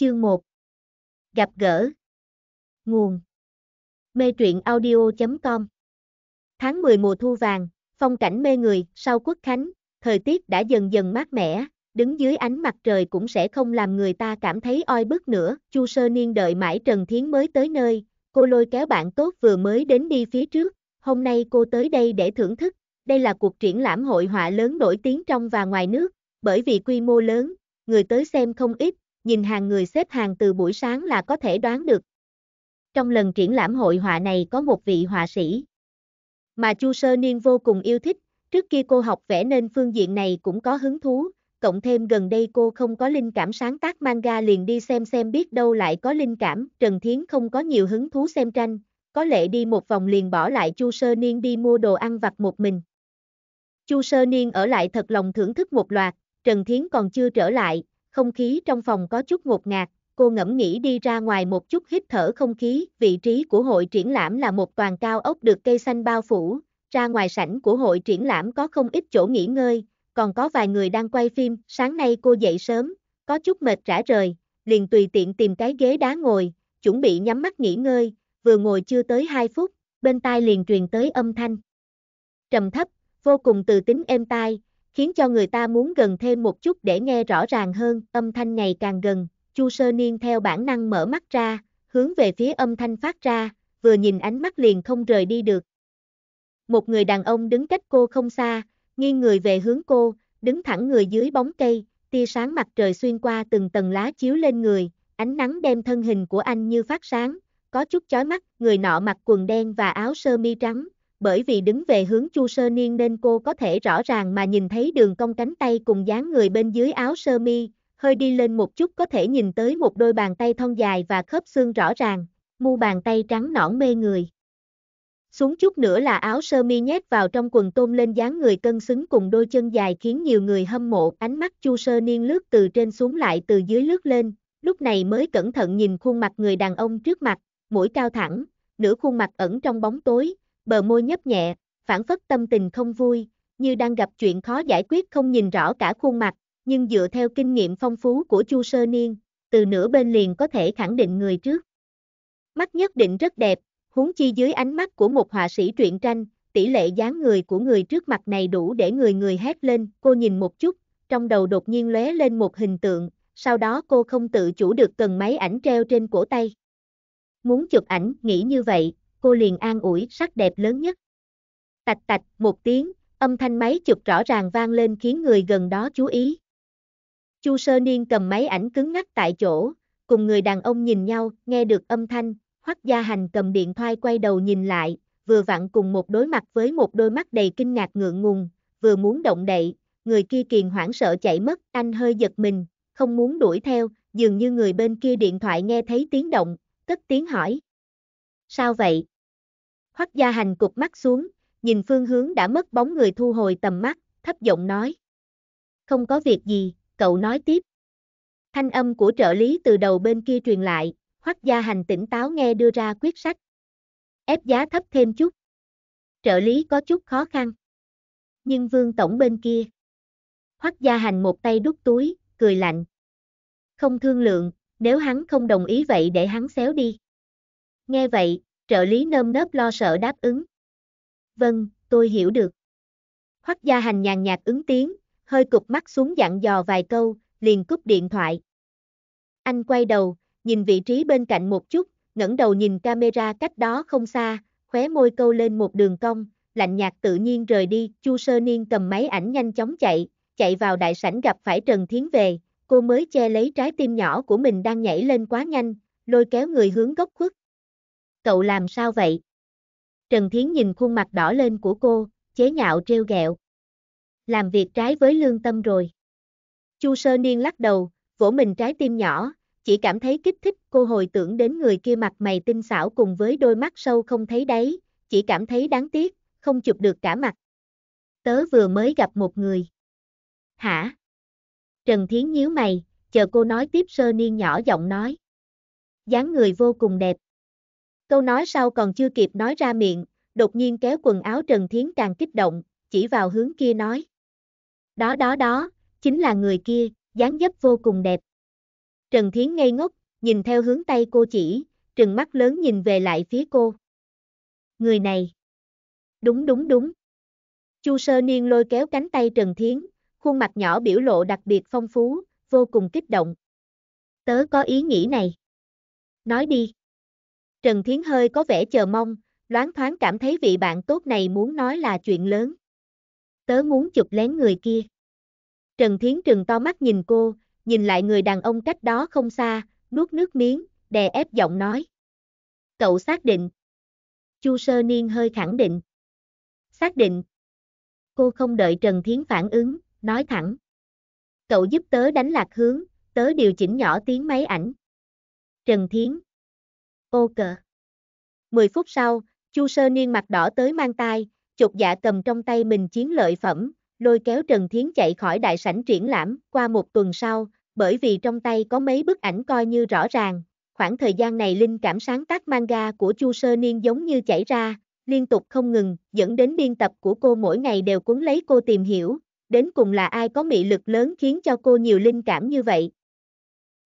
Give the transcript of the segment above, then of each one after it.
Chương 1 Gặp gỡ Nguồn Mê truyện audio.com Tháng 10 mùa thu vàng, phong cảnh mê người, sau quốc khánh, thời tiết đã dần dần mát mẻ, đứng dưới ánh mặt trời cũng sẽ không làm người ta cảm thấy oi bức nữa. Chu sơ niên đợi mãi Trần Thiến mới tới nơi, cô lôi kéo bạn tốt vừa mới đến đi phía trước, hôm nay cô tới đây để thưởng thức, đây là cuộc triển lãm hội họa lớn nổi tiếng trong và ngoài nước, bởi vì quy mô lớn, người tới xem không ít, nhìn hàng người xếp hàng từ buổi sáng là có thể đoán được. Trong lần triển lãm hội họa này có một vị họa sĩ mà Chu Sơ Niên vô cùng yêu thích, trước kia cô học vẽ nên phương diện này cũng có hứng thú, cộng thêm gần đây cô không có linh cảm sáng tác manga liền đi xem xem biết đâu lại có linh cảm, Trần Thiến không có nhiều hứng thú xem tranh, có lẽ đi một vòng liền bỏ lại Chu Sơ Niên đi mua đồ ăn vặt một mình. Chu Sơ Niên ở lại thật lòng thưởng thức một loạt, Trần Thiến còn chưa trở lại, không khí trong phòng có chút ngột ngạt, cô ngẫm nghĩ đi ra ngoài một chút hít thở không khí, vị trí của hội triển lãm là một toàn cao ốc được cây xanh bao phủ, ra ngoài sảnh của hội triển lãm có không ít chỗ nghỉ ngơi, còn có vài người đang quay phim, sáng nay cô dậy sớm, có chút mệt rã rời, liền tùy tiện tìm cái ghế đá ngồi, chuẩn bị nhắm mắt nghỉ ngơi, vừa ngồi chưa tới 2 phút, bên tai liền truyền tới âm thanh. Trầm thấp, vô cùng từ tính êm tai, khiến cho người ta muốn gần thêm một chút để nghe rõ ràng hơn, âm thanh ngày càng gần, Chu Sơ Niên theo bản năng mở mắt ra, hướng về phía âm thanh phát ra, vừa nhìn ánh mắt liền không rời đi được. Một người đàn ông đứng cách cô không xa, nghiêng người về hướng cô, đứng thẳng người dưới bóng cây, tia sáng mặt trời xuyên qua từng tầng lá chiếu lên người, ánh nắng đem thân hình của anh như phát sáng, có chút chói mắt, người nọ mặc quần đen và áo sơ mi trắng, bởi vì đứng về hướng Chu Sơ Niên nên cô có thể rõ ràng mà nhìn thấy đường cong cánh tay cùng dáng người bên dưới áo sơ mi, hơi đi lên một chút có thể nhìn tới một đôi bàn tay thon dài và khớp xương rõ ràng, mu bàn tay trắng nõn mê người. Xuống chút nữa là áo sơ mi nhét vào trong quần tôm lên dáng người cân xứng cùng đôi chân dài khiến nhiều người hâm mộ, ánh mắt Chu Sơ Niên lướt từ trên xuống lại từ dưới lướt lên, lúc này mới cẩn thận nhìn khuôn mặt người đàn ông trước mặt, mũi cao thẳng, nửa khuôn mặt ẩn trong bóng tối, bờ môi nhấp nhẹ, phản phất tâm tình không vui, như đang gặp chuyện khó giải quyết không nhìn rõ cả khuôn mặt, nhưng dựa theo kinh nghiệm phong phú của Chu Sơ Niên, từ nửa bên liền có thể khẳng định người trước. Mắt nhất định rất đẹp, huống chi dưới ánh mắt của một họa sĩ truyện tranh, tỷ lệ dáng người của người trước mặt này đủ để người người hét lên, cô nhìn một chút, trong đầu đột nhiên lóe lên một hình tượng, sau đó cô không tự chủ được cần máy ảnh treo trên cổ tay. Muốn chụp ảnh, nghĩ như vậy, cô liền an ủi sắc đẹp lớn nhất. Tạch tạch, một tiếng, âm thanh máy chụp rõ ràng vang lên khiến người gần đó chú ý. Chu Sơ Niên cầm máy ảnh cứng ngắc tại chỗ, cùng người đàn ông nhìn nhau, nghe được âm thanh, Hoắc Gia Hành cầm điện thoại quay đầu nhìn lại, vừa vặn cùng một đối mặt với một đôi mắt đầy kinh ngạc ngượng ngùng, vừa muốn động đậy, người kia kiền hoảng sợ chạy mất, anh hơi giật mình, không muốn đuổi theo, dường như người bên kia điện thoại nghe thấy tiếng động, cất tiếng hỏi sao vậy? Hoắc gia hành cục mắt xuống, nhìn phương hướng đã mất bóng người thu hồi tầm mắt, thấp giọng nói. Không có việc gì, cậu nói tiếp. Thanh âm của trợ lý từ đầu bên kia truyền lại, Hoắc gia hành tỉnh táo nghe đưa ra quyết sách. Ép giá thấp thêm chút. Trợ lý có chút khó khăn. Nhưng vương tổng bên kia. Hoắc gia hành một tay đút túi, cười lạnh. Không thương lượng, nếu hắn không đồng ý vậy để hắn xéo đi. Nghe vậy, trợ lý nơm nớp lo sợ đáp ứng. Vâng, tôi hiểu được. Hoắc gia hành nhàn nhạt ứng tiếng, hơi cục mắt xuống dặn dò vài câu, liền cúp điện thoại. Anh quay đầu, nhìn vị trí bên cạnh một chút, ngẩng đầu nhìn camera cách đó không xa, khóe môi câu lên một đường cong, lạnh nhạt tự nhiên rời đi, Chu Sơ Niên cầm máy ảnh nhanh chóng chạy, chạy vào đại sảnh gặp phải Trần Thiến về, cô mới che lấy trái tim nhỏ của mình đang nhảy lên quá nhanh, lôi kéo người hướng gốc khuất, Cậu làm sao vậy? Trần Thiến nhìn khuôn mặt đỏ lên của cô, chế nhạo treo gẹo, Làm việc trái với lương tâm rồi. Chu Sơ Niên lắc đầu, vỗ mình trái tim nhỏ, chỉ cảm thấy kích thích cô hồi tưởng đến người kia mặt mày tinh xảo cùng với đôi mắt sâu không thấy đáy, chỉ cảm thấy đáng tiếc, không chụp được cả mặt. Tớ vừa mới gặp một người. Hả? Trần Thiến nhíu mày, chờ cô nói tiếp Sơ Niên nhỏ giọng nói. dáng người vô cùng đẹp. Câu nói sau còn chưa kịp nói ra miệng, đột nhiên kéo quần áo Trần Thiến càng kích động, chỉ vào hướng kia nói. Đó đó đó, chính là người kia, dáng dấp vô cùng đẹp. Trần Thiến ngây ngốc, nhìn theo hướng tay cô chỉ, trừng mắt lớn nhìn về lại phía cô. Người này. Đúng đúng đúng. Chu Sơ Niên lôi kéo cánh tay Trần Thiến, khuôn mặt nhỏ biểu lộ đặc biệt phong phú, vô cùng kích động. Tớ có ý nghĩ này. Nói đi. Trần Thiến hơi có vẻ chờ mong, loáng thoáng cảm thấy vị bạn tốt này muốn nói là chuyện lớn. Tớ muốn chụp lén người kia. Trần Thiến trừng to mắt nhìn cô, nhìn lại người đàn ông cách đó không xa, nuốt nước miếng, đè ép giọng nói. Cậu xác định. Chu Sơ Niên hơi khẳng định. Xác định. Cô không đợi Trần Thiến phản ứng, nói thẳng. Cậu giúp tớ đánh lạc hướng, tớ điều chỉnh nhỏ tiếng máy ảnh. Trần Thiến. Ô cờ. 10 phút sau, Chu Sơ Niên mặt đỏ tới mang tai, chột dạ cầm trong tay mình chiến lợi phẩm, lôi kéo Trần Thiến chạy khỏi đại sảnh triển lãm, qua một tuần sau, bởi vì trong tay có mấy bức ảnh coi như rõ ràng, khoảng thời gian này linh cảm sáng tác manga của Chu Sơ Niên giống như chảy ra, liên tục không ngừng, dẫn đến biên tập của cô mỗi ngày đều cuốn lấy cô tìm hiểu, đến cùng là ai có mị lực lớn khiến cho cô nhiều linh cảm như vậy.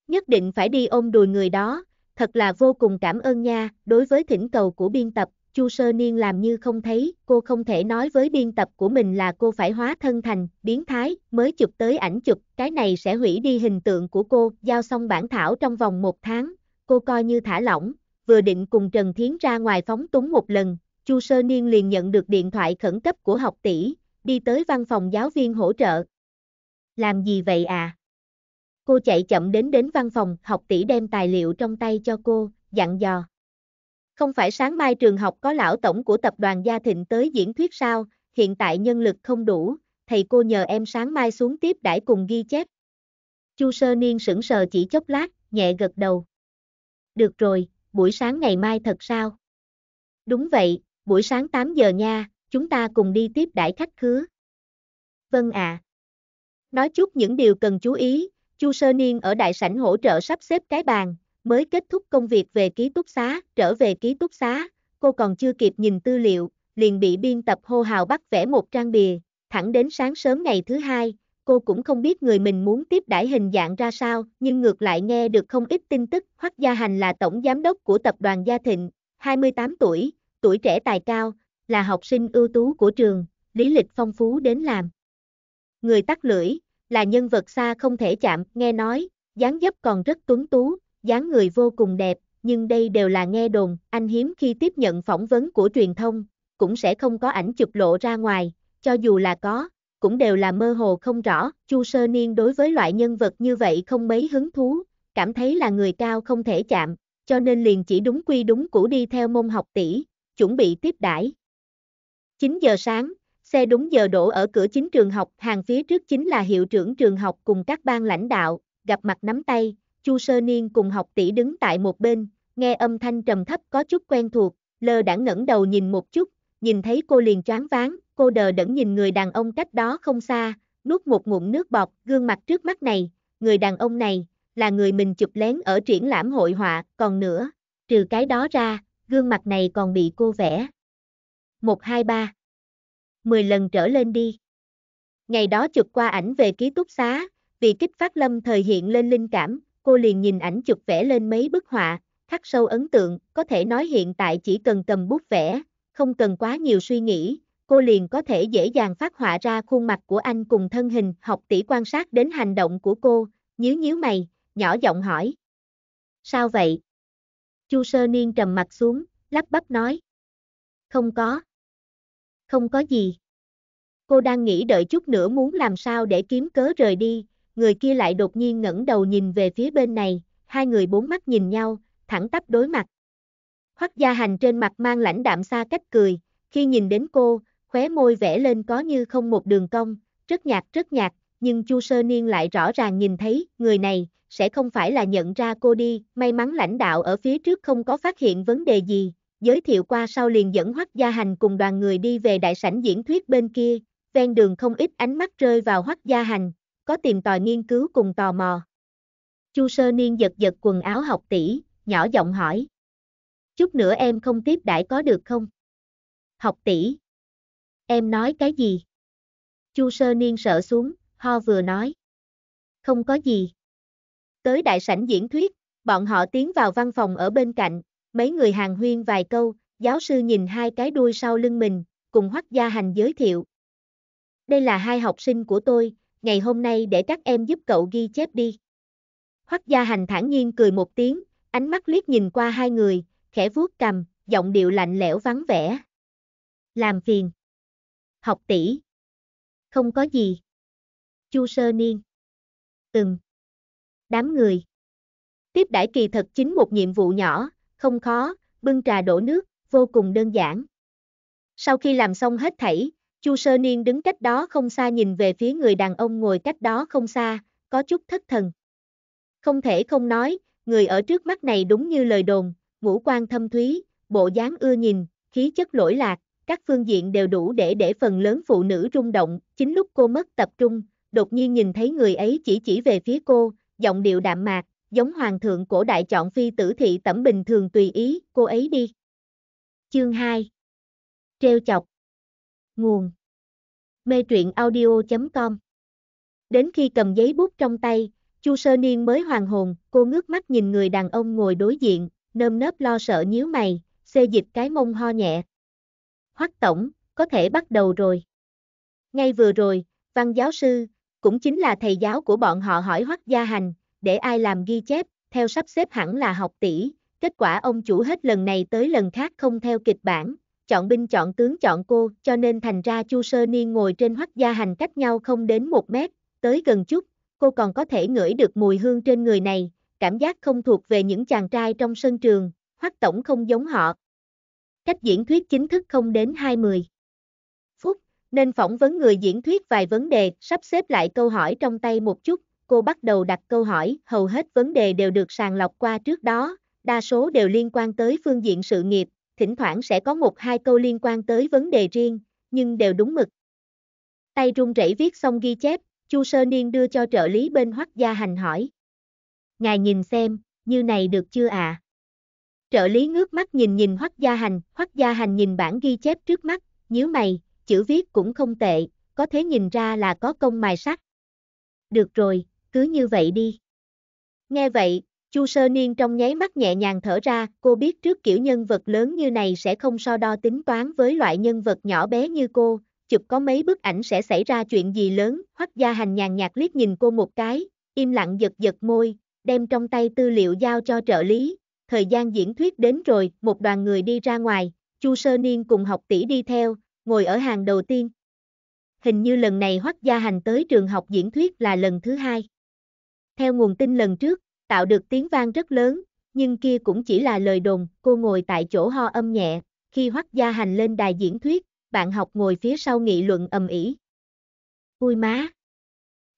Nhất định phải đi ôm đùi người đó, thật là vô cùng cảm ơn nha, đối với thỉnh cầu của biên tập, Chu Sơ Niên làm như không thấy, cô không thể nói với biên tập của mình là cô phải hóa thân thành, biến thái, mới chụp tới ảnh chụp, cái này sẽ hủy đi hình tượng của cô, giao xong bản thảo trong vòng một tháng, cô coi như thả lỏng, vừa định cùng Trần Thiến ra ngoài phóng túng một lần, Chu Sơ Niên liền nhận được điện thoại khẩn cấp của học tỷ, đi tới văn phòng giáo viên hỗ trợ. Làm gì vậy à? Cô chạy chậm đến đến văn phòng, học tỷ đem tài liệu trong tay cho cô, dặn dò. Không phải sáng mai trường học có lão tổng của tập đoàn Gia Thịnh tới diễn thuyết sao, hiện tại nhân lực không đủ, thầy cô nhờ em sáng mai xuống tiếp đãi cùng ghi chép. Chu sơ niên sững sờ chỉ chốc lát, nhẹ gật đầu. Được rồi, buổi sáng ngày mai thật sao? Đúng vậy, buổi sáng 8 giờ nha, chúng ta cùng đi tiếp đãi khách khứa. Vâng ạ. À. Nói chút những điều cần chú ý, Chu Sơ Niên ở đại sảnh hỗ trợ sắp xếp cái bàn, mới kết thúc công việc về ký túc xá, trở về ký túc xá, cô còn chưa kịp nhìn tư liệu, liền bị biên tập hô hào bắt vẽ một trang bìa, thẳng đến sáng sớm ngày thứ hai, cô cũng không biết người mình muốn tiếp đãi hình dạng ra sao, nhưng ngược lại nghe được không ít tin tức, Hoắc Gia Hành là tổng giám đốc của tập đoàn Gia Thịnh, 28 tuổi, tuổi trẻ tài cao, là học sinh ưu tú của trường, lý lịch phong phú đến làm. Người tắt lưỡi, là nhân vật xa không thể chạm, nghe nói, dáng dấp còn rất tuấn tú, dáng người vô cùng đẹp, nhưng đây đều là nghe đồn, anh hiếm khi tiếp nhận phỏng vấn của truyền thông, cũng sẽ không có ảnh chụp lộ ra ngoài, cho dù là có, cũng đều là mơ hồ không rõ, Chu Sơ Niên đối với loại nhân vật như vậy không mấy hứng thú, cảm thấy là người cao không thể chạm, cho nên liền chỉ đúng quy đúng cũ đi theo môn học tỷ, chuẩn bị tiếp đãi. 9 giờ sáng, xe đúng giờ đổ ở cửa chính trường học, hàng phía trước chính là hiệu trưởng trường học cùng các ban lãnh đạo, gặp mặt nắm tay, Chu Sơ Niên cùng học tỷ đứng tại một bên, nghe âm thanh trầm thấp có chút quen thuộc, lơ đãng ngẩng đầu nhìn một chút, nhìn thấy cô liền choáng váng, cô đờ đẫn nhìn người đàn ông cách đó không xa, nuốt một ngụm nước bọt, gương mặt trước mắt này, người đàn ông này, là người mình chụp lén ở triển lãm hội họa, còn nữa, trừ cái đó ra, gương mặt này còn bị cô vẽ. 123 10 lần trở lên đi. Ngày đó chụp qua ảnh về ký túc xá, vì kích phát lâm thời hiện lên linh cảm, cô liền nhìn ảnh chụp vẽ lên mấy bức họa, khắc sâu ấn tượng, có thể nói hiện tại chỉ cần cầm bút vẽ, không cần quá nhiều suy nghĩ, cô liền có thể dễ dàng phát họa ra khuôn mặt của anh cùng thân hình, học tỷ quan sát đến hành động của cô, nhíu nhíu mày, nhỏ giọng hỏi. Sao vậy? Chu sơ niên trầm mặt xuống, lắp bắp nói. Không có không có gì. Cô đang nghĩ đợi chút nữa muốn làm sao để kiếm cớ rời đi, người kia lại đột nhiên ngẩng đầu nhìn về phía bên này, hai người bốn mắt nhìn nhau, thẳng tắp đối mặt. Hoắc Gia Hành trên mặt mang lãnh đạm xa cách cười, khi nhìn đến cô, khóe môi vẽ lên có như không một đường cong, rất nhạt rất nhạt, nhưng Chu Sơ Niên lại rõ ràng nhìn thấy, người này, sẽ không phải là nhận ra cô đi, may mắn lãnh đạo ở phía trước không có phát hiện vấn đề gì, giới thiệu qua sau liền dẫn Hoắc Gia Hành cùng đoàn người đi về đại sảnh diễn thuyết bên kia, ven đường không ít ánh mắt rơi vào Hoắc Gia Hành, có tìm tòi nghiên cứu cùng tò mò. Chu Sơ Niên giật giật quần áo học tỷ, nhỏ giọng hỏi. Chút nữa em không tiếp đãi có được không? Học tỷ. Em nói cái gì? Chu Sơ Niên sợ xuống, ho vừa nói. Không có gì. Tới đại sảnh diễn thuyết, bọn họ tiến vào văn phòng ở bên cạnh, Mấy người hàng huyên vài câu, giáo sư nhìn hai cái đuôi sau lưng mình, cùng Hoắc Gia Hành giới thiệu. Đây là hai học sinh của tôi, ngày hôm nay để các em giúp cậu ghi chép đi. Hoắc Gia Hành thản nhiên cười một tiếng, ánh mắt liếc nhìn qua hai người, khẽ vuốt cầm, giọng điệu lạnh lẽo vắng vẻ. Làm phiền. Học tỷ. Không có gì. Chu Sơ Niên. Từng. Đám người. Tiếp đãi kỳ thật chính một nhiệm vụ nhỏ, không khó, bưng trà đổ nước, vô cùng đơn giản. Sau khi làm xong hết thảy, Chu Sơ Niên đứng cách đó không xa nhìn về phía người đàn ông ngồi cách đó không xa, có chút thất thần. Không thể không nói, người ở trước mắt này đúng như lời đồn, ngũ quan thâm thúy, bộ dáng ưa nhìn, khí chất lỗi lạc, các phương diện đều đủ để để phần lớn phụ nữ rung động, chính lúc cô mất tập trung, đột nhiên nhìn thấy người ấy chỉ chỉ về phía cô, giọng điệu đạm mạc, giống hoàng thượng cổ đại chọn phi tử thị tẩm bình thường tùy ý, cô ấy đi. Chương 2 treo chọc Nguồn Mê truyện audio.com Đến khi cầm giấy bút trong tay, Chu Sơ Niên mới hoàng hồn, cô ngước mắt nhìn người đàn ông ngồi đối diện, nơm nớp lo sợ nhíu mày, xê dịch cái mông ho nhẹ. Hoắc tổng, có thể bắt đầu rồi. Ngay vừa rồi, văn giáo sư, cũng chính là thầy giáo của bọn họ hỏi Hoắc Gia Hành, để ai làm ghi chép, theo sắp xếp hẳn là học tỷ, kết quả ông chủ hết lần này tới lần khác không theo kịch bản, chọn binh chọn tướng chọn cô, cho nên thành ra Chu Sơ Niên ngồi trên hoắc gia hành cách nhau không đến một mét, tới gần chút, cô còn có thể ngửi được mùi hương trên người này, cảm giác không thuộc về những chàng trai trong sân trường, hoắc tổng không giống họ. Cách diễn thuyết chính thức không đến 20 phút, nên phỏng vấn người diễn thuyết vài vấn đề, sắp xếp lại câu hỏi trong tay một chút, cô bắt đầu đặt câu hỏi, hầu hết vấn đề đều được sàng lọc qua trước đó, đa số đều liên quan tới phương diện sự nghiệp, thỉnh thoảng sẽ có một hai câu liên quan tới vấn đề riêng, nhưng đều đúng mực. Tay run rẩy viết xong ghi chép, Chu Sơ Niên đưa cho trợ lý bên Hoắc Gia Hành hỏi. Ngài nhìn xem, như này được chưa ạ? À? Trợ lý ngước mắt nhìn nhìn Hoắc Gia Hành, Hoắc Gia Hành nhìn bản ghi chép trước mắt, nhíu mày, chữ viết cũng không tệ, có thể nhìn ra là có công mài sắc. Được rồi, cứ như vậy đi. Nghe vậy, Chu Sơ Niên trong nháy mắt nhẹ nhàng thở ra, cô biết trước kiểu nhân vật lớn như này sẽ không so đo tính toán với loại nhân vật nhỏ bé như cô, chụp có mấy bức ảnh sẽ xảy ra chuyện gì lớn, hoắc gia hành nhàn nhạt liếc nhìn cô một cái, im lặng giật giật môi, đem trong tay tư liệu giao cho trợ lý, thời gian diễn thuyết đến rồi, một đoàn người đi ra ngoài, Chu Sơ Niên cùng học tỷ đi theo, ngồi ở hàng đầu tiên. Hình như lần này hoắc gia hành tới trường học diễn thuyết là lần thứ hai. Theo nguồn tin lần trước, tạo được tiếng vang rất lớn, nhưng kia cũng chỉ là lời đồn, cô ngồi tại chỗ ho âm nhẹ, khi Hoắc Gia Hành lên đài diễn thuyết, bạn học ngồi phía sau nghị luận ầm ĩ. Ui má!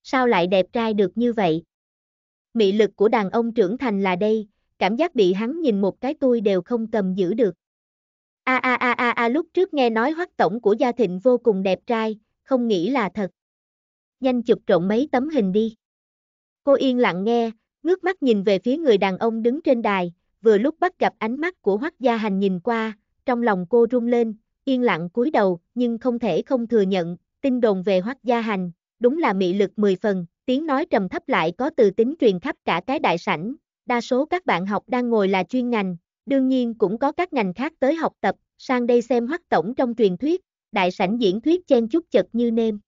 Sao lại đẹp trai được như vậy? Mị lực của đàn ông trưởng thành là đây, cảm giác bị hắn nhìn một cái tôi đều không cầm giữ được. A a a a a lúc trước nghe nói Hoắc tổng của Gia Thịnh vô cùng đẹp trai, không nghĩ là thật. Nhanh chụp trộn mấy tấm hình đi. Cô yên lặng nghe, ngước mắt nhìn về phía người đàn ông đứng trên đài, vừa lúc bắt gặp ánh mắt của Hoắc Gia Hành nhìn qua, trong lòng cô rung lên, yên lặng cúi đầu, nhưng không thể không thừa nhận, tin đồn về Hoắc Gia Hành, đúng là mị lực 10 phần, tiếng nói trầm thấp lại có từ tính truyền khắp cả cái đại sảnh, đa số các bạn học đang ngồi là chuyên ngành, đương nhiên cũng có các ngành khác tới học tập, sang đây xem Hoắc tổng trong truyền thuyết, đại sảnh diễn thuyết chen chút chật như nêm.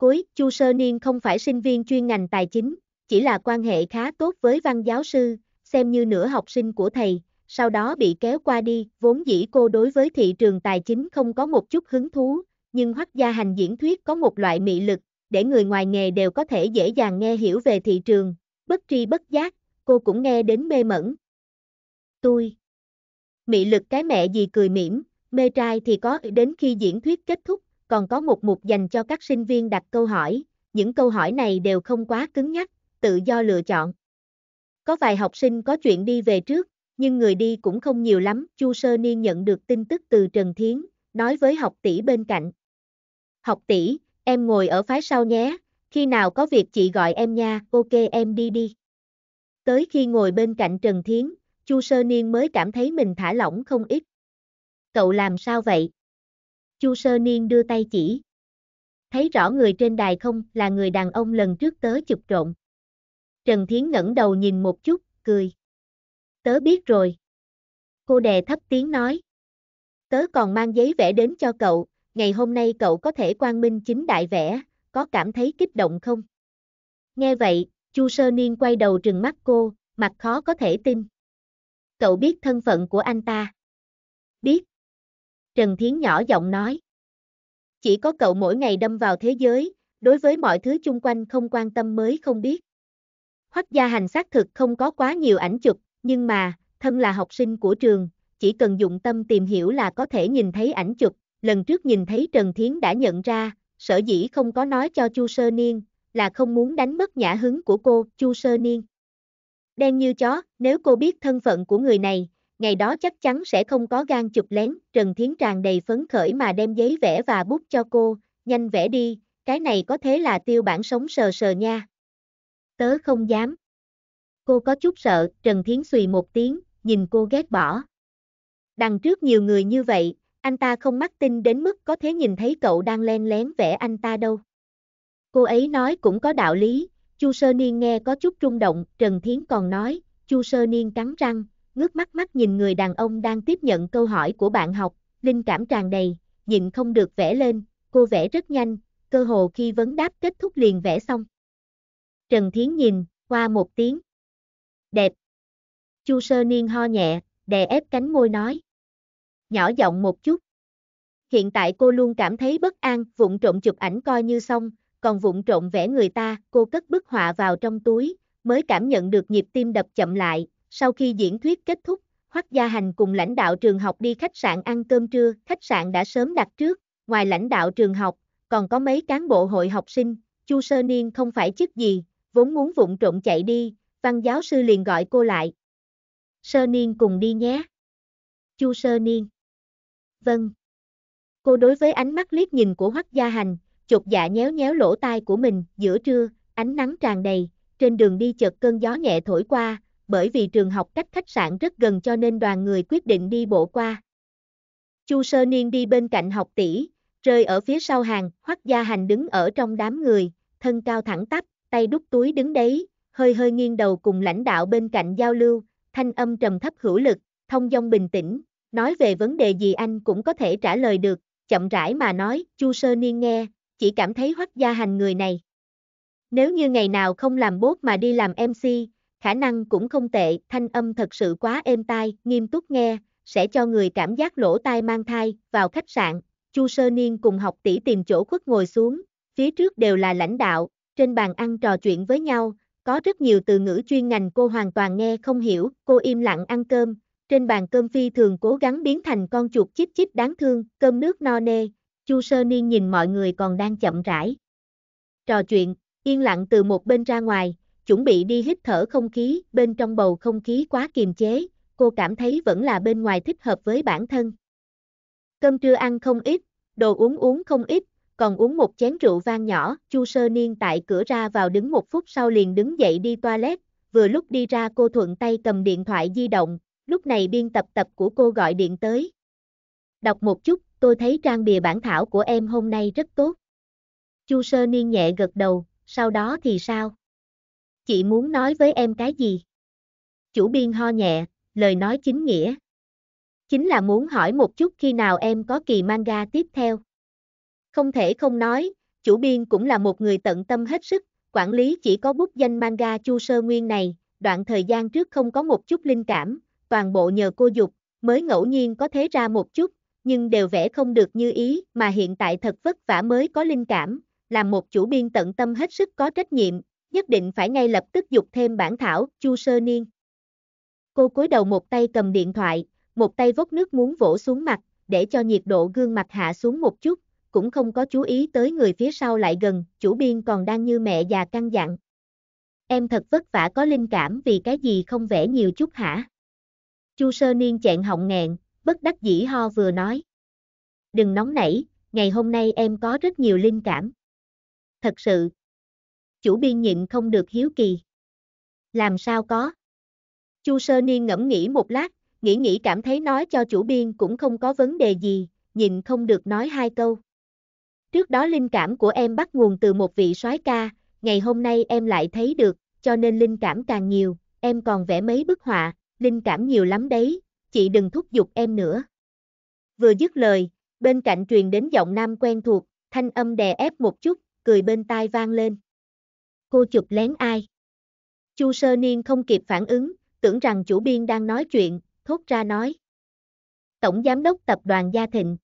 Cuối, Chu Sơ Niên không phải sinh viên chuyên ngành tài chính, chỉ là quan hệ khá tốt với văn giáo sư, xem như nửa học sinh của thầy, sau đó bị kéo qua đi, vốn dĩ cô đối với thị trường tài chính không có một chút hứng thú, nhưng hoắc gia hành diễn thuyết có một loại mị lực, để người ngoài nghề đều có thể dễ dàng nghe hiểu về thị trường, bất tri bất giác, cô cũng nghe đến mê mẩn. Tôi Mị lực cái mẹ gì cười mỉm, mê trai thì có đến khi diễn thuyết kết thúc, còn có một mục dành cho các sinh viên đặt câu hỏi, những câu hỏi này đều không quá cứng nhắc, tự do lựa chọn. Có vài học sinh có chuyện đi về trước, nhưng người đi cũng không nhiều lắm, Chu Sơ Niên nhận được tin tức từ Trần Thiến, nói với học tỷ bên cạnh. Học tỷ, em ngồi ở phái sau nhé, khi nào có việc chị gọi em nha, ok em đi đi. Tới khi ngồi bên cạnh Trần Thiến, Chu Sơ Niên mới cảm thấy mình thả lỏng không ít. Cậu làm sao vậy? Chu Sơ Niên đưa tay chỉ. Thấy rõ người trên đài không là người đàn ông lần trước tớ chụp trộn. Trần Thiến ngẩng đầu nhìn một chút, cười. Tớ biết rồi. Cô đè thấp tiếng nói. Tớ còn mang giấy vẽ đến cho cậu, ngày hôm nay cậu có thể quang minh chính đại vẽ, có cảm thấy kích động không? Nghe vậy, Chu Sơ Niên quay đầu trừng mắt cô, mặt khó có thể tin. Cậu biết thân phận của anh ta. Trần Thiến nhỏ giọng nói. Chỉ có cậu mỗi ngày đâm vào thế giới, đối với mọi thứ chung quanh không quan tâm mới không biết. Hoắc gia hành xác thực không có quá nhiều ảnh chụp, nhưng mà, thân là học sinh của trường, chỉ cần dụng tâm tìm hiểu là có thể nhìn thấy ảnh chụp. Lần trước nhìn thấy Trần Thiến đã nhận ra, sở dĩ không có nói cho Chu Sơ Niên, là không muốn đánh mất nhã hứng của cô, Chu Sơ Niên. Đen như chó, nếu cô biết thân phận của người này, ngày đó chắc chắn sẽ không có gan chụp lén. Trần Thiến tràn đầy phấn khởi mà đem giấy vẽ và bút cho cô, nhanh vẽ đi, cái này có thế là tiêu bản sống sờ sờ nha. Tớ không dám. Cô có chút sợ, Trần Thiến xùy một tiếng, nhìn cô ghét bỏ. Đằng trước nhiều người như vậy, anh ta không mắc tin đến mức có thể nhìn thấy cậu đang len lén vẽ anh ta đâu. Cô ấy nói cũng có đạo lý, Chu Sơ Niên nghe có chút rung động, Trần Thiến còn nói, Chu Sơ Niên cắn răng, ngước mắt mắt nhìn người đàn ông đang tiếp nhận câu hỏi của bạn học, linh cảm tràn đầy, nhìn không được vẽ lên, cô vẽ rất nhanh, cơ hồ khi vấn đáp kết thúc liền vẽ xong. Trần Thiến nhìn, qua một tiếng. Đẹp. Chu sơ niên ho nhẹ, đè ép cánh môi nói. Nhỏ giọng một chút. Hiện tại cô luôn cảm thấy bất an, vụng trộm chụp ảnh coi như xong, còn vụng trộm vẽ người ta, cô cất bức họa vào trong túi, mới cảm nhận được nhịp tim đập chậm lại, sau khi diễn thuyết kết thúc, Hoắc Gia Hành cùng lãnh đạo trường học đi khách sạn ăn cơm trưa, khách sạn đã sớm đặt trước, ngoài lãnh đạo trường học, còn có mấy cán bộ hội học sinh, Chu Sơ Niên không phải chức gì, vốn muốn vụng trộn chạy đi, văn giáo sư liền gọi cô lại. Sơ Niên cùng đi nhé. Chu Sơ Niên. Vâng. Cô đối với ánh mắt liếc nhìn của Hoắc Gia Hành, chụp dạ nhéo nhéo lỗ tai của mình, giữa trưa, ánh nắng tràn đầy, trên đường đi chợt cơn gió nhẹ thổi qua, bởi vì trường học cách khách sạn rất gần cho nên đoàn người quyết định đi bộ qua. Chu Sơ Niên đi bên cạnh học tỷ, rơi ở phía sau hàng, Hoắc Gia Hành đứng ở trong đám người, thân cao thẳng tắp, tay đút túi đứng đấy, hơi hơi nghiêng đầu cùng lãnh đạo bên cạnh giao lưu, thanh âm trầm thấp hữu lực, thông dong bình tĩnh, nói về vấn đề gì anh cũng có thể trả lời được, chậm rãi mà nói, Chu Sơ Niên nghe, chỉ cảm thấy Hoắc Gia Hành người này. Nếu như ngày nào không làm bốt mà đi làm MC, khả năng cũng không tệ, thanh âm thật sự quá êm tai, nghiêm túc nghe, sẽ cho người cảm giác lỗ tai mang thai, vào khách sạn, Chu Sơ Niên cùng học tỷ tìm chỗ khuất ngồi xuống, phía trước đều là lãnh đạo, trên bàn ăn trò chuyện với nhau, có rất nhiều từ ngữ chuyên ngành cô hoàn toàn nghe không hiểu, cô im lặng ăn cơm, trên bàn cơm phi thường cố gắng biến thành con chuột chip chip đáng thương, cơm nước no nê, Chu Sơ Niên nhìn mọi người còn đang chậm rãi. Trò chuyện, yên lặng từ một bên ra ngoài, chuẩn bị đi hít thở không khí, bên trong bầu không khí quá kiềm chế, cô cảm thấy vẫn là bên ngoài thích hợp với bản thân. Cơm trưa ăn không ít, đồ uống uống không ít, còn uống một chén rượu vang nhỏ, Chu Sơ Niên tại cửa ra vào đứng một phút sau liền đứng dậy đi toilet, vừa lúc đi ra cô thuận tay cầm điện thoại di động, lúc này biên tập tập của cô gọi điện tới. Đọc một chút, tôi thấy trang bìa bản thảo của em hôm nay rất tốt. Chu Sơ Niên nhẹ gật đầu, sau đó thì sao? Chị muốn nói với em cái gì? Chủ biên ho nhẹ, lời nói chính nghĩa. Chính là muốn hỏi một chút khi nào em có kỳ manga tiếp theo. Không thể không nói, chủ biên cũng là một người tận tâm hết sức, quản lý chỉ có bút danh manga Chu Sơ Nguyên này, đoạn thời gian trước không có một chút linh cảm, toàn bộ nhờ cô Dục, mới ngẫu nhiên có thế ra một chút, nhưng đều vẽ không được như ý mà hiện tại thật vất vả mới có linh cảm, làm một chủ biên tận tâm hết sức có trách nhiệm, nhất định phải ngay lập tức dục thêm bản thảo, Chu Sơ Niên. Cô cúi đầu một tay cầm điện thoại, một tay vốc nước muốn vỗ xuống mặt, để cho nhiệt độ gương mặt hạ xuống một chút, cũng không có chú ý tới người phía sau lại gần, chủ biên còn đang như mẹ già căng dặn. Em thật vất vả có linh cảm vì cái gì không vẽ nhiều chút hả? Chu Sơ Niên chẹn họng nghẹn, bất đắc dĩ ho vừa nói. Đừng nóng nảy, ngày hôm nay em có rất nhiều linh cảm. Thật sự, chủ biên nhịn không được hiếu kỳ. Làm sao có? Chu Sơ Niên ngẫm nghĩ một lát, nghĩ nghĩ cảm thấy nói cho chủ biên cũng không có vấn đề gì, nhìn không được nói hai câu. Trước đó linh cảm của em bắt nguồn từ một vị soái ca, ngày hôm nay em lại thấy được, cho nên linh cảm càng nhiều, em còn vẽ mấy bức họa, linh cảm nhiều lắm đấy, chị đừng thúc giục em nữa. Vừa dứt lời, bên cạnh truyền đến giọng nam quen thuộc, thanh âm đè ép một chút, cười bên tai vang lên. Cô chụp lén ai? Chu sơ niên không kịp phản ứng, tưởng rằng chủ biên đang nói chuyện, thốt ra nói. Tổng giám đốc tập đoàn Gia Thịnh.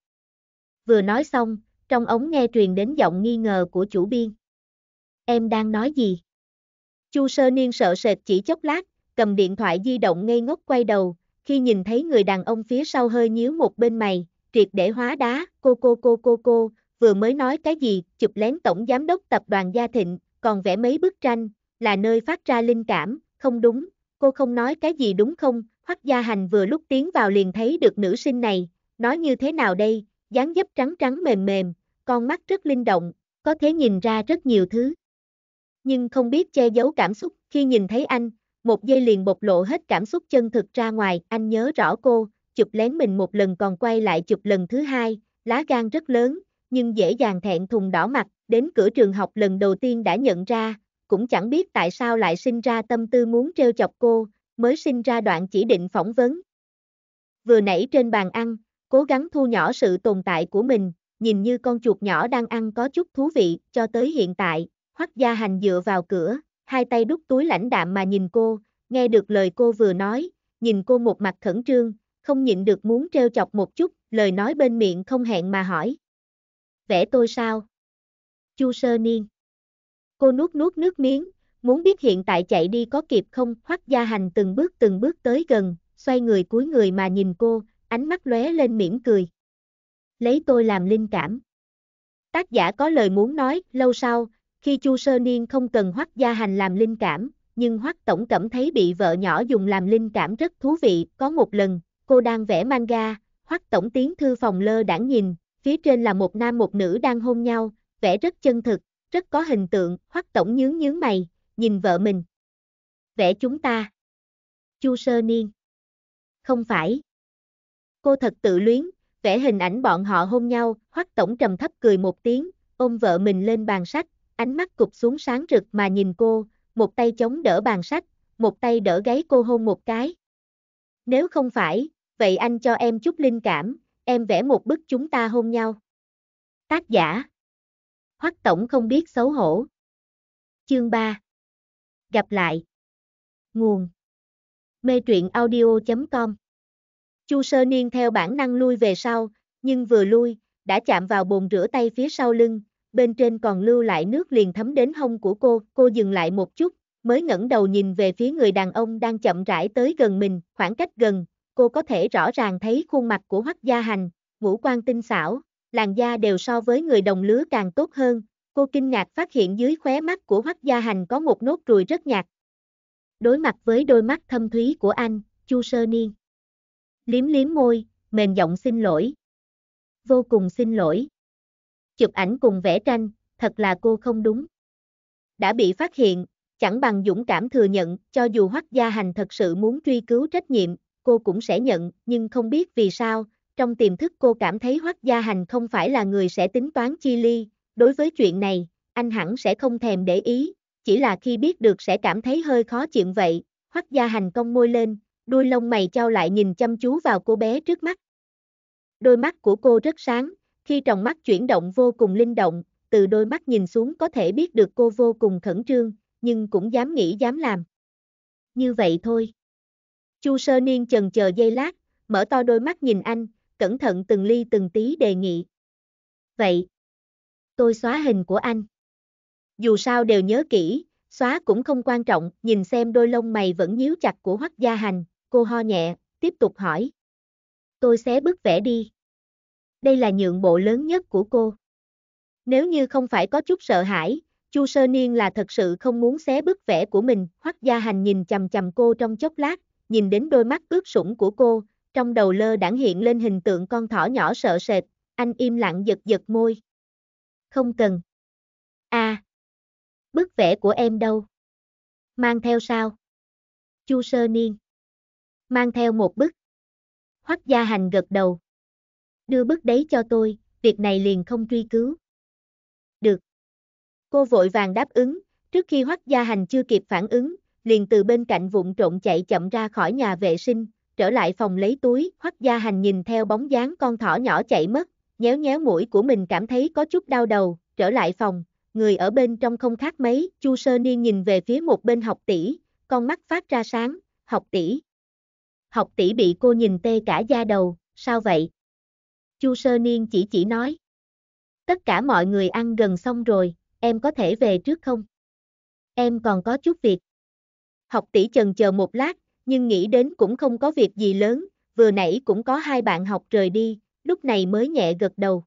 Vừa nói xong, trong ống nghe truyền đến giọng nghi ngờ của chủ biên. Em đang nói gì? Chu sơ niên sợ sệt chỉ chốc lát, cầm điện thoại di động ngây ngốc quay đầu, khi nhìn thấy người đàn ông phía sau hơi nhíu một bên mày, triệt để hóa đá, cô cô cô cô cô, vừa mới nói cái gì, chụp lén tổng giám đốc tập đoàn Gia Thịnh, còn vẽ mấy bức tranh, là nơi phát ra linh cảm, không đúng, cô không nói cái gì đúng không, Hoắc Gia Hành vừa lúc tiến vào liền thấy được nữ sinh này, nói như thế nào đây, dáng dấp trắng trắng mềm mềm, con mắt rất linh động, có thể nhìn ra rất nhiều thứ. Nhưng không biết che giấu cảm xúc, khi nhìn thấy anh, một giây liền bộc lộ hết cảm xúc chân thực ra ngoài, anh nhớ rõ cô, chụp lén mình một lần còn quay lại chụp lần thứ hai, lá gan rất lớn, nhưng dễ dàng thẹn thùng đỏ mặt, đến cửa trường học lần đầu tiên đã nhận ra, cũng chẳng biết tại sao lại sinh ra tâm tư muốn trêu chọc cô, mới sinh ra đoạn chỉ định phỏng vấn. Vừa nãy trên bàn ăn, cố gắng thu nhỏ sự tồn tại của mình, nhìn như con chuột nhỏ đang ăn có chút thú vị, cho tới hiện tại, hoắc gia hành dựa vào cửa, hai tay đút túi lãnh đạm mà nhìn cô, nghe được lời cô vừa nói, nhìn cô một mặt khẩn trương, không nhịn được muốn trêu chọc một chút, lời nói bên miệng không hẹn mà hỏi. Vẽ tôi sao? Chu Sơ Niên. Cô nuốt nuốt nước miếng, muốn biết hiện tại chạy đi có kịp không, Hoắc Gia Hành từng bước từng bước tới gần, xoay người cúi người mà nhìn cô, ánh mắt lóe lên mỉm cười. Lấy tôi làm linh cảm. Tác giả có lời muốn nói, lâu sau, khi Chu Sơ Niên không cần Hoắc Gia Hành làm linh cảm, nhưng Hoắc Tổng cảm thấy bị vợ nhỏ dùng làm linh cảm rất thú vị, có một lần, cô đang vẽ manga, Hoắc Tổng tiến thư phòng lơ đãng nhìn, phía trên là một nam một nữ đang hôn nhau, vẻ rất chân thực, rất có hình tượng, hoắc tổng nhướng nhướng mày, nhìn vợ mình. Vẽ chúng ta. Chu sơ niên. Không phải. Cô thật tự luyến, vẽ hình ảnh bọn họ hôn nhau, hoắc tổng trầm thấp cười một tiếng, ôm vợ mình lên bàn sách, ánh mắt cụp xuống sáng rực mà nhìn cô, một tay chống đỡ bàn sách, một tay đỡ gáy cô hôn một cái. Nếu không phải, vậy anh cho em chút linh cảm, em vẽ một bức chúng ta hôn nhau. Tác giả Hoắc Tổng không biết xấu hổ. Chương 3 Gặp lại Nguồn Mê truyện audio.com Chu sơ niên theo bản năng lui về sau, nhưng vừa lui, đã chạm vào bồn rửa tay phía sau lưng, bên trên còn lưu lại nước liền thấm đến hông của cô, cô dừng lại một chút, mới ngẩng đầu nhìn về phía người đàn ông đang chậm rãi tới gần mình, khoảng cách gần, cô có thể rõ ràng thấy khuôn mặt của Hoắc Gia Hành, ngũ quan tinh xảo, làn da đều so với người đồng lứa càng tốt hơn, cô kinh ngạc phát hiện dưới khóe mắt của Hoắc Gia Hành có một nốt ruồi rất nhạt. Đối mặt với đôi mắt thâm thúy của anh, Chu Sơ Niên. Liếm liếm môi, mềm giọng xin lỗi. Vô cùng xin lỗi. Chụp ảnh cùng vẽ tranh, thật là cô không đúng. Đã bị phát hiện, chẳng bằng dũng cảm thừa nhận, cho dù Hoắc Gia Hành thật sự muốn truy cứu trách nhiệm, cô cũng sẽ nhận, nhưng không biết vì sao, trong tiềm thức cô cảm thấy Hoắc Gia Hành không phải là người sẽ tính toán chi ly, đối với chuyện này, anh hẳn sẽ không thèm để ý, chỉ là khi biết được sẽ cảm thấy hơi khó chịu vậy, Hoắc Gia Hành cong môi lên, đuôi lông mày trao lại nhìn chăm chú vào cô bé trước mắt. Đôi mắt của cô rất sáng, khi tròng mắt chuyển động vô cùng linh động, từ đôi mắt nhìn xuống có thể biết được cô vô cùng khẩn trương, nhưng cũng dám nghĩ dám làm. Như vậy thôi. Chu Sơ Niên chần chờ giây lát, mở to đôi mắt nhìn anh, cẩn thận từng ly từng tí đề nghị. Vậy, tôi xóa hình của anh. Dù sao đều nhớ kỹ, xóa cũng không quan trọng, nhìn xem đôi lông mày vẫn nhíu chặt của Hoắc Gia Hành, cô ho nhẹ, tiếp tục hỏi. Tôi xé bức vẽ đi. Đây là nhượng bộ lớn nhất của cô. Nếu như không phải có chút sợ hãi, Chu Sơ Niên là thật sự không muốn xé bức vẽ của mình, Hoắc Gia Hành nhìn chằm chằm cô trong chốc lát, nhìn đến đôi mắt ướt sũng của cô, trong đầu lơ đãng hiện lên hình tượng con thỏ nhỏ sợ sệt, anh im lặng giật giật môi. Không cần. a à, bức vẽ của em đâu? Mang theo sao? Chu sơ niên. Mang theo một bức. Hoắc gia hành gật đầu. Đưa bức đấy cho tôi, việc này liền không truy cứu. Được. Cô vội vàng đáp ứng, trước khi Hoắc gia hành chưa kịp phản ứng, liền từ bên cạnh vụn trộn chạy chậm ra khỏi nhà vệ sinh, trở lại phòng lấy túi, Hoắc Gia Hành nhìn theo bóng dáng con thỏ nhỏ chạy mất, nhéo nhéo mũi của mình cảm thấy có chút đau đầu, trở lại phòng, người ở bên trong không khác mấy, Chu Sơ Niên nhìn về phía một bên học tỷ, con mắt phát ra sáng, học tỷ. Học tỷ bị cô nhìn tê cả da đầu, sao vậy? Chu Sơ Niên chỉ chỉ nói. Tất cả mọi người ăn gần xong rồi, em có thể về trước không? Em còn có chút việc. Học tỷ chần chờ một lát, nhưng nghĩ đến cũng không có việc gì lớn, vừa nãy cũng có hai bạn học rời đi, lúc này mới nhẹ gật đầu.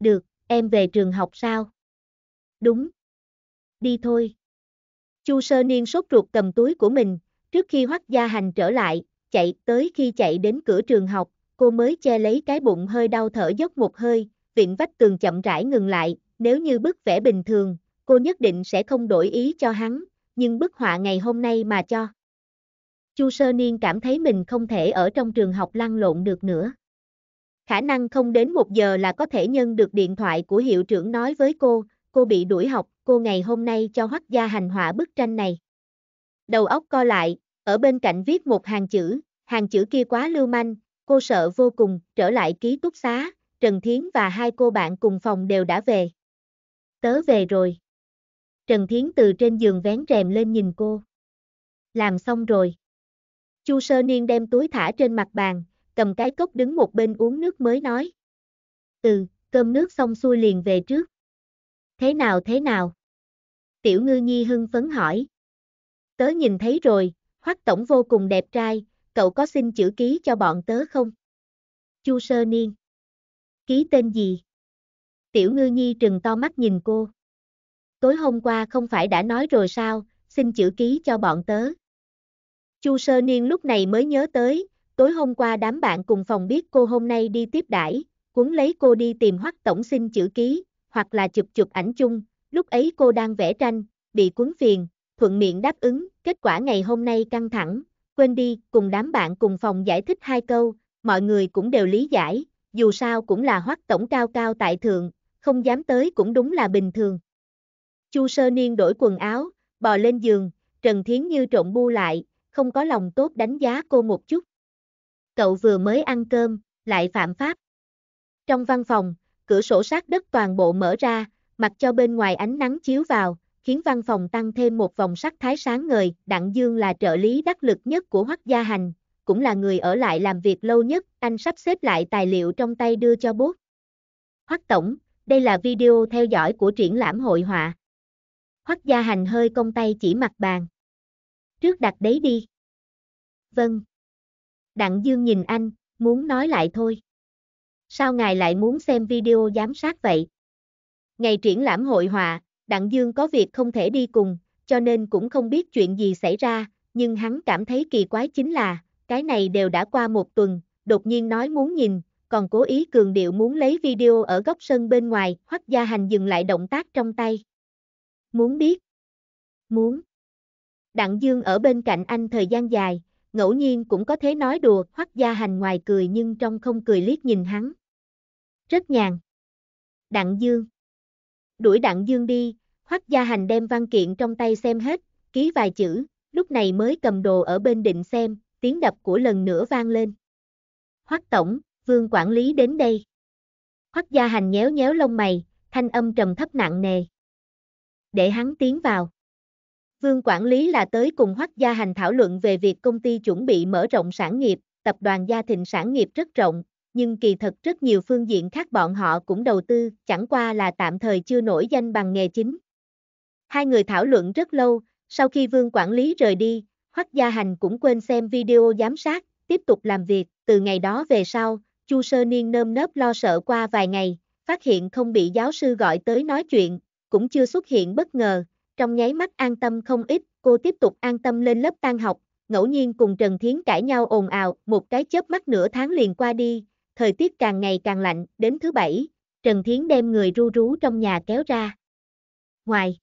Được, em về trường học sao? Đúng. Đi thôi. Chu sơ niên sốt ruột cầm túi của mình, trước khi hoắc gia hành trở lại, chạy tới khi chạy đến cửa trường học, cô mới che lấy cái bụng hơi đau thở dốc một hơi, viện vách tường chậm rãi ngừng lại, nếu như bức vẽ bình thường, cô nhất định sẽ không đổi ý cho hắn, nhưng bức họa ngày hôm nay mà cho. Chu Sơ Niên cảm thấy mình không thể ở trong trường học lăn lộn được nữa. Khả năng không đến một giờ là có thể nhân được điện thoại của hiệu trưởng nói với cô, cô bị đuổi học, cô ngày hôm nay cho hoắc gia hành họa bức tranh này. Đầu óc co lại, ở bên cạnh viết một hàng chữ, hàng chữ kia quá lưu manh, cô sợ vô cùng, trở lại ký túc xá, Trần Thiến và hai cô bạn cùng phòng đều đã về. Tớ về rồi. Trần Thiến từ trên giường vén rèm lên nhìn cô. Làm xong rồi. Chu Sơ Niên đem túi thả trên mặt bàn, cầm cái cốc đứng một bên uống nước mới nói. Ừ, cơm nước xong xuôi liền về trước. Thế nào thế nào? Tiểu ngư nhi hưng phấn hỏi. Tớ nhìn thấy rồi, hoắc tổng vô cùng đẹp trai, cậu có xin chữ ký cho bọn tớ không? Chu Sơ Niên. Ký tên gì? Tiểu ngư nhi trừng to mắt nhìn cô. Tối hôm qua không phải đã nói rồi sao, xin chữ ký cho bọn tớ. Chu Sơ Niên lúc này mới nhớ tới, tối hôm qua đám bạn cùng phòng biết cô hôm nay đi tiếp đãi, cuốn lấy cô đi tìm hoắc tổng xin chữ ký, hoặc là chụp chụp ảnh chung, lúc ấy cô đang vẽ tranh, bị cuốn phiền, thuận miệng đáp ứng, kết quả ngày hôm nay căng thẳng, quên đi, cùng đám bạn cùng phòng giải thích hai câu, mọi người cũng đều lý giải, dù sao cũng là hoắc tổng cao cao tại thượng, không dám tới cũng đúng là bình thường. Chu Sơ Niên đổi quần áo, bò lên giường, Trần Thiến Như trộn bu lại, không có lòng tốt đánh giá cô một chút. Cậu vừa mới ăn cơm, lại phạm pháp. Trong văn phòng, cửa sổ sát đất toàn bộ mở ra, mặc cho bên ngoài ánh nắng chiếu vào, khiến văn phòng tăng thêm một vòng sắc thái sáng ngời. Đặng Dương là trợ lý đắc lực nhất của Hoắc Gia Hành, cũng là người ở lại làm việc lâu nhất, anh sắp xếp lại tài liệu trong tay đưa cho Bút. Hoắc Tổng, đây là video theo dõi của triển lãm hội họa. Hoắc Gia Hành hơi cong tay chỉ mặt bàn trước đặt đấy đi. Vâng. Đặng Dương nhìn anh, muốn nói lại thôi. Sao ngài lại muốn xem video giám sát vậy? Ngày triển lãm hội họa, Đặng Dương có việc không thể đi cùng, cho nên cũng không biết chuyện gì xảy ra, nhưng hắn cảm thấy kỳ quái chính là, cái này đều đã qua một tuần, đột nhiên nói muốn nhìn, còn cố ý cường điệu muốn lấy video ở góc sân bên ngoài, hoắc gia hành dừng lại động tác trong tay. Muốn biết? Muốn. Đặng Dương ở bên cạnh anh thời gian dài, ngẫu nhiên cũng có thế nói đùa, Hoắc Gia Hành ngoài cười nhưng trong không cười liếc nhìn hắn. Rất nhàn. Đặng Dương. Đuổi Đặng Dương đi, Hoắc Gia Hành đem văn kiện trong tay xem hết, ký vài chữ, lúc này mới cầm đồ ở bên định xem, tiếng đập của lần nữa vang lên. Hoắc tổng, Vương quản lý đến đây. Hoắc Gia Hành nhéo nhéo lông mày, thanh âm trầm thấp nặng nề. Để hắn tiến vào. Vương quản lý là tới cùng Hoắc Gia Hành thảo luận về việc công ty chuẩn bị mở rộng sản nghiệp, tập đoàn Gia Thịnh sản nghiệp rất rộng, nhưng kỳ thật rất nhiều phương diện khác bọn họ cũng đầu tư, chẳng qua là tạm thời chưa nổi danh bằng nghề chính. Hai người thảo luận rất lâu, sau khi Vương quản lý rời đi, Hoắc Gia Hành cũng quên xem video giám sát, tiếp tục làm việc, từ ngày đó về sau, Chu Sơ Niên nơm nớp lo sợ qua vài ngày, phát hiện không bị giáo sư gọi tới nói chuyện, cũng chưa xuất hiện bất ngờ, trong nháy mắt an tâm không ít, cô tiếp tục an tâm lên lớp tan học, ngẫu nhiên cùng Trần Thiến cãi nhau ồn ào, một cái chớp mắt nửa tháng liền qua đi, thời tiết càng ngày càng lạnh, đến thứ bảy, Trần Thiến đem người ru rú trong nhà kéo ra. Ngoài,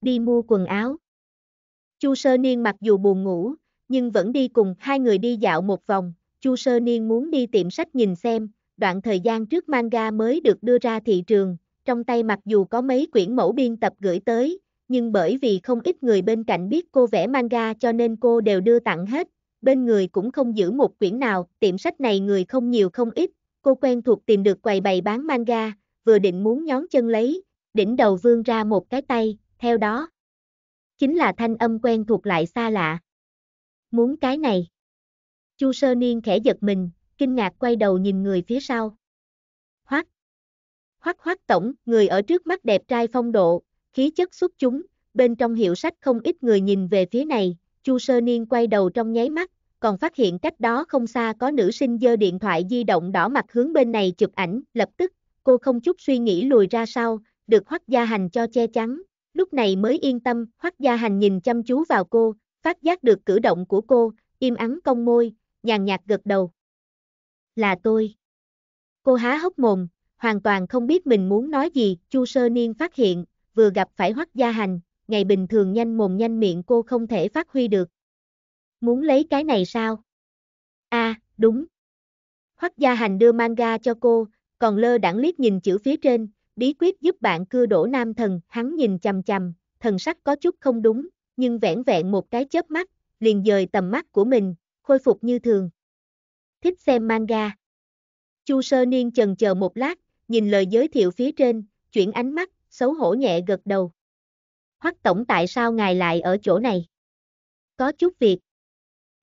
đi mua quần áo. Chu Sơ Niên mặc dù buồn ngủ, nhưng vẫn đi cùng hai người đi dạo một vòng, Chu Sơ Niên muốn đi tiệm sách nhìn xem, đoạn thời gian trước manga mới được đưa ra thị trường, trong tay mặc dù có mấy quyển mẫu biên tập gửi tới, nhưng bởi vì không ít người bên cạnh biết cô vẽ manga cho nên cô đều đưa tặng hết, bên người cũng không giữ một quyển nào, tiệm sách này người không nhiều không ít, cô quen thuộc tìm được quầy bày bán manga, vừa định muốn nhón chân lấy, đỉnh đầu vươn ra một cái tay, theo đó. Chính là thanh âm quen thuộc lại xa lạ. Muốn cái này. Chu sơ niên khẽ giật mình, kinh ngạc quay đầu nhìn người phía sau. Hoắc. Hoắc hoắc tổng, người ở trước mắt đẹp trai phong độ, khí chất xuất chúng, bên trong hiệu sách không ít người nhìn về phía này, Chu Sơ Niên quay đầu trong nháy mắt, còn phát hiện cách đó không xa có nữ sinh giơ điện thoại di động đỏ mặt hướng bên này chụp ảnh, lập tức, cô không chút suy nghĩ lùi ra sau, được Hoắc Gia Hành cho che chắn, lúc này mới yên tâm, Hoắc Gia Hành nhìn chăm chú vào cô, phát giác được cử động của cô, im ắng cong môi, nhàn nhạt gật đầu. Là tôi. Cô há hốc mồm, hoàn toàn không biết mình muốn nói gì, Chu Sơ Niên phát hiện, vừa gặp phải Hoắc Gia Hành, ngày bình thường nhanh mồm nhanh miệng cô không thể phát huy được. Muốn lấy cái này sao? A, à, đúng. Hoắc Gia Hành đưa manga cho cô, còn lơ đẳng liếc nhìn chữ phía trên, bí quyết giúp bạn cưa đổ nam thần, hắn nhìn chằm chằm, thần sắc có chút không đúng, nhưng vẻn vẹn một cái chớp mắt, liền dời tầm mắt của mình, khôi phục như thường. Thích xem manga. Chu Sơ Niên chần chờ một lát, nhìn lời giới thiệu phía trên, chuyển ánh mắt, xấu hổ nhẹ gật đầu. Hoắc tổng tại sao ngài lại ở chỗ này? Có chút việc.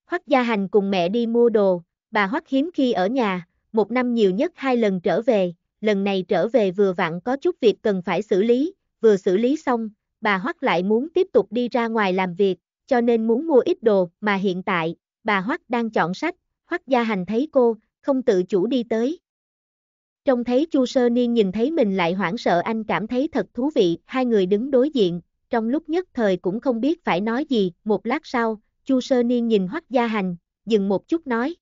Hoắc gia hành cùng mẹ đi mua đồ, bà Hoắc hiếm khi ở nhà, một năm nhiều nhất hai lần trở về, lần này trở về vừa vặn có chút việc cần phải xử lý, vừa xử lý xong, bà Hoắc lại muốn tiếp tục đi ra ngoài làm việc, cho nên muốn mua ít đồ mà hiện tại, bà Hoắc đang chọn sách, Hoắc gia hành thấy cô, không tự chủ đi tới, Trông thấy Chu Sơ Niên nhìn thấy mình lại hoảng sợ anh cảm thấy thật thú vị, hai người đứng đối diện, trong lúc nhất thời cũng không biết phải nói gì, một lát sau, Chu Sơ Niên nhìn Hoắc Gia Hành, dừng một chút nói.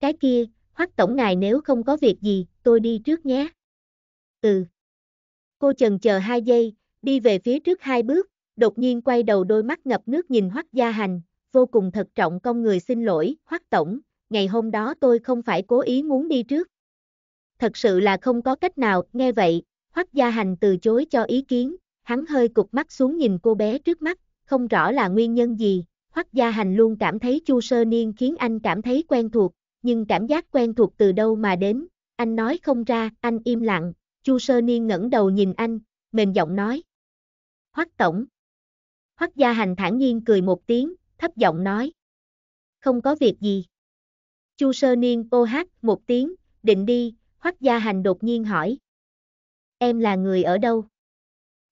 Cái kia, Hoắc Tổng Ngài nếu không có việc gì, tôi đi trước nhé. Ừ. Cô chần chờ hai giây, đi về phía trước hai bước, đột nhiên quay đầu đôi mắt ngập nước nhìn Hoắc Gia Hành, vô cùng thật trọng công người xin lỗi, Hoắc Tổng, ngày hôm đó tôi không phải cố ý muốn đi trước thật sự là không có cách nào, nghe vậy, Hoắc Gia Hành từ chối cho ý kiến, hắn hơi cục mắt xuống nhìn cô bé trước mắt, không rõ là nguyên nhân gì, Hoắc Gia Hành luôn cảm thấy Chu Sơ Niên khiến anh cảm thấy quen thuộc, nhưng cảm giác quen thuộc từ đâu mà đến, anh nói không ra, anh im lặng, Chu Sơ Niên ngẩng đầu nhìn anh, mềm giọng nói. Hoắc Tổng. Hoắc Gia Hành thản nhiên cười một tiếng, thấp giọng nói. Không có việc gì. Chu Sơ Niên ô hát một tiếng, định đi, Hoắc Gia Hành đột nhiên hỏi. Em là người ở đâu?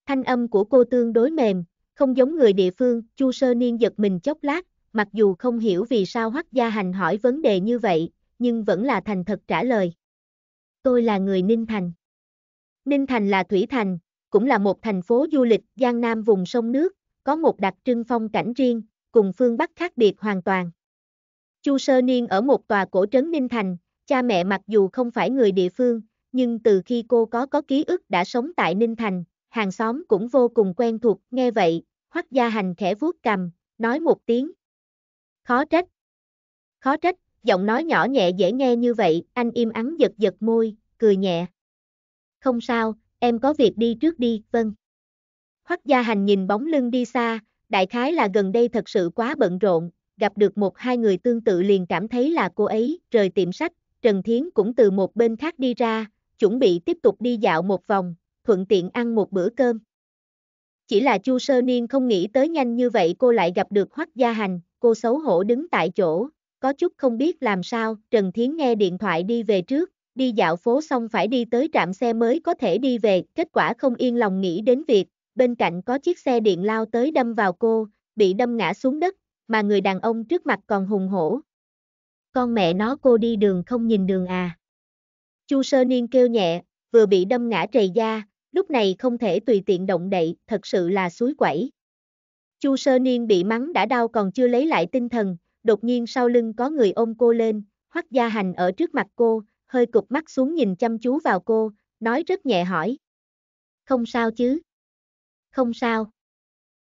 Thanh âm của cô tương đối mềm, không giống người địa phương, Chu Sơ Niên giật mình chốc lát, mặc dù không hiểu vì sao Hoắc Gia Hành hỏi vấn đề như vậy, nhưng vẫn là thành thật trả lời. Tôi là người Ninh Thành. Ninh Thành là Thủy Thành, cũng là một thành phố du lịch Giang Nam vùng sông nước, có một đặc trưng phong cảnh riêng, cùng phương Bắc khác biệt hoàn toàn. Chu Sơ Niên ở một tòa cổ trấn Ninh Thành, Cha mẹ mặc dù không phải người địa phương, nhưng từ khi cô có có ký ức đã sống tại Ninh Thành, hàng xóm cũng vô cùng quen thuộc, nghe vậy, Hoắc Gia Hành khẽ vuốt cầm, nói một tiếng. Khó trách. Khó trách, giọng nói nhỏ nhẹ dễ nghe như vậy, anh im ắng giật giật môi, cười nhẹ. Không sao, em có việc đi trước đi, vâng. Hoắc Gia Hành nhìn bóng lưng đi xa, đại khái là gần đây thật sự quá bận rộn, gặp được một hai người tương tự liền cảm thấy là cô ấy, rời tiệm sách, Trần Thiến cũng từ một bên khác đi ra, chuẩn bị tiếp tục đi dạo một vòng, thuận tiện ăn một bữa cơm. Chỉ là Chu Sơ Niên không nghĩ tới nhanh như vậy cô lại gặp được Hoắc Gia Hành, cô xấu hổ đứng tại chỗ, có chút không biết làm sao, Trần Thiến nghe điện thoại đi về trước, đi dạo phố xong phải đi tới trạm xe mới có thể đi về, kết quả không yên lòng nghĩ đến việc, bên cạnh có chiếc xe điện lao tới đâm vào cô, bị đâm ngã xuống đất, mà người đàn ông trước mặt còn hùng hổ, con mẹ nó cô đi đường không nhìn đường à. Chu sơ niên kêu nhẹ, vừa bị đâm ngã trầy da, lúc này không thể tùy tiện động đậy, thật sự là suối quẩy. Chu sơ niên bị mắng đã đau còn chưa lấy lại tinh thần, đột nhiên sau lưng có người ôm cô lên, hoắc gia hành ở trước mặt cô, hơi cụp mắt xuống nhìn chăm chú vào cô, nói rất nhẹ hỏi. Không sao chứ? Không sao.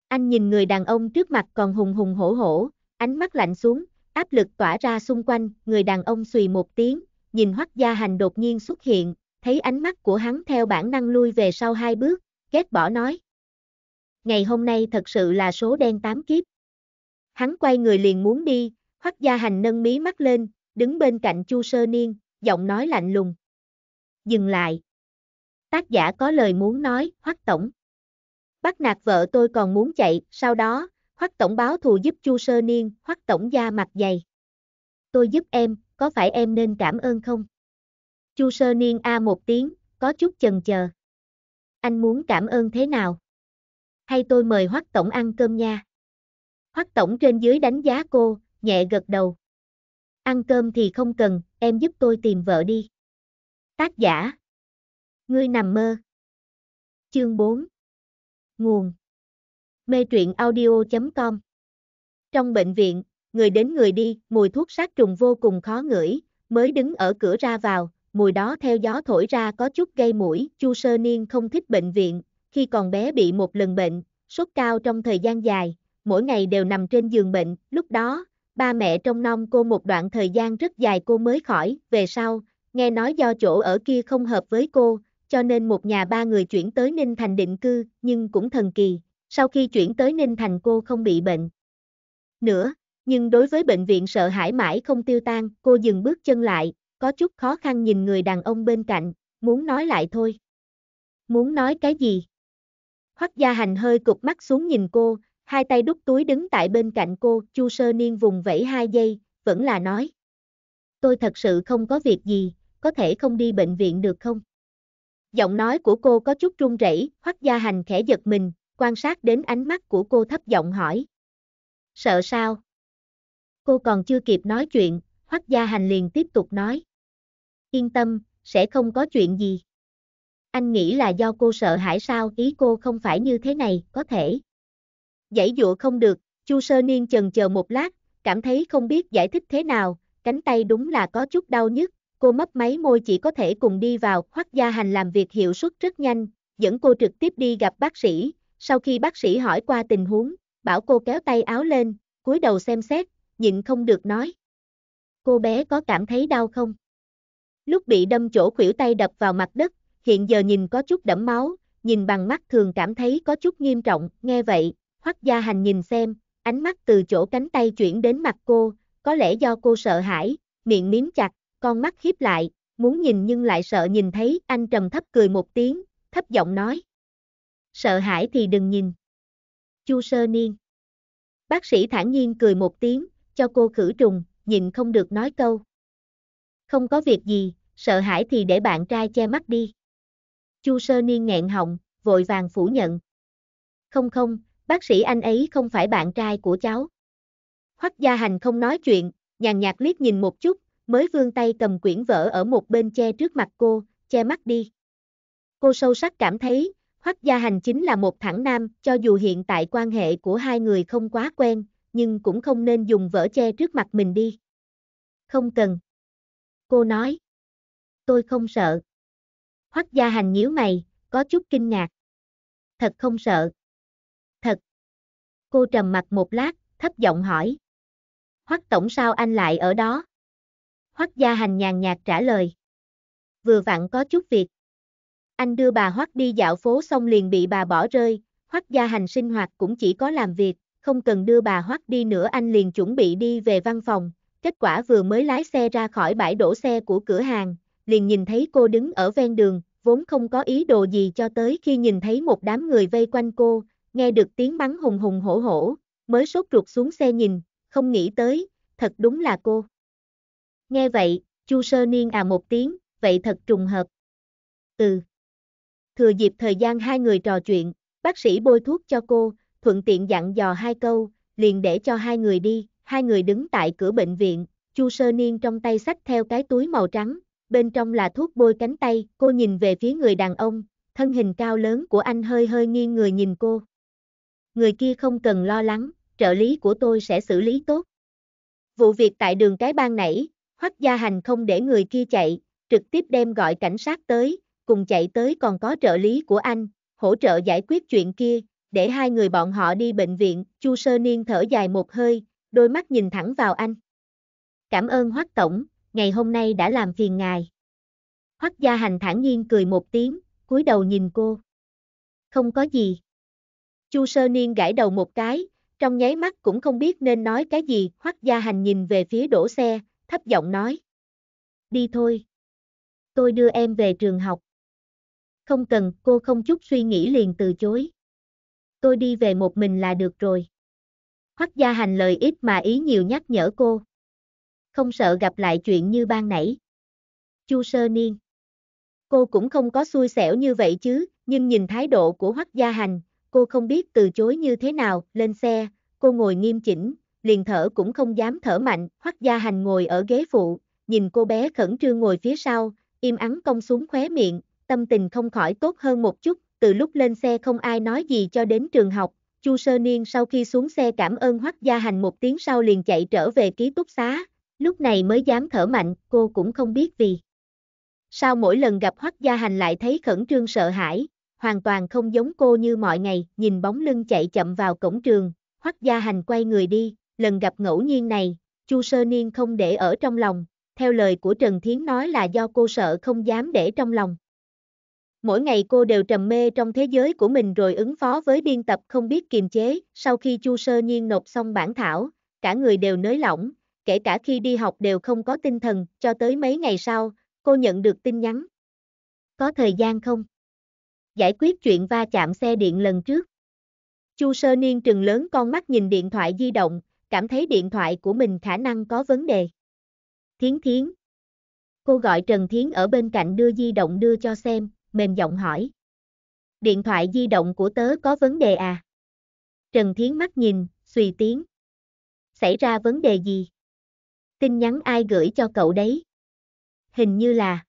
Anh nhìn người đàn ông trước mặt còn hùng hùng hổ hổ, ánh mắt lạnh xuống, áp lực tỏa ra xung quanh, người đàn ông xùy một tiếng, nhìn Hoắc Gia Hành đột nhiên xuất hiện, thấy ánh mắt của hắn theo bản năng lui về sau hai bước, ghét bỏ nói. Ngày hôm nay thật sự là số đen tám kiếp. Hắn quay người liền muốn đi, Hoắc Gia Hành nâng mí mắt lên, đứng bên cạnh Chu Sơ Niên, giọng nói lạnh lùng. Dừng lại. Tác giả có lời muốn nói, Hoắc Tổng. Bắt nạt vợ tôi còn muốn chạy, sau đó, Hoắc tổng báo thù giúp Chu Sơ Niên, Hoắc tổng da mặt dày. Tôi giúp em, có phải em nên cảm ơn không? Chu Sơ Niên a một tiếng, có chút chần chờ. Anh muốn cảm ơn thế nào? Hay tôi mời Hoắc tổng ăn cơm nha. Hoắc tổng trên dưới đánh giá cô, nhẹ gật đầu. Ăn cơm thì không cần, em giúp tôi tìm vợ đi. Tác giả. Ngươi nằm mơ. Chương 4. Nguồn. Mê truyện audio.com Trong bệnh viện, người đến người đi, mùi thuốc sát trùng vô cùng khó ngửi, mới đứng ở cửa ra vào, mùi đó theo gió thổi ra có chút gây mũi, Chu Sơ Niên không thích bệnh viện, khi còn bé bị một lần bệnh, sốt cao trong thời gian dài, mỗi ngày đều nằm trên giường bệnh, lúc đó, ba mẹ trong nom cô một đoạn thời gian rất dài cô mới khỏi, về sau, nghe nói do chỗ ở kia không hợp với cô, cho nên một nhà ba người chuyển tới Ninh Thành định cư, nhưng cũng thần kỳ, sau khi chuyển tới Ninh Thành cô không bị bệnh. Nữa, nhưng đối với bệnh viện sợ hãi mãi không tiêu tan, cô dừng bước chân lại, có chút khó khăn nhìn người đàn ông bên cạnh, muốn nói lại thôi. Muốn nói cái gì? Hoắc gia hành hơi cục mắt xuống nhìn cô, hai tay đút túi đứng tại bên cạnh cô, chu sơ niên vùng vẫy hai giây, vẫn là nói. Tôi thật sự không có việc gì, có thể không đi bệnh viện được không? Giọng nói của cô có chút run rẩy, Hoắc gia hành khẽ giật mình, quan sát đến ánh mắt của cô thấp giọng hỏi. Sợ sao? Cô còn chưa kịp nói chuyện, Hoắc Gia Hành liền tiếp tục nói. Yên tâm, sẽ không có chuyện gì. Anh nghĩ là do cô sợ hãi sao, ý cô không phải như thế này, có thể. Giải dụa không được, Chu Sơ Niên chần chờ một lát, cảm thấy không biết giải thích thế nào, cánh tay đúng là có chút đau nhất cô mấp máy môi chỉ có thể cùng đi vào, Hoắc Gia Hành làm việc hiệu suất rất nhanh, dẫn cô trực tiếp đi gặp bác sĩ, sau khi bác sĩ hỏi qua tình huống, bảo cô kéo tay áo lên, cúi đầu xem xét, nhịn không được nói. Cô bé có cảm thấy đau không? Lúc bị đâm chỗ khuỷu tay đập vào mặt đất, hiện giờ nhìn có chút đẫm máu, nhìn bằng mắt thường cảm thấy có chút nghiêm trọng, nghe vậy, hoắc gia hành nhìn xem, ánh mắt từ chỗ cánh tay chuyển đến mặt cô, có lẽ do cô sợ hãi, miệng miếm chặt, con mắt khiếp lại, muốn nhìn nhưng lại sợ nhìn thấy, anh trầm thấp cười một tiếng, thấp giọng nói sợ hãi thì đừng nhìn. Chu sơ niên. Bác sĩ thản nhiên cười một tiếng, cho cô khử trùng, nhìn không được nói câu. Không có việc gì, sợ hãi thì để bạn trai che mắt đi. Chu sơ niên nghẹn họng, vội vàng phủ nhận. Không không, bác sĩ anh ấy không phải bạn trai của cháu. Hoắc gia hành không nói chuyện, nhàn nhạt liếc nhìn một chút, mới vươn tay cầm quyển vở ở một bên che trước mặt cô, che mắt đi. Cô sâu sắc cảm thấy, Hoắc Gia Hành chính là một thẳng nam, cho dù hiện tại quan hệ của hai người không quá quen, nhưng cũng không nên dùng vở che trước mặt mình đi. Không cần. Cô nói. Tôi không sợ. Hoắc Gia Hành nhíu mày, có chút kinh ngạc. Thật không sợ. Thật. Cô trầm mặt một lát, thấp giọng hỏi. Hoắc tổng sao anh lại ở đó? Hoắc Gia Hành nhàn nhạt trả lời. Vừa vặn có chút việc. Anh đưa bà Hoắc đi dạo phố xong liền bị bà bỏ rơi, Hoắc gia hành sinh hoạt cũng chỉ có làm việc, không cần đưa bà Hoắc đi nữa anh liền chuẩn bị đi về văn phòng, kết quả vừa mới lái xe ra khỏi bãi đổ xe của cửa hàng, liền nhìn thấy cô đứng ở ven đường, vốn không có ý đồ gì cho tới khi nhìn thấy một đám người vây quanh cô, nghe được tiếng bắn hùng hùng hổ hổ, mới sốt ruột xuống xe nhìn, không nghĩ tới, thật đúng là cô. Nghe vậy, Chu Sơ Niên à một tiếng, vậy thật trùng hợp. Ừ. Thừa dịp thời gian hai người trò chuyện, bác sĩ bôi thuốc cho cô, thuận tiện dặn dò hai câu, liền để cho hai người đi, hai người đứng tại cửa bệnh viện, Chu Sơ Niên trong tay xách theo cái túi màu trắng, bên trong là thuốc bôi cánh tay, cô nhìn về phía người đàn ông, thân hình cao lớn của anh hơi hơi nghiêng người nhìn cô. Người kia không cần lo lắng, trợ lý của tôi sẽ xử lý tốt. Vụ việc tại đường cái ban nãy, Hoắc Gia Hành không để người kia chạy, trực tiếp đem gọi cảnh sát tới, cùng chạy tới còn có trợ lý của anh, hỗ trợ giải quyết chuyện kia, để hai người bọn họ đi bệnh viện, Chu Sơ Niên thở dài một hơi, đôi mắt nhìn thẳng vào anh. Cảm ơn Hoắc Tổng, ngày hôm nay đã làm phiền ngài. Hoắc Gia Hành thản nhiên cười một tiếng, cúi đầu nhìn cô. Không có gì. Chu Sơ Niên gãi đầu một cái, trong nháy mắt cũng không biết nên nói cái gì, Hoắc Gia Hành nhìn về phía đổ xe, thấp giọng nói. Đi thôi. Tôi đưa em về trường học. Không cần, cô không chút suy nghĩ liền từ chối. Tôi đi về một mình là được rồi. Hoắc gia hành lời ít mà ý nhiều nhắc nhở cô. Không sợ gặp lại chuyện như ban nãy. Chu sơ niên. Cô cũng không có xui xẻo như vậy chứ, nhưng nhìn thái độ của Hoắc gia hành, cô không biết từ chối như thế nào, lên xe, cô ngồi nghiêm chỉnh, liền thở cũng không dám thở mạnh, Hoắc gia hành ngồi ở ghế phụ, nhìn cô bé khẩn trương ngồi phía sau, im ắng cong xuống khóe miệng, tâm tình không khỏi tốt hơn một chút, từ lúc lên xe không ai nói gì cho đến trường học, Chu Sơ Niên sau khi xuống xe cảm ơn Hoắc Gia Hành một tiếng sau liền chạy trở về ký túc xá, lúc này mới dám thở mạnh, cô cũng không biết vì. Sao mỗi lần gặp Hoắc Gia Hành lại thấy khẩn trương sợ hãi, hoàn toàn không giống cô như mọi ngày, nhìn bóng lưng chạy chậm vào cổng trường, Hoắc Gia Hành quay người đi, lần gặp ngẫu nhiên này, Chu Sơ Niên không để ở trong lòng, theo lời của Trần Thiến nói là do cô sợ không dám để trong lòng mỗi ngày cô đều trầm mê trong thế giới của mình rồi ứng phó với biên tập không biết kiềm chế, sau khi Chu Sơ Nhiên nộp xong bản thảo, cả người đều nới lỏng, kể cả khi đi học đều không có tinh thần, cho tới mấy ngày sau, cô nhận được tin nhắn. Có thời gian không? Giải quyết chuyện va chạm xe điện lần trước. Chu Sơ Niên trừng lớn con mắt nhìn điện thoại di động, cảm thấy điện thoại của mình khả năng có vấn đề. Thiến Thiến. Cô gọi Trần Thiến ở bên cạnh đưa di động đưa cho xem, mềm giọng hỏi. Điện thoại di động của tớ có vấn đề à? Trần Thiến mắt nhìn, suy tiếng. Xảy ra vấn đề gì? Tin nhắn ai gửi cho cậu đấy? Hình như là.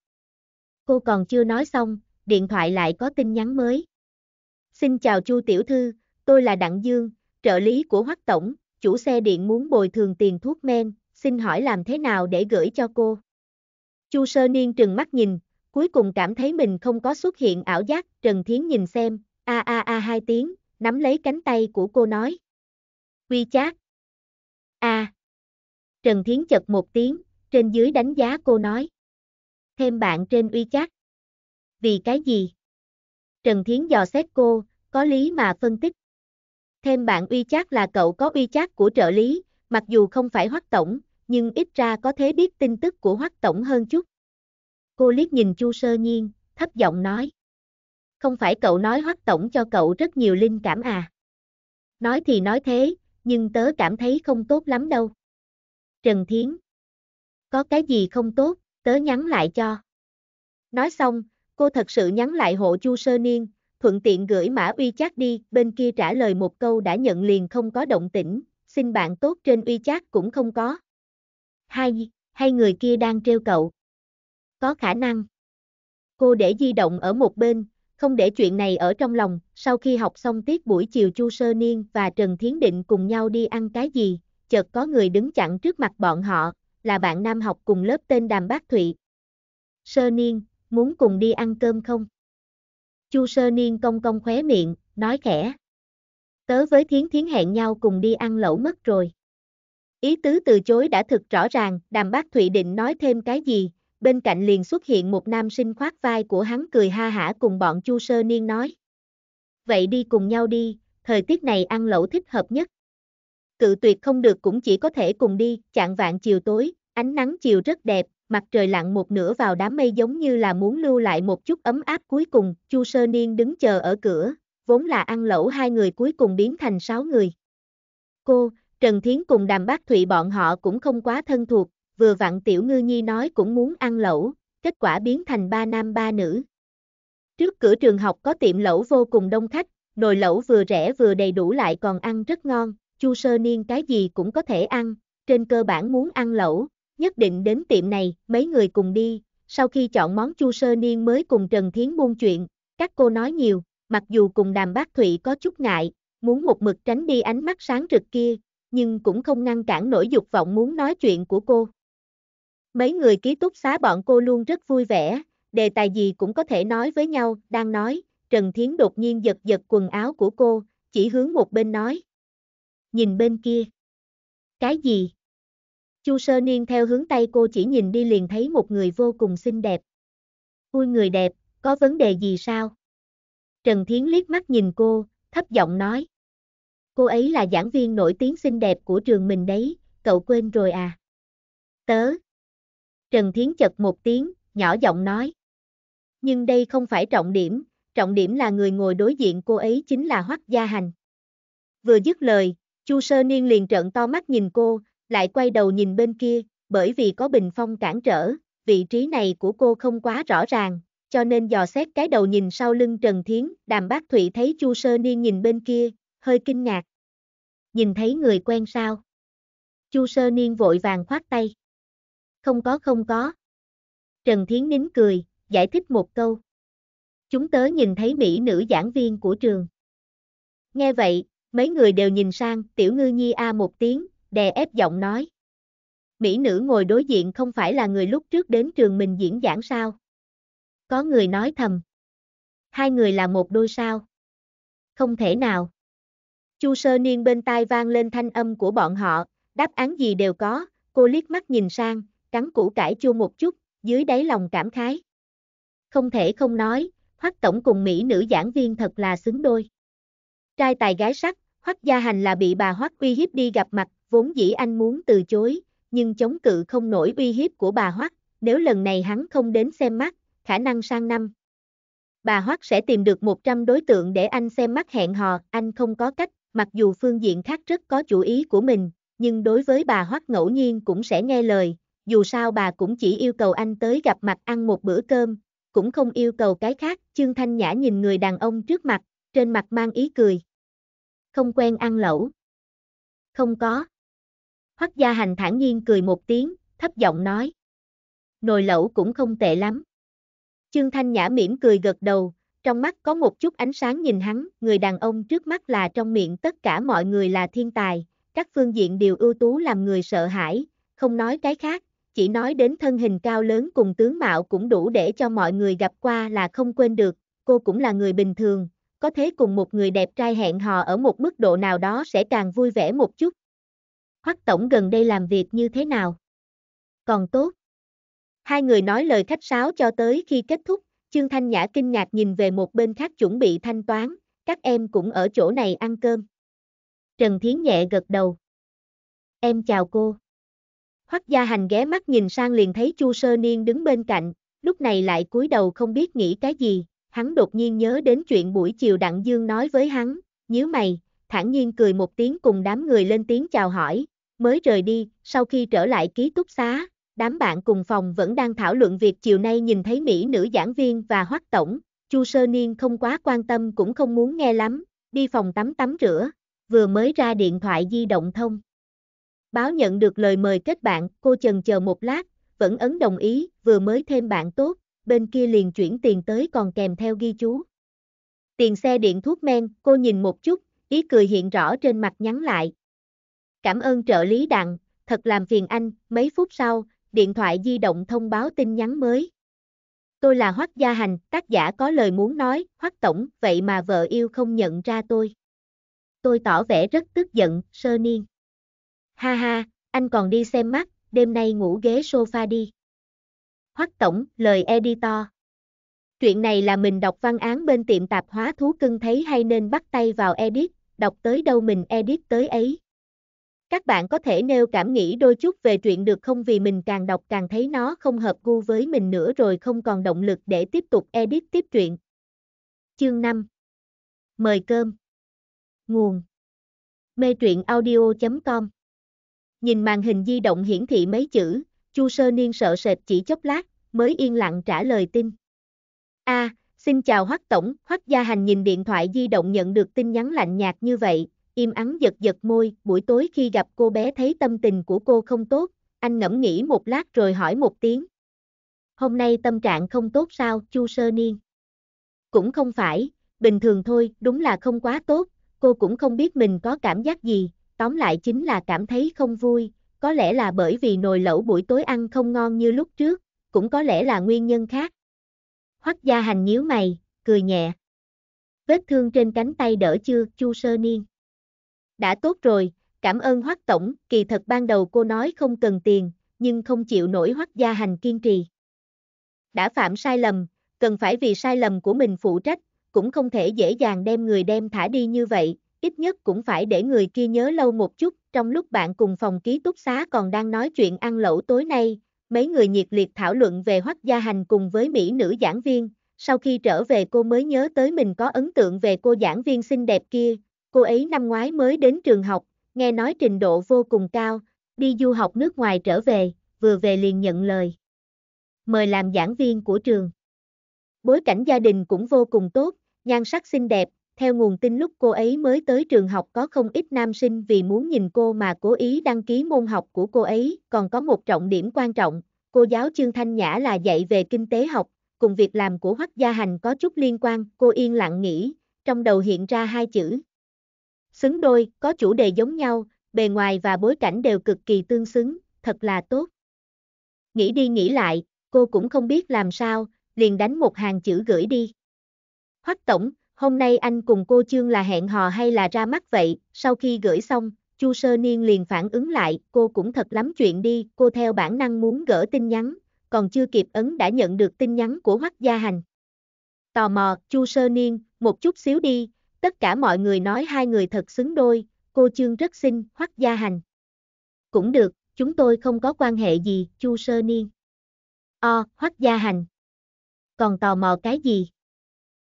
Cô còn chưa nói xong, điện thoại lại có tin nhắn mới. Xin chào Chu Tiểu Thư, tôi là Đặng Dương, trợ lý của Hoắc Tổng, chủ xe điện muốn bồi thường tiền thuốc men, xin hỏi làm thế nào để gửi cho cô? Chu Sơ Niên trừng mắt nhìn, cuối cùng cảm thấy mình không có xuất hiện ảo giác, Trần Thiến nhìn xem, a a a hai tiếng, nắm lấy cánh tay của cô nói. Quy chát. A. Trần Thiến chật một tiếng, trên dưới đánh giá cô nói. Thêm bạn trên uy chát. Vì cái gì? Trần Thiến dò xét cô, có lý mà phân tích. Thêm bạn uy chát là cậu có uy chát của trợ lý, mặc dù không phải hoắc tổng, nhưng ít ra có thế biết tin tức của hoắc tổng hơn chút. Cô liếc nhìn Chu Sơ Nhiên, thấp giọng nói. Không phải cậu nói hoắc tổng cho cậu rất nhiều linh cảm à? Nói thì nói thế, nhưng tớ cảm thấy không tốt lắm đâu. Trần Thiến. Có cái gì không tốt, tớ nhắn lại cho. Nói xong, cô thật sự nhắn lại hộ Chu Sơ Niên, thuận tiện gửi mã uy chát đi, bên kia trả lời một câu đã nhận liền không có động tĩnh, xin bạn tốt trên uy chát cũng không có. Hai, hay người kia đang trêu cậu có khả năng. Cô để di động ở một bên, không để chuyện này ở trong lòng, sau khi học xong tiết buổi chiều Chu Sơ Niên và Trần Thiến Định cùng nhau đi ăn cái gì, chợt có người đứng chặn trước mặt bọn họ, là bạn nam học cùng lớp tên Đàm Bác Thụy. Sơ Niên, muốn cùng đi ăn cơm không? Chu Sơ Niên cong cong khóe miệng, nói khẽ. Tớ với Thiến Thiến hẹn nhau cùng đi ăn lẩu mất rồi. Ý tứ từ chối đã thực rõ ràng, Đàm Bác Thụy định nói thêm cái gì, bên cạnh liền xuất hiện một nam sinh khoác vai của hắn cười ha hả cùng bọn Chu Sơ Niên nói. Vậy đi cùng nhau đi, thời tiết này ăn lẩu thích hợp nhất. Cự tuyệt không được cũng chỉ có thể cùng đi, chạng vạn chiều tối, ánh nắng chiều rất đẹp, mặt trời lặn một nửa vào đám mây giống như là muốn lưu lại một chút ấm áp cuối cùng, Chu Sơ Niên đứng chờ ở cửa, vốn là ăn lẩu hai người cuối cùng biến thành sáu người. Cô, Trần Thiến cùng đàm bác Thụy bọn họ cũng không quá thân thuộc, vừa vặn tiểu ngư nhi nói cũng muốn ăn lẩu, kết quả biến thành ba nam ba nữ. Trước cửa trường học có tiệm lẩu vô cùng đông khách, nồi lẩu vừa rẻ vừa đầy đủ lại còn ăn rất ngon, chu sơ niên cái gì cũng có thể ăn, trên cơ bản muốn ăn lẩu, nhất định đến tiệm này, mấy người cùng đi, sau khi chọn món chu sơ niên mới cùng Trần Thiến buôn chuyện, các cô nói nhiều, mặc dù cùng đàm bác Thụy có chút ngại, muốn một mực tránh đi ánh mắt sáng rực kia, nhưng cũng không ngăn cản nỗi dục vọng muốn nói chuyện của cô. Mấy người ký túc xá bọn cô luôn rất vui vẻ, đề tài gì cũng có thể nói với nhau, đang nói, Trần Thiến đột nhiên giật giật quần áo của cô, chỉ hướng một bên nói. Nhìn bên kia. Cái gì? Chu Sơ Niên theo hướng tay cô chỉ nhìn đi liền thấy một người vô cùng xinh đẹp. Ui người đẹp, có vấn đề gì sao? Trần Thiến liếc mắt nhìn cô, thấp giọng nói. Cô ấy là giảng viên nổi tiếng xinh đẹp của trường mình đấy, cậu quên rồi à? Tớ, Trần Thiến chật một tiếng, nhỏ giọng nói. Nhưng đây không phải trọng điểm, trọng điểm là người ngồi đối diện cô ấy chính là Hoắc Gia Hành. Vừa dứt lời, Chu Sơ Niên liền trợn to mắt nhìn cô, lại quay đầu nhìn bên kia, bởi vì có bình phong cản trở, vị trí này của cô không quá rõ ràng, cho nên dò xét cái đầu nhìn sau lưng Trần Thiến, đàm bác Thụy thấy Chu Sơ Niên nhìn bên kia, hơi kinh ngạc. Nhìn thấy người quen sao? Chu Sơ Niên vội vàng khoát tay không có không có. Trần Thiến nín cười, giải thích một câu. Chúng tớ nhìn thấy mỹ nữ giảng viên của trường. Nghe vậy, mấy người đều nhìn sang, tiểu ngư nhi a một tiếng, đè ép giọng nói. Mỹ nữ ngồi đối diện không phải là người lúc trước đến trường mình diễn giảng sao? Có người nói thầm. Hai người là một đôi sao? Không thể nào. Chu sơ niên bên tai vang lên thanh âm của bọn họ, đáp án gì đều có, cô liếc mắt nhìn sang, cắn củ cải chua một chút, dưới đáy lòng cảm khái. Không thể không nói, Hoắc tổng cùng mỹ nữ giảng viên thật là xứng đôi. Trai tài gái sắc, Hoắc Gia Hành là bị bà Hoắc uy hiếp đi gặp mặt, vốn dĩ anh muốn từ chối, nhưng chống cự không nổi uy hiếp của bà Hoắc, nếu lần này hắn không đến xem mắt, khả năng sang năm. Bà Hoắc sẽ tìm được 100 đối tượng để anh xem mắt hẹn hò, anh không có cách, mặc dù phương diện khác rất có chủ ý của mình, nhưng đối với bà Hoắc ngẫu nhiên cũng sẽ nghe lời, dù sao bà cũng chỉ yêu cầu anh tới gặp mặt ăn một bữa cơm, cũng không yêu cầu cái khác, Trương Thanh Nhã nhìn người đàn ông trước mặt, trên mặt mang ý cười. Không quen ăn lẩu. Không có. Hoắc Gia Hành thản nhiên cười một tiếng, thấp giọng nói. Nồi lẩu cũng không tệ lắm. Trương Thanh Nhã mỉm cười gật đầu, trong mắt có một chút ánh sáng nhìn hắn, người đàn ông trước mắt là trong miệng tất cả mọi người là thiên tài, các phương diện đều ưu tú làm người sợ hãi, không nói cái khác, chỉ nói đến thân hình cao lớn cùng tướng mạo cũng đủ để cho mọi người gặp qua là không quên được, cô cũng là người bình thường, có thế cùng một người đẹp trai hẹn hò ở một mức độ nào đó sẽ càng vui vẻ một chút. Hoắc Tổng gần đây làm việc như thế nào? Còn tốt. Hai người nói lời khách sáo cho tới khi kết thúc, Trương Thanh Nhã kinh ngạc nhìn về một bên khác chuẩn bị thanh toán, các em cũng ở chỗ này ăn cơm. Trần Thiến nhẹ gật đầu. Em chào cô. Hoắc Gia Hành ghé mắt nhìn sang liền thấy Chu Sơ Niên đứng bên cạnh, lúc này lại cúi đầu không biết nghĩ cái gì, hắn đột nhiên nhớ đến chuyện buổi chiều Đặng Dương nói với hắn, nhíu mày, thản nhiên cười một tiếng cùng đám người lên tiếng chào hỏi, mới rời đi, sau khi trở lại ký túc xá, đám bạn cùng phòng vẫn đang thảo luận việc chiều nay nhìn thấy Mỹ nữ giảng viên và Hoắc Tổng, Chu Sơ Niên không quá quan tâm cũng không muốn nghe lắm, đi phòng tắm tắm rửa, vừa mới ra điện thoại di động thông. Báo nhận được lời mời kết bạn, cô chần chờ một lát, vẫn ấn đồng ý, vừa mới thêm bạn tốt, bên kia liền chuyển tiền tới còn kèm theo ghi chú. Tiền xe điện thuốc men, cô nhìn một chút, ý cười hiện rõ trên mặt nhắn lại. Cảm ơn trợ lý đặng, thật làm phiền anh, mấy phút sau, điện thoại di động thông báo tin nhắn mới. Tôi là Hoắc Gia Hành, tác giả có lời muốn nói, Hoắc Tổng, vậy mà vợ yêu không nhận ra tôi. Tôi tỏ vẻ rất tức giận, sơ niên ha ha, anh còn đi xem mắt, đêm nay ngủ ghế sofa đi. Hoắc Tổng, lời editor. Chuyện này là mình đọc văn án bên tiệm tạp hóa thú cưng thấy hay nên bắt tay vào edit, đọc tới đâu mình edit tới ấy. Các bạn có thể nêu cảm nghĩ đôi chút về chuyện được không vì mình càng đọc càng thấy nó không hợp gu với mình nữa rồi không còn động lực để tiếp tục edit tiếp chuyện. Chương 5 Mời cơm Nguồn Mê truyện audio.com nhìn màn hình di động hiển thị mấy chữ, Chu Sơ Niên sợ sệt chỉ chốc lát, mới yên lặng trả lời tin. A, à, xin chào Hoắc tổng, Hoắc Gia Hành nhìn điện thoại di động nhận được tin nhắn lạnh nhạt như vậy, im ắng giật giật môi, buổi tối khi gặp cô bé thấy tâm tình của cô không tốt, anh ngẫm nghĩ một lát rồi hỏi một tiếng. Hôm nay tâm trạng không tốt sao, Chu Sơ Niên? Cũng không phải, bình thường thôi, đúng là không quá tốt, cô cũng không biết mình có cảm giác gì, tóm lại chính là cảm thấy không vui, có lẽ là bởi vì nồi lẩu buổi tối ăn không ngon như lúc trước, cũng có lẽ là nguyên nhân khác. Hoắc gia hành nhíu mày, cười nhẹ. Vết thương trên cánh tay đỡ chưa, Chu Sơ Niên. Đã tốt rồi, cảm ơn Hoắc tổng, kỳ thật ban đầu cô nói không cần tiền, nhưng không chịu nổi Hoắc gia hành kiên trì. Đã phạm sai lầm, cần phải vì sai lầm của mình phụ trách, cũng không thể dễ dàng đem người đem thả đi như vậy, ít nhất cũng phải để người kia nhớ lâu một chút, trong lúc bạn cùng phòng ký túc xá còn đang nói chuyện ăn lẩu tối nay, mấy người nhiệt liệt thảo luận về Hoắc Gia Hành cùng với mỹ nữ giảng viên, sau khi trở về cô mới nhớ tới mình có ấn tượng về cô giảng viên xinh đẹp kia, cô ấy năm ngoái mới đến trường học, nghe nói trình độ vô cùng cao, đi du học nước ngoài trở về, vừa về liền nhận lời. Mời làm giảng viên của trường. Bối cảnh gia đình cũng vô cùng tốt, nhan sắc xinh đẹp, theo nguồn tin lúc cô ấy mới tới trường học có không ít nam sinh vì muốn nhìn cô mà cố ý đăng ký môn học của cô ấy, còn có một trọng điểm quan trọng, cô giáo Trương Thanh Nhã là dạy về kinh tế học, cùng việc làm của Hoắc Gia Hành có chút liên quan, cô yên lặng nghĩ, trong đầu hiện ra hai chữ. Xứng đôi, có chủ đề giống nhau, bề ngoài và bối cảnh đều cực kỳ tương xứng, thật là tốt. Nghĩ đi nghĩ lại, cô cũng không biết làm sao, liền đánh một hàng chữ gửi đi. Hoắc Tổng, Hôm nay anh cùng cô chương là hẹn hò hay là ra mắt vậy, sau khi gửi xong, Chu Sơ Niên liền phản ứng lại, cô cũng thật lắm chuyện đi, cô theo bản năng muốn gỡ tin nhắn, còn chưa kịp ấn đã nhận được tin nhắn của Hoắc Gia Hành. Tò mò, Chu Sơ Niên, một chút xíu đi, tất cả mọi người nói hai người thật xứng đôi, cô chương rất xinh, Hoắc Gia Hành. Cũng được, chúng tôi không có quan hệ gì, Chu Sơ Niên. O, Hoắc Gia Hành. Còn tò mò cái gì?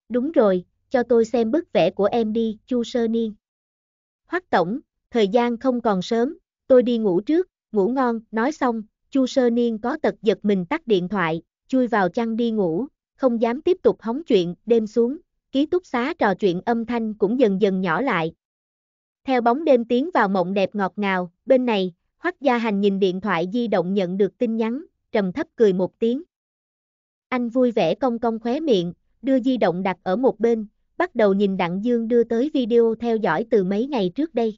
Đúng rồi, cho tôi xem bức vẽ của em đi, Chu Sơ Niên. Hoắc Tổng, thời gian không còn sớm, tôi đi ngủ trước, ngủ ngon, nói xong, Chu Sơ Niên có tật giật mình tắt điện thoại, chui vào chăn đi ngủ, không dám tiếp tục hóng chuyện, đêm xuống, ký túc xá trò chuyện âm thanh cũng dần dần nhỏ lại. Theo bóng đêm tiến vào mộng đẹp ngọt ngào, bên này, Hoắc Gia Hành nhìn điện thoại di động nhận được tin nhắn, trầm thấp cười một tiếng. Anh vui vẻ cong cong khóe miệng, đưa di động đặt ở một bên, bắt đầu nhìn Đặng Dương đưa tới video theo dõi từ mấy ngày trước đây.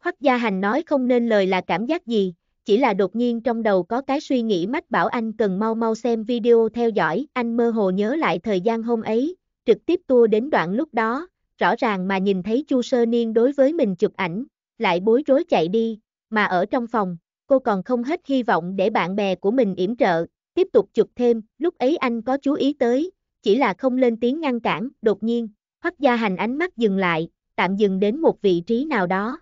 Hoắc Gia Hành nói không nên lời là cảm giác gì, chỉ là đột nhiên trong đầu có cái suy nghĩ mách bảo anh cần mau mau xem video theo dõi, anh mơ hồ nhớ lại thời gian hôm ấy, trực tiếp tua đến đoạn lúc đó, rõ ràng mà nhìn thấy Chu Sơ Niên đối với mình chụp ảnh, lại bối rối chạy đi, mà ở trong phòng, cô còn không hết hy vọng để bạn bè của mình yểm trợ, tiếp tục chụp thêm, lúc ấy anh có chú ý tới, chỉ là không lên tiếng ngăn cản, đột nhiên, hoắc gia hành ánh mắt dừng lại, tạm dừng đến một vị trí nào đó.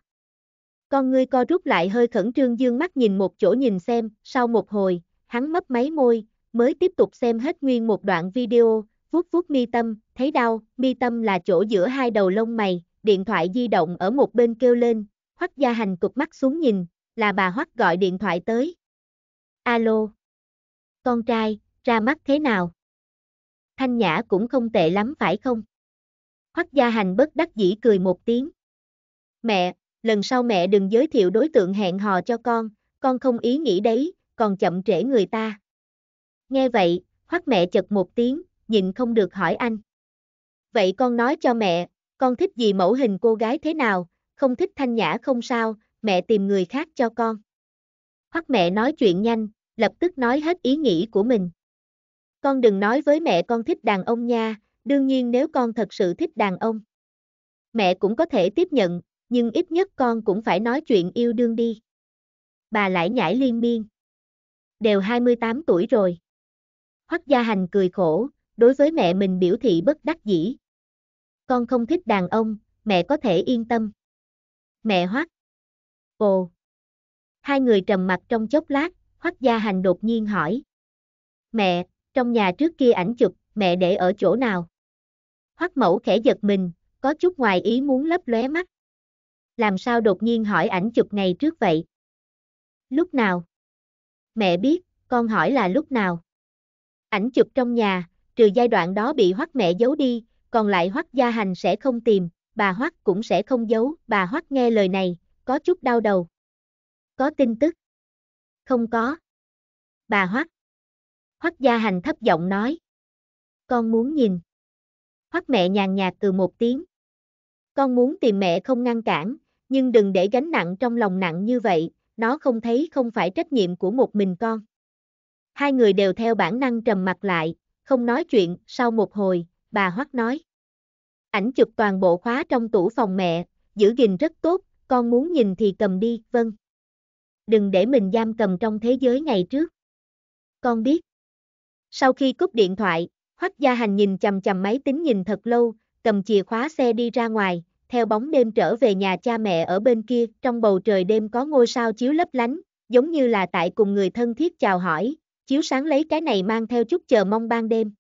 Con ngươi co rút lại hơi khẩn trương dương mắt nhìn một chỗ nhìn xem, sau một hồi, hắn mấp máy môi, mới tiếp tục xem hết nguyên một đoạn video, vuốt vuốt mi tâm, thấy đau, mi tâm là chỗ giữa hai đầu lông mày, điện thoại di động ở một bên kêu lên, hoắc gia hành cục mắt xuống nhìn, là bà hoắc gọi điện thoại tới. Alo. Con trai, ra mắt thế nào? thanh nhã cũng không tệ lắm phải không? Hoắc gia hành bất đắc dĩ cười một tiếng. Mẹ, lần sau mẹ đừng giới thiệu đối tượng hẹn hò cho con, con không ý nghĩ đấy, còn chậm trễ người ta. Nghe vậy, Hoắc mẹ chật một tiếng, nhịn không được hỏi anh. Vậy con nói cho mẹ, con thích gì mẫu hình cô gái thế nào, không thích thanh nhã không sao, mẹ tìm người khác cho con. Hoắc mẹ nói chuyện nhanh, lập tức nói hết ý nghĩ của mình. Con đừng nói với mẹ con thích đàn ông nha, đương nhiên nếu con thật sự thích đàn ông. Mẹ cũng có thể tiếp nhận, nhưng ít nhất con cũng phải nói chuyện yêu đương đi. Bà lại nhảy liên miên. Đều 28 tuổi rồi. Hoắc Gia Hành cười khổ, đối với mẹ mình biểu thị bất đắc dĩ. Con không thích đàn ông, mẹ có thể yên tâm. Mẹ Hoắc. Ồ. Hai người trầm mặt trong chốc lát, Hoắc Gia Hành đột nhiên hỏi. Mẹ, trong nhà trước kia ảnh chụp, mẹ để ở chỗ nào? Hoắc mẫu khẽ giật mình, có chút ngoài ý muốn lấp lóe mắt. Làm sao đột nhiên hỏi ảnh chụp ngày trước vậy? Lúc nào? Mẹ biết, con hỏi là lúc nào? Ảnh chụp trong nhà, trừ giai đoạn đó bị Hoắc mẹ giấu đi, còn lại Hoắc gia hành sẽ không tìm, bà Hoắc cũng sẽ không giấu, bà Hoắc nghe lời này, có chút đau đầu. Có tin tức? Không có. Bà Hoắc. Hoắc Gia Hành thấp giọng nói. Con muốn nhìn. Hoắc mẹ nhàn nhạt từ một tiếng. Con muốn tìm mẹ không ngăn cản, nhưng đừng để gánh nặng trong lòng nặng như vậy, nó không thấy không phải trách nhiệm của một mình con. Hai người đều theo bản năng trầm mặt lại, không nói chuyện, sau một hồi, bà Hoắc nói. Ảnh chụp toàn bộ khóa trong tủ phòng mẹ, giữ gìn rất tốt, con muốn nhìn thì cầm đi, vâng. Đừng để mình giam cầm trong thế giới ngày trước. Con biết. Sau khi cúp điện thoại, Hoắc Gia Hành nhìn chầm chầm máy tính nhìn thật lâu, cầm chìa khóa xe đi ra ngoài, theo bóng đêm trở về nhà cha mẹ ở bên kia, trong bầu trời đêm có ngôi sao chiếu lấp lánh, giống như là tại cùng người thân thiết chào hỏi, chiếu sáng lấy cái này mang theo chút chờ mong ban đêm.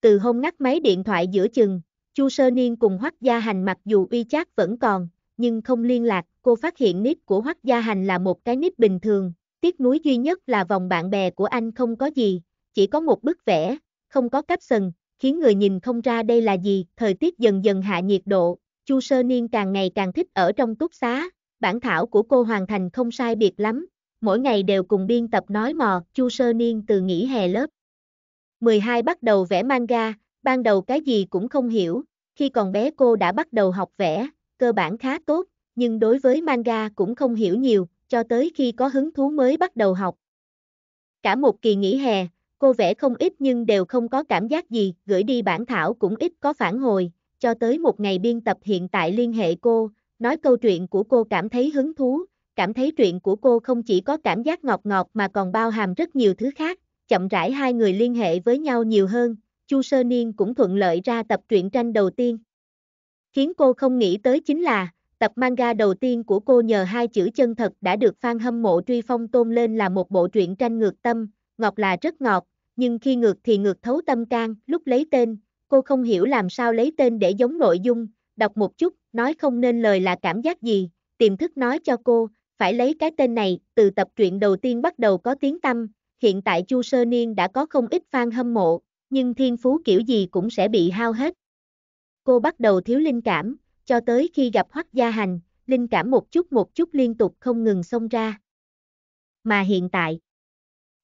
Từ hôm ngắt máy điện thoại giữa chừng, Chu Sơ Niên cùng Hoắc Gia Hành mặc dù uy chát vẫn còn, nhưng không liên lạc, cô phát hiện nick của Hoắc Gia Hành là một cái nick bình thường, tiếc nuối duy nhất là vòng bạn bè của anh không có gì, chỉ có một bức vẽ, không có cáp sần, khiến người nhìn không ra đây là gì, thời tiết dần dần hạ nhiệt độ, Chu Sơ Niên càng ngày càng thích ở trong túc xá, bản thảo của cô hoàn thành không sai biệt lắm, mỗi ngày đều cùng biên tập nói mò, Chu Sơ Niên từ nghỉ hè lớp. 12 bắt đầu vẽ manga, ban đầu cái gì cũng không hiểu, khi còn bé cô đã bắt đầu học vẽ, cơ bản khá tốt, nhưng đối với manga cũng không hiểu nhiều, cho tới khi có hứng thú mới bắt đầu học. Cả một kỳ nghỉ hè, Cô vẽ không ít nhưng đều không có cảm giác gì, gửi đi bản thảo cũng ít có phản hồi, cho tới một ngày biên tập hiện tại liên hệ cô, nói câu chuyện của cô cảm thấy hứng thú, cảm thấy chuyện của cô không chỉ có cảm giác ngọt ngọt mà còn bao hàm rất nhiều thứ khác, chậm rãi hai người liên hệ với nhau nhiều hơn, Chu Sơ Niên cũng thuận lợi ra tập truyện tranh đầu tiên. Khiến cô không nghĩ tới chính là, tập manga đầu tiên của cô nhờ hai chữ chân thật đã được fan hâm mộ truy phong tôn lên là một bộ truyện tranh ngược tâm, ngọt là rất ngọt, nhưng khi ngược thì ngược thấu tâm can, lúc lấy tên, cô không hiểu làm sao lấy tên để giống nội dung, đọc một chút, nói không nên lời là cảm giác gì, tiềm thức nói cho cô, phải lấy cái tên này, từ tập truyện đầu tiên bắt đầu có tiếng tâm, hiện tại Chu Sơ Niên đã có không ít fan hâm mộ, nhưng thiên phú kiểu gì cũng sẽ bị hao hết. Cô bắt đầu thiếu linh cảm, cho tới khi gặp Hoắc Gia Hành, linh cảm một chút một chút liên tục không ngừng xông ra. Mà hiện tại,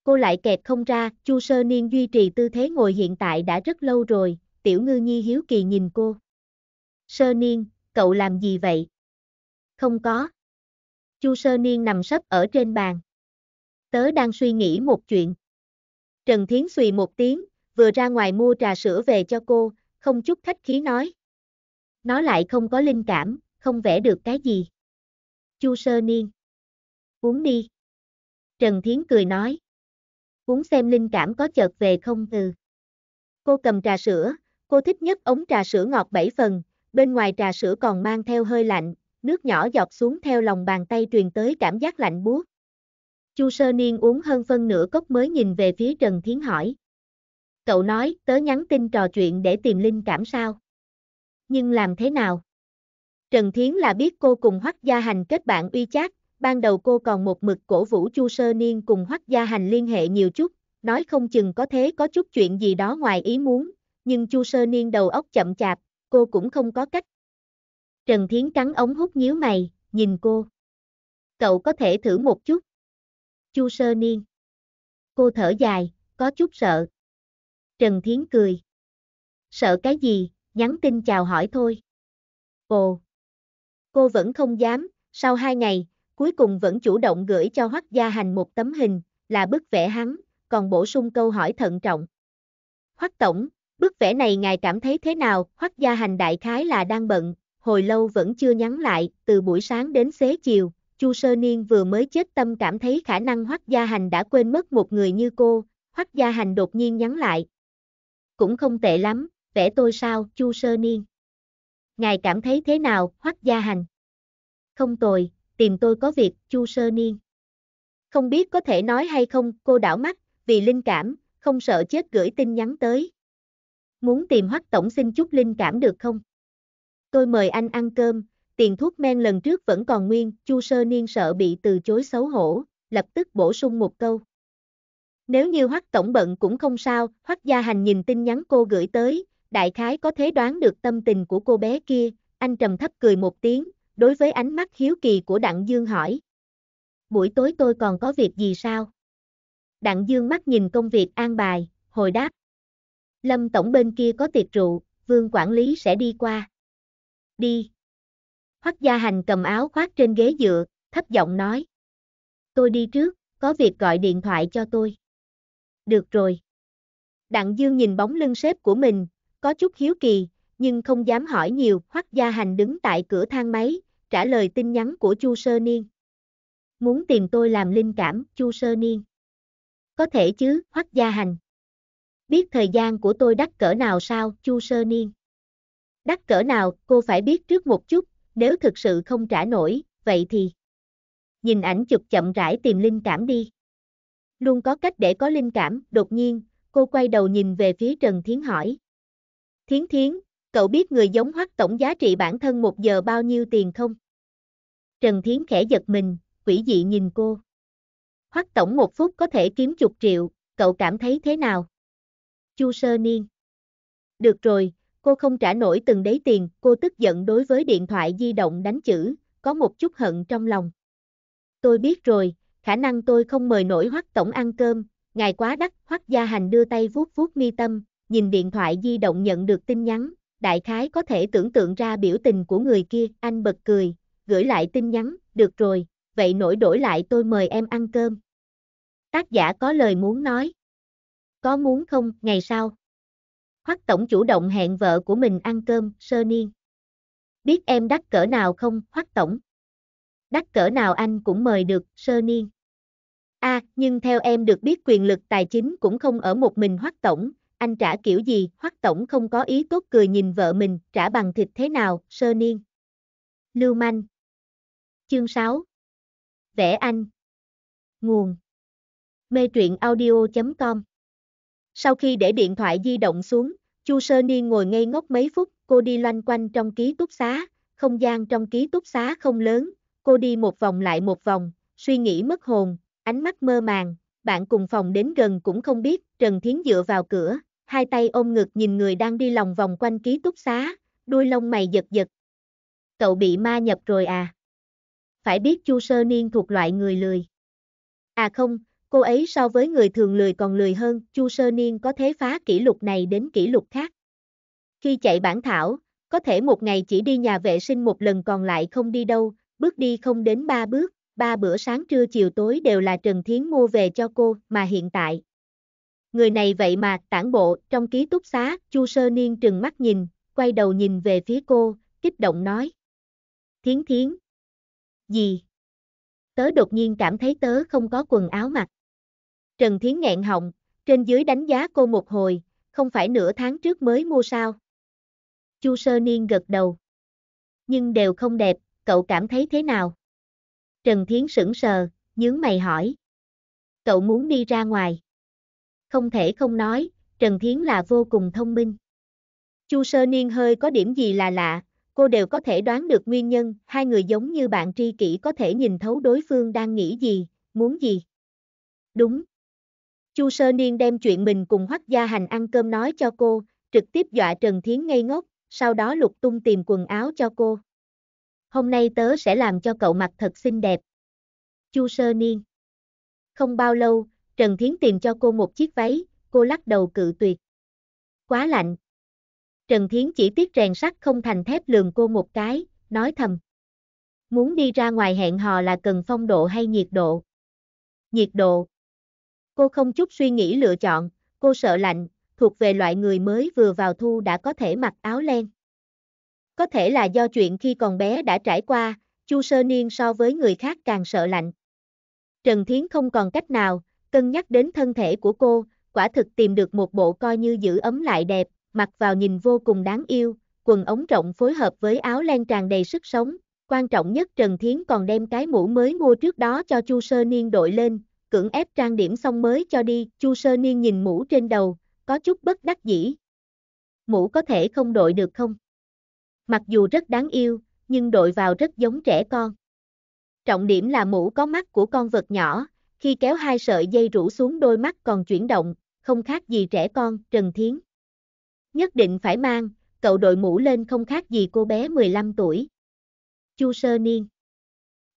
cô lại kẹt không ra, Chu Sơ Niên duy trì tư thế ngồi hiện tại đã rất lâu rồi, Tiểu Ngư Nhi hiếu kỳ nhìn cô. Sơ Niên, cậu làm gì vậy? Không có. Chu Sơ Niên nằm sấp ở trên bàn. Tớ đang suy nghĩ một chuyện. Trần Thiến xùy một tiếng, vừa ra ngoài mua trà sữa về cho cô, không chút khách khí nói. Nó lại không có linh cảm, không vẽ được cái gì. Chu Sơ Niên. Uống đi. Trần Thiến cười nói uống xem linh cảm có chợt về không từ Cô cầm trà sữa, cô thích nhất ống trà sữa ngọt 7 phần, bên ngoài trà sữa còn mang theo hơi lạnh, nước nhỏ giọt xuống theo lòng bàn tay truyền tới cảm giác lạnh buốt. Chu Sơ Niên uống hơn phân nửa cốc mới nhìn về phía Trần Thiến hỏi. Cậu nói, tớ nhắn tin trò chuyện để tìm linh cảm sao? Nhưng làm thế nào? Trần Thiến là biết cô cùng Hoắc Gia Hành kết bạn uy chát ban đầu cô còn một mực cổ vũ Chu Sơ Niên cùng Hoắc Gia Hành liên hệ nhiều chút, nói không chừng có thế có chút chuyện gì đó ngoài ý muốn, nhưng Chu Sơ Niên đầu óc chậm chạp, cô cũng không có cách. Trần Thiến cắn ống hút nhíu mày, nhìn cô. Cậu có thể thử một chút. Chu Sơ Niên. Cô thở dài, có chút sợ. Trần Thiến cười. Sợ cái gì, nhắn tin chào hỏi thôi. Ồ. Cô vẫn không dám, sau hai ngày, cuối cùng vẫn chủ động gửi cho Hoắc Gia Hành một tấm hình, là bức vẽ hắn, còn bổ sung câu hỏi thận trọng. Hoắc Tổng, bức vẽ này ngài cảm thấy thế nào? Hoắc Gia Hành đại khái là đang bận, hồi lâu vẫn chưa nhắn lại, từ buổi sáng đến xế chiều, Chu Sơ Niên vừa mới chết tâm cảm thấy khả năng Hoắc Gia Hành đã quên mất một người như cô, Hoắc Gia Hành đột nhiên nhắn lại. Cũng không tệ lắm, vẽ tôi sao, Chu Sơ Niên. Ngài cảm thấy thế nào, Hoắc Gia Hành? Không tồi, tìm tôi có việc, Chu Sơ Niên. Không biết có thể nói hay không, cô đảo mắt, vì linh cảm, không sợ chết gửi tin nhắn tới. Muốn tìm hoắc tổng xin chút linh cảm được không? Tôi mời anh ăn cơm, tiền thuốc men lần trước vẫn còn nguyên, Chu Sơ Niên sợ bị từ chối xấu hổ, lập tức bổ sung một câu. Nếu như hoắc tổng bận cũng không sao, hoắc gia hành nhìn tin nhắn cô gửi tới, đại khái có thể đoán được tâm tình của cô bé kia, anh trầm thấp cười một tiếng, đối với ánh mắt hiếu kỳ của Đặng Dương hỏi. Buổi tối tôi còn có việc gì sao? Đặng Dương mắt nhìn công việc an bài, hồi đáp. Lâm tổng bên kia có tiệc rượu, vương quản lý sẽ đi qua. Đi. Hoắc gia hành cầm áo khoác trên ghế dựa, thấp giọng nói. Tôi đi trước, có việc gọi điện thoại cho tôi. Được rồi. Đặng Dương nhìn bóng lưng sếp của mình, có chút hiếu kỳ, nhưng không dám hỏi nhiều. Hoắc gia hành đứng tại cửa thang máy, trả lời tin nhắn của Chu Sơ Niên. Muốn tìm tôi làm linh cảm, Chu Sơ Niên. Có thể chứ, Hoắc Gia Hành. Biết thời gian của tôi đắt cỡ nào sao, Chu Sơ Niên. Đắt cỡ nào, cô phải biết trước một chút, nếu thực sự không trả nổi, vậy thì... Nhìn ảnh chụp chậm rãi tìm linh cảm đi. Luôn có cách để có linh cảm, đột nhiên, cô quay đầu nhìn về phía Trần Thiến hỏi. Thiến Thiến, cậu biết người giống hoắc tổng giá trị bản thân một giờ bao nhiêu tiền không? Trần Thiến khẽ giật mình, quỷ dị nhìn cô. Hoắc tổng một phút có thể kiếm chục triệu, cậu cảm thấy thế nào? Chu sơ niên. Được rồi, cô không trả nổi từng đấy tiền, cô tức giận đối với điện thoại di động đánh chữ, có một chút hận trong lòng. Tôi biết rồi, khả năng tôi không mời nổi Hoắc tổng ăn cơm, ngài quá đắt, Hoắc gia hành đưa tay vuốt vuốt mi tâm, nhìn điện thoại di động nhận được tin nhắn, đại khái có thể tưởng tượng ra biểu tình của người kia, anh bật cười, gửi lại tin nhắn, được rồi, vậy nổi đổi lại tôi mời em ăn cơm. Tác giả có lời muốn nói. Có muốn không, ngày sau. Hoắc Tổng chủ động hẹn vợ của mình ăn cơm, sơ niên. Biết em đắt cỡ nào không, Hoắc Tổng? Đắt cỡ nào anh cũng mời được, sơ niên. a à, nhưng theo em được biết quyền lực tài chính cũng không ở một mình Hoắc Tổng, anh trả kiểu gì, Hoắc Tổng không có ý tốt cười nhìn vợ mình, trả bằng thịt thế nào, sơ niên. Lưu manh. Chương 6 Vẽ Anh Nguồn Mê truyện audio.com Sau khi để điện thoại di động xuống, Chu Sơ Niên ngồi ngây ngốc mấy phút, cô đi loanh quanh trong ký túc xá, không gian trong ký túc xá không lớn, cô đi một vòng lại một vòng, suy nghĩ mất hồn, ánh mắt mơ màng, bạn cùng phòng đến gần cũng không biết, Trần Thiến dựa vào cửa, hai tay ôm ngực nhìn người đang đi lòng vòng quanh ký túc xá, đuôi lông mày giật giật. Cậu bị ma nhập rồi à? phải biết Chu Sơ Niên thuộc loại người lười. À không, cô ấy so với người thường lười còn lười hơn, Chu Sơ Niên có thế phá kỷ lục này đến kỷ lục khác. Khi chạy bản thảo, có thể một ngày chỉ đi nhà vệ sinh một lần còn lại không đi đâu, bước đi không đến ba bước, ba bữa sáng trưa chiều tối đều là Trần Thiến mua về cho cô, mà hiện tại. Người này vậy mà, tản bộ, trong ký túc xá, Chu Sơ Niên trừng mắt nhìn, quay đầu nhìn về phía cô, kích động nói. Thiến Thiến, gì? Tớ đột nhiên cảm thấy tớ không có quần áo mặc. Trần Thiến nghẹn họng, trên dưới đánh giá cô một hồi, không phải nửa tháng trước mới mua sao. Chu Sơ Niên gật đầu. Nhưng đều không đẹp, cậu cảm thấy thế nào? Trần Thiến sững sờ, nhướng mày hỏi. Cậu muốn đi ra ngoài. Không thể không nói, Trần Thiến là vô cùng thông minh. Chu Sơ Niên hơi có điểm gì là lạ, cô đều có thể đoán được nguyên nhân, hai người giống như bạn tri kỷ có thể nhìn thấu đối phương đang nghĩ gì, muốn gì. Đúng. Chu Sơ Niên đem chuyện mình cùng Hoắc Gia Hành ăn cơm nói cho cô, trực tiếp dọa Trần Thiến ngây ngốc, sau đó lục tung tìm quần áo cho cô. Hôm nay tớ sẽ làm cho cậu mặc thật xinh đẹp. Chu Sơ Niên. Không bao lâu, Trần Thiến tìm cho cô một chiếc váy, cô lắc đầu cự tuyệt. Quá lạnh, Trần Thiến chỉ tiếc rèn sắt không thành thép lường cô một cái, nói thầm. Muốn đi ra ngoài hẹn hò là cần phong độ hay nhiệt độ? Nhiệt độ. Cô không chút suy nghĩ lựa chọn, cô sợ lạnh, thuộc về loại người mới vừa vào thu đã có thể mặc áo len. Có thể là do chuyện khi còn bé đã trải qua, Chu Sơ Niên so với người khác càng sợ lạnh. Trần Thiến không còn cách nào, cân nhắc đến thân thể của cô, quả thực tìm được một bộ coi như giữ ấm lại đẹp, mặc vào nhìn vô cùng đáng yêu, quần ống rộng phối hợp với áo len tràn đầy sức sống. Quan trọng nhất Trần Thiến còn đem cái mũ mới mua trước đó cho Chu Sơ Niên đội lên, cưỡng ép trang điểm xong mới cho đi. Chu Sơ Niên nhìn mũ trên đầu, có chút bất đắc dĩ. Mũ có thể không đội được không? Mặc dù rất đáng yêu, nhưng đội vào rất giống trẻ con. Trọng điểm là mũ có mắt của con vật nhỏ, khi kéo hai sợi dây rủ xuống đôi mắt còn chuyển động, không khác gì trẻ con, Trần Thiến nhất định phải mang, cậu đội mũ lên không khác gì cô bé 15 tuổi. Chu Sơ Niên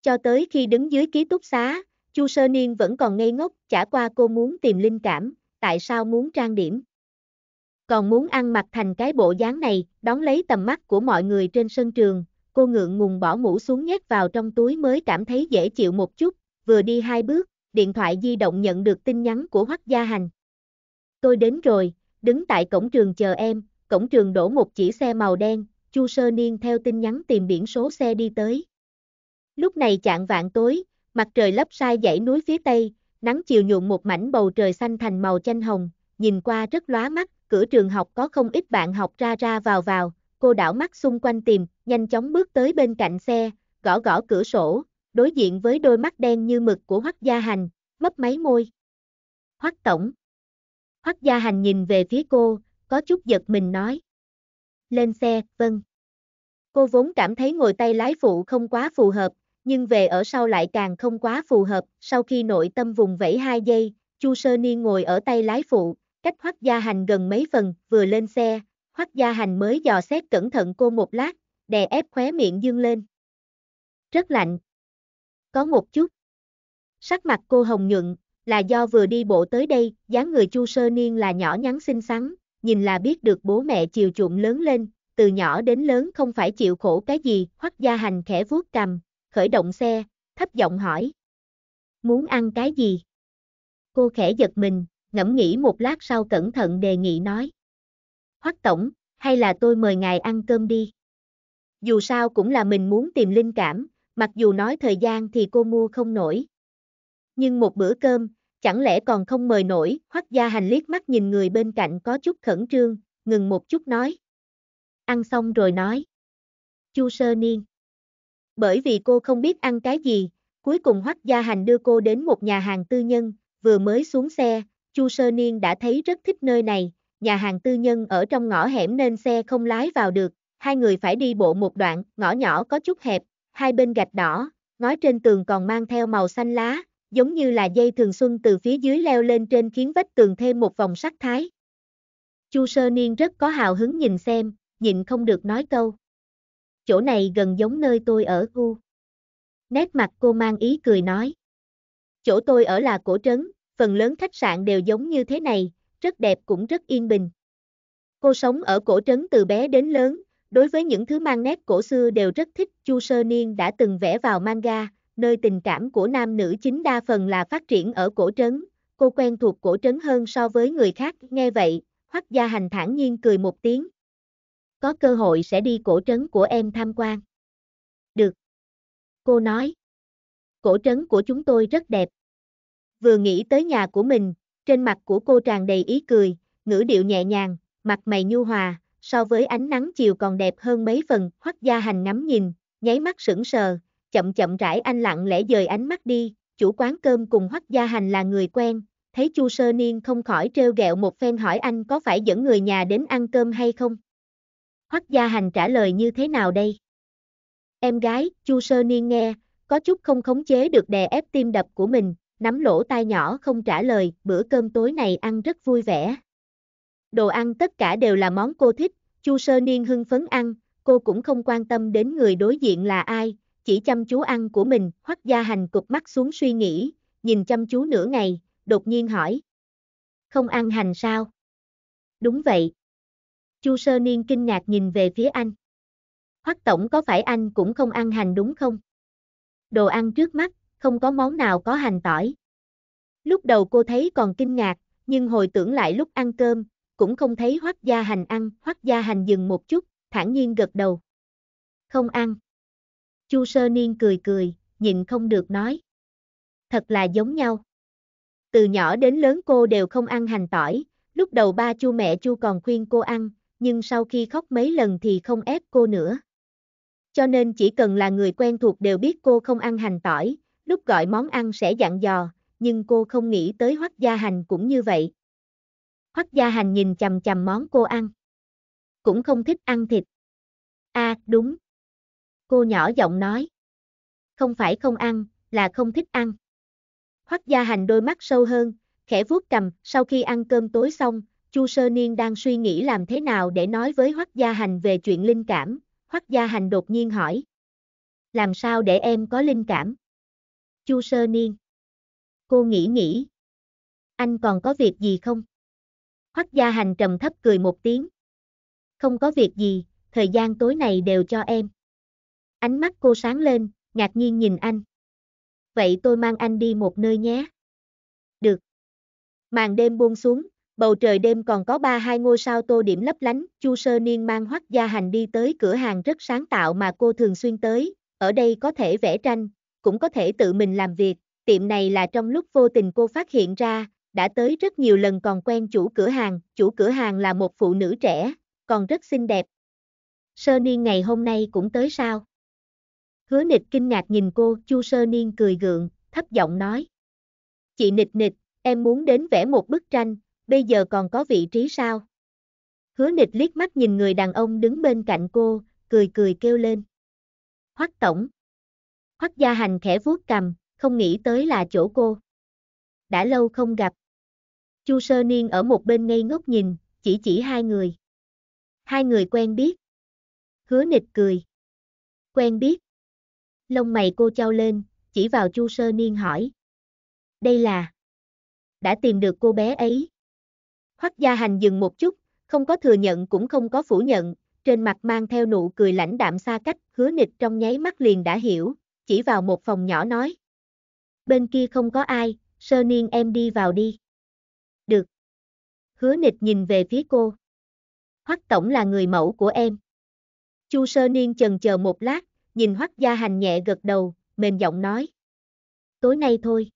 Cho tới khi đứng dưới ký túc xá, Chu Sơ Niên vẫn còn ngây ngốc, chả qua cô muốn tìm linh cảm, tại sao muốn trang điểm. Còn muốn ăn mặc thành cái bộ dáng này, đón lấy tầm mắt của mọi người trên sân trường, cô ngượng ngùng bỏ mũ xuống nhét vào trong túi mới cảm thấy dễ chịu một chút, vừa đi hai bước, điện thoại di động nhận được tin nhắn của Hoắc Gia Hành. Tôi đến rồi, đứng tại cổng trường chờ em, cổng trường đổ một chỉ xe màu đen, Chu Sơ Niên theo tin nhắn tìm biển số xe đi tới. Lúc này chạng vạn tối, mặt trời lấp sai dãy núi phía tây, nắng chiều nhuộm một mảnh bầu trời xanh thành màu chanh hồng, nhìn qua rất lóa mắt, cửa trường học có không ít bạn học ra ra vào vào, cô đảo mắt xung quanh tìm, nhanh chóng bước tới bên cạnh xe, gõ gõ cửa sổ, đối diện với đôi mắt đen như mực của Hoắc Gia Hành, mấp máy môi. Hoắc tổng. Hoắc Gia Hành nhìn về phía cô, có chút giật mình nói. Lên xe, vâng. Cô vốn cảm thấy ngồi tay lái phụ không quá phù hợp, nhưng về ở sau lại càng không quá phù hợp, sau khi nội tâm vùng vẫy 2 giây, Chu Sơ Ni ngồi ở tay lái phụ, cách Hoắc Gia Hành gần mấy phần, vừa lên xe, Hoắc Gia Hành mới dò xét cẩn thận cô một lát, đè ép khóe miệng dương lên. Rất lạnh. Có một chút. Sắc mặt cô hồng nhuận, là do vừa đi bộ tới đây, dáng người Chu Sơ Niên là nhỏ nhắn xinh xắn, nhìn là biết được bố mẹ chiều chuộng lớn lên, từ nhỏ đến lớn không phải chịu khổ cái gì, Hoắc Gia Hành khẽ vuốt cầm, khởi động xe, thấp giọng hỏi. Muốn ăn cái gì? Cô khẽ giật mình, ngẫm nghĩ một lát sau cẩn thận đề nghị nói. Hoắc Tổng, hay là tôi mời ngài ăn cơm đi? Dù sao cũng là mình muốn tìm linh cảm, mặc dù nói thời gian thì cô mua không nổi. Nhưng một bữa cơm, chẳng lẽ còn không mời nổi, hoắc gia hành liếc mắt nhìn người bên cạnh có chút khẩn trương, ngừng một chút nói. Ăn xong rồi nói. Chu sơ niên. Bởi vì cô không biết ăn cái gì, cuối cùng hoắc gia hành đưa cô đến một nhà hàng tư nhân, vừa mới xuống xe, Chu sơ niên đã thấy rất thích nơi này, nhà hàng tư nhân ở trong ngõ hẻm nên xe không lái vào được, hai người phải đi bộ một đoạn, ngõ nhỏ có chút hẹp, hai bên gạch đỏ, ngói trên tường còn mang theo màu xanh lá, giống như là dây thường xuân từ phía dưới leo lên trên khiến vách tường thêm một vòng sắc thái. Chu Sơ Niên rất có hào hứng nhìn xem, nhịn không được nói câu. Chỗ này gần giống nơi tôi ở khu. Nét mặt cô mang ý cười nói. Chỗ tôi ở là cổ trấn, phần lớn khách sạn đều giống như thế này, rất đẹp cũng rất yên bình. Cô sống ở cổ trấn từ bé đến lớn, đối với những thứ mang nét cổ xưa đều rất thích. Chu Sơ Niên đã từng vẽ vào manga, nơi tình cảm của nam nữ chính đa phần là phát triển ở cổ trấn, cô quen thuộc cổ trấn hơn so với người khác, nghe vậy, Hoắc Gia Hành thản nhiên cười một tiếng. Có cơ hội sẽ đi cổ trấn của em tham quan. Được. Cô nói. Cổ trấn của chúng tôi rất đẹp. Vừa nghĩ tới nhà của mình, trên mặt của cô tràn đầy ý cười, ngữ điệu nhẹ nhàng, mặt mày nhu hòa, so với ánh nắng chiều còn đẹp hơn mấy phần, Hoắc Gia Hành ngắm nhìn, nháy mắt sững sờ, chậm chậm rãi anh lặng lẽ dời ánh mắt đi, chủ quán cơm cùng Hoắc Gia Hành là người quen, thấy Chu Sơ Niên không khỏi trêu ghẹo một phen hỏi anh có phải dẫn người nhà đến ăn cơm hay không. Hoắc Gia Hành trả lời như thế nào đây? Em gái, Chu Sơ Niên nghe, có chút không khống chế được đè ép tim đập của mình, nắm lỗ tai nhỏ không trả lời, bữa cơm tối này ăn rất vui vẻ. Đồ ăn tất cả đều là món cô thích, Chu Sơ Niên hưng phấn ăn, cô cũng không quan tâm đến người đối diện là ai, chỉ chăm chú ăn của mình, hoắc gia hành cục mắt xuống suy nghĩ, nhìn chăm chú nửa ngày, đột nhiên hỏi. Không ăn hành sao? Đúng vậy. Chu sơ niên kinh ngạc nhìn về phía anh. Hoắc tổng có phải anh cũng không ăn hành đúng không? Đồ ăn trước mắt, không có món nào có hành tỏi. Lúc đầu cô thấy còn kinh ngạc, nhưng hồi tưởng lại lúc ăn cơm, cũng không thấy Hoắc gia hành ăn, Hoắc gia hành dừng một chút, thản nhiên gật đầu. Không ăn. Chu Sơ Niên cười cười, nhịn không được nói. Thật là giống nhau. Từ nhỏ đến lớn cô đều không ăn hành tỏi, lúc đầu ba chu mẹ chu còn khuyên cô ăn, nhưng sau khi khóc mấy lần thì không ép cô nữa. Cho nên chỉ cần là người quen thuộc đều biết cô không ăn hành tỏi, lúc gọi món ăn sẽ dặn dò, nhưng cô không nghĩ tới hoắc gia hành cũng như vậy. Hoắc gia hành nhìn chằm chằm món cô ăn. Cũng không thích ăn thịt. a à, đúng, Cô nhỏ giọng nói. Không phải không ăn, là không thích ăn. Hoắc gia hành đôi mắt sâu hơn, khẽ vuốt cầm, sau khi ăn cơm tối xong, Chu Sơ Niên đang suy nghĩ làm thế nào để nói với Hoắc gia hành về chuyện linh cảm, Hoắc gia hành đột nhiên hỏi. Làm sao để em có linh cảm? Chu Sơ Niên. Cô nghĩ nghĩ. Anh còn có việc gì không? Hoắc gia hành trầm thấp cười một tiếng. Không có việc gì, thời gian tối này đều cho em. Ánh mắt cô sáng lên, ngạc nhiên nhìn anh. Vậy tôi mang anh đi một nơi nhé. Được. Màn đêm buông xuống, bầu trời đêm còn có ba hai ngôi sao tô điểm lấp lánh, Chu Sơ Niên mang Hoắc Gia Hành đi tới cửa hàng rất sáng tạo mà cô thường xuyên tới, ở đây có thể vẽ tranh, cũng có thể tự mình làm việc, tiệm này là trong lúc vô tình cô phát hiện ra, đã tới rất nhiều lần còn quen chủ cửa hàng, chủ cửa hàng là một phụ nữ trẻ, còn rất xinh đẹp. Sơ Niên ngày hôm nay cũng tới sao? Hứa nịch kinh ngạc nhìn cô, Chu Sơ Niên cười gượng, thấp giọng nói. Chị nịch nịch, em muốn đến vẽ một bức tranh, bây giờ còn có vị trí sao? Hứa nịch liếc mắt nhìn người đàn ông đứng bên cạnh cô, cười cười kêu lên. Hoắc tổng. Hoắc gia hành khẽ vuốt cầm, không nghĩ tới là chỗ cô. Đã lâu không gặp. Chu sơ niên ở một bên ngây ngốc nhìn, chỉ chỉ hai người. Hai người quen biết. Hứa nịch cười. Quen biết. Lông mày cô trao lên, chỉ vào Chu Sơ Niên hỏi. Đây là... Đã tìm được cô bé ấy. Hoắc Gia Hành dừng một chút, không có thừa nhận cũng không có phủ nhận, trên mặt mang theo nụ cười lãnh đạm xa cách, hứa nịch trong nháy mắt liền đã hiểu, chỉ vào một phòng nhỏ nói. Bên kia không có ai, Sơ Niên em đi vào đi. Được. Hứa nịch nhìn về phía cô. Hoắc Tổng là người mẫu của em. Chu Sơ Niên chần chờ một lát, nhìn Hoắc Gia Hành nhẹ gật đầu, mềm giọng nói. Tối nay thôi.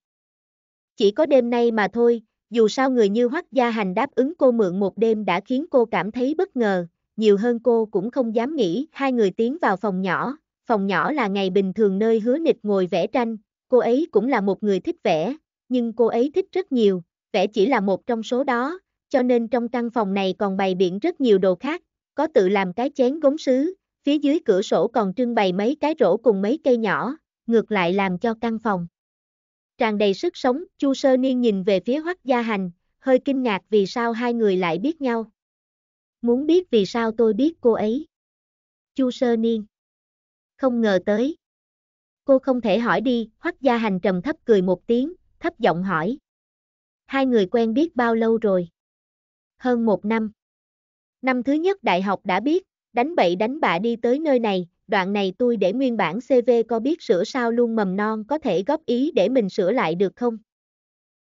Chỉ có đêm nay mà thôi, dù sao người như Hoắc Gia Hành đáp ứng cô mượn một đêm đã khiến cô cảm thấy bất ngờ, nhiều hơn cô cũng không dám nghĩ. Hai người tiến vào phòng nhỏ, phòng nhỏ là ngày bình thường nơi hứa nịch ngồi vẽ tranh, cô ấy cũng là một người thích vẽ, nhưng cô ấy thích rất nhiều, vẽ chỉ là một trong số đó, cho nên trong căn phòng này còn bày biện rất nhiều đồ khác, có tự làm cái chén gốm sứ, Phía dưới cửa sổ còn trưng bày mấy cái rổ cùng mấy cây nhỏ, ngược lại làm cho căn phòng. Tràn đầy sức sống, Chu Sơ Niên nhìn về phía Hoắc Gia Hành, hơi kinh ngạc vì sao hai người lại biết nhau. Muốn biết vì sao tôi biết cô ấy. Chu Sơ Niên. Không ngờ tới. Cô không thể hỏi đi, Hoắc Gia Hành trầm thấp cười một tiếng, thấp giọng hỏi. Hai người quen biết bao lâu rồi? Hơn một năm. Năm thứ nhất đại học đã biết, đánh bậy đánh bạ đi tới nơi này, đoạn này tôi để nguyên bản CV có biết sửa sao luôn mầm non có thể góp ý để mình sửa lại được không?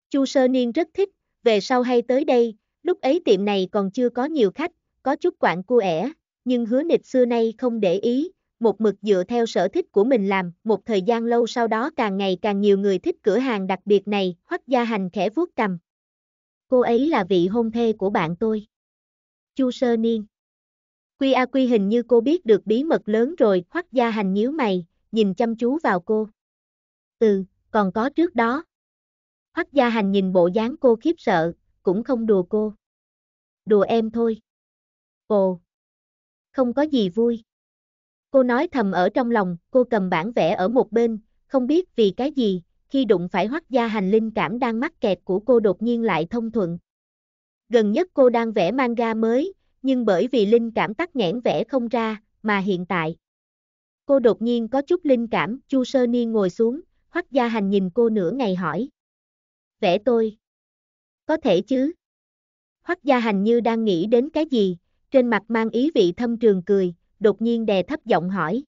Chu Sơ Niên rất thích, về sau hay tới đây, lúc ấy tiệm này còn chưa có nhiều khách, có chút quạng cua ẻ, nhưng hứa nịch xưa nay không để ý, một mực dựa theo sở thích của mình làm, một thời gian lâu sau đó càng ngày càng nhiều người thích cửa hàng đặc biệt này, hoắc gia hành khẽ vuốt cầm. Cô ấy là vị hôn thê của bạn tôi. Chu Sơ Niên Quy A Quy hình như cô biết được bí mật lớn rồi, hoắc gia hành nhíu mày, nhìn chăm chú vào cô. Ừ, còn có trước đó. Hoắc gia hành nhìn bộ dáng cô khiếp sợ, cũng không đùa cô. Đùa em thôi. Ồ. Không có gì vui. Cô nói thầm ở trong lòng, cô cầm bản vẽ ở một bên, không biết vì cái gì, khi đụng phải hoắc gia hành linh cảm đang mắc kẹt của cô đột nhiên lại thông thuận. Gần nhất cô đang vẽ manga mới, nhưng bởi vì linh cảm tắc nghẽn vẽ không ra, mà hiện tại. Cô đột nhiên có chút linh cảm, Chu Sơ Ni ngồi xuống, Hoắc Gia Hành nhìn cô nửa ngày hỏi. Vẽ tôi. Có thể chứ. Hoắc Gia Hành như đang nghĩ đến cái gì, trên mặt mang ý vị thâm trường cười, đột nhiên đè thấp giọng hỏi.